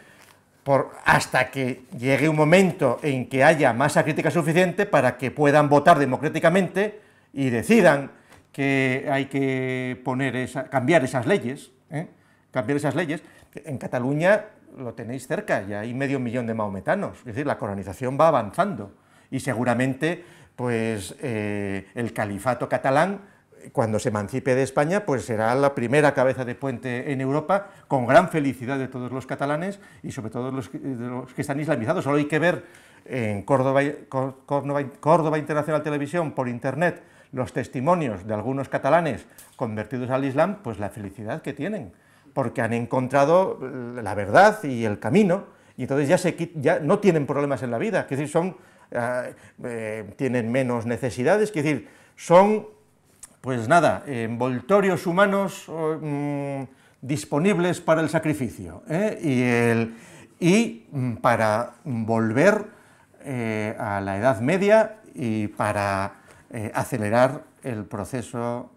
Por, hasta que llegue un momento en que haya masa crítica suficiente para que puedan votar democráticamente y decidan que hay que poner cambiar esas leyes, ¿eh? cambiar esas leyes. En Cataluña lo tenéis cerca, ya hay medio millón de maometanos, es decir, la colonización va avanzando y seguramente pues eh, el califato catalán, cuando se emancipe de España, pues será la primera cabeza de puente en Europa, con gran felicidad de todos los catalanes y sobre todo los, de los que están islamizados. Solo hay que ver en Córdoba, Internacional Televisión, por Internet, los testimonios de algunos catalanes convertidos al Islam, pues la felicidad que tienen, porque han encontrado la verdad y el camino, y entonces ya, ya no tienen problemas en la vida, que decir, son Ah, eh, tienen menos necesidades, es decir, son, pues nada, envoltorios humanos mm, disponibles para el sacrificio ¿eh? y, y, mm, para volver eh, a la Edad Media y para acelerar el proceso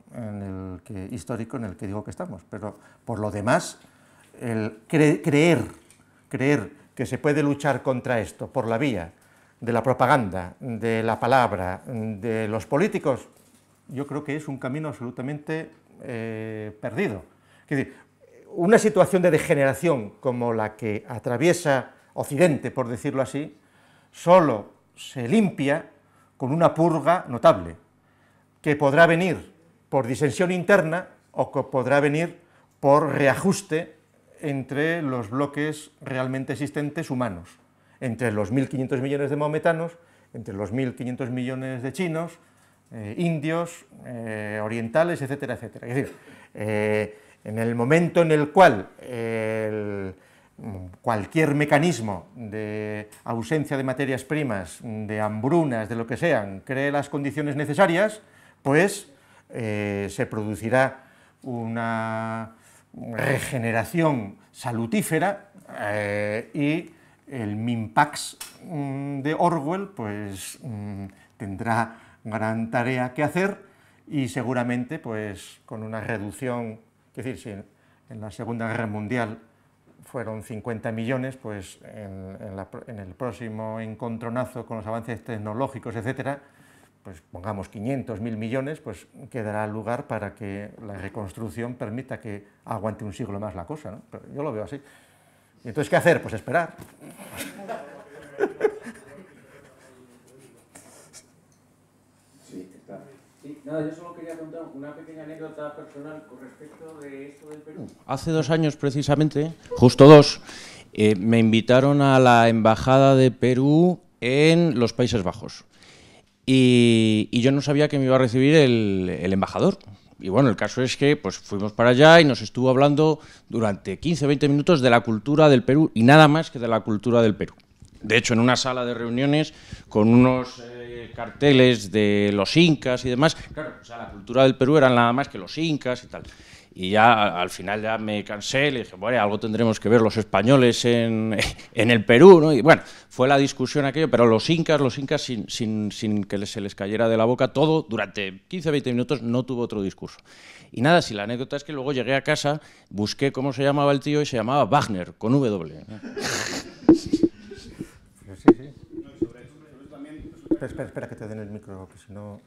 histórico en el que digo que estamos. Pero por lo demás, el creer, creer que se puede luchar contra esto por la vía de la propaganda, de la palabra, de los políticos, yo creo que es un camino absolutamente eh, perdido. una situación de degeneración como la que atraviesa Occidente, por decirlo así, solo se limpia con una purga notable, que podrá venir por disensión interna o que podrá venir por reajuste entre los bloques realmente existentes humanos entre los 1.500 millones de maometanos, entre los 1.500 millones de chinos, eh, indios, eh, orientales, etcétera, etcétera. Es decir, eh, en el momento en el cual cualquier mecanismo de ausencia de materias primas, de hambrunas, de lo que sean, cree las condiciones necesarias, pues se producirá una regeneración salutífera y el Minpax mm, de Orwell pues mm, tendrá gran tarea que hacer y seguramente pues con una reducción, es decir, si en, la Segunda Guerra Mundial fueron 50 millones, pues en, el próximo encontronazo con los avances tecnológicos, etcétera, pues pongamos 500 mil millones, pues quedará lugar para que la reconstrucción permita que aguante un siglo más la cosa, yo lo veo así. Entonces, ¿qué hacer? Pues esperar. Nada, yo solo quería contar una pequeña anécdota personal con respecto de esto del Perú. Hace dos años precisamente, justo dos, eh, me invitaron a la Embajada de Perú en los Países Bajos. Y, yo no sabía que me iba a recibir el embajador. Y bueno, el caso es que pues fuimos para allá y nos estuvo hablando durante 15, 20 minutos de la cultura del Perú y nada más que de la cultura del Perú. De hecho, en una sala de reuniones con unos eh, carteles de los incas y demás. Claro, o sea, la cultura del Perú eran nada más que los incas y tal y ya al final ya me cansé, le dije, bueno, algo tendremos que ver los españoles en, en el Perú, ¿no? Y bueno, fue la discusión aquello, pero los incas, los incas, sin, sin, sin que se les cayera de la boca todo, durante 15, 20 minutos no tuvo otro discurso. Y nada, si la anécdota es que luego llegué a casa, busqué cómo se llamaba el tío y se llamaba Wagner, con W. espera, espera, que te den el micro, que si no...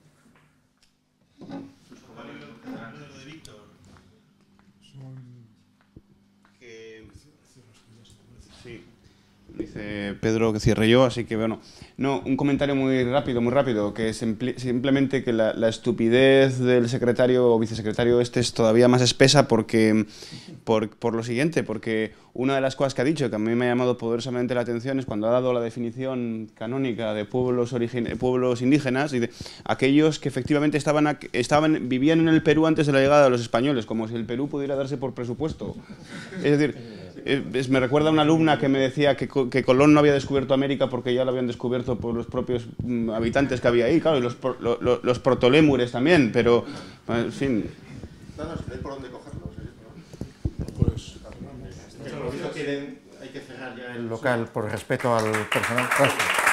dice Pedro que cierre yo, así que bueno. No, un comentario muy rápido, muy rápido, que simplemente que la, estupidez del secretario o vicesecretario este es todavía más espesa porque, por, lo siguiente, porque una de las cosas que ha dicho, que a mí me ha llamado poderosamente la atención, es cuando ha dado la definición canónica de pueblos, pueblos indígenas, de aquellos que efectivamente estaban, estaban, vivían en el Perú antes de la llegada de los españoles, como si el Perú pudiera darse por presupuesto. Es decir eh, me recuerda a una alumna que me decía que, que, Colón no había descubierto América porque ya lo habían descubierto por los propios mm, habitantes que había ahí, claro, y los, protolémures también, pero, en fin. por dónde cogerlos. Pues, hay que cerrar ya el local por respeto al personal.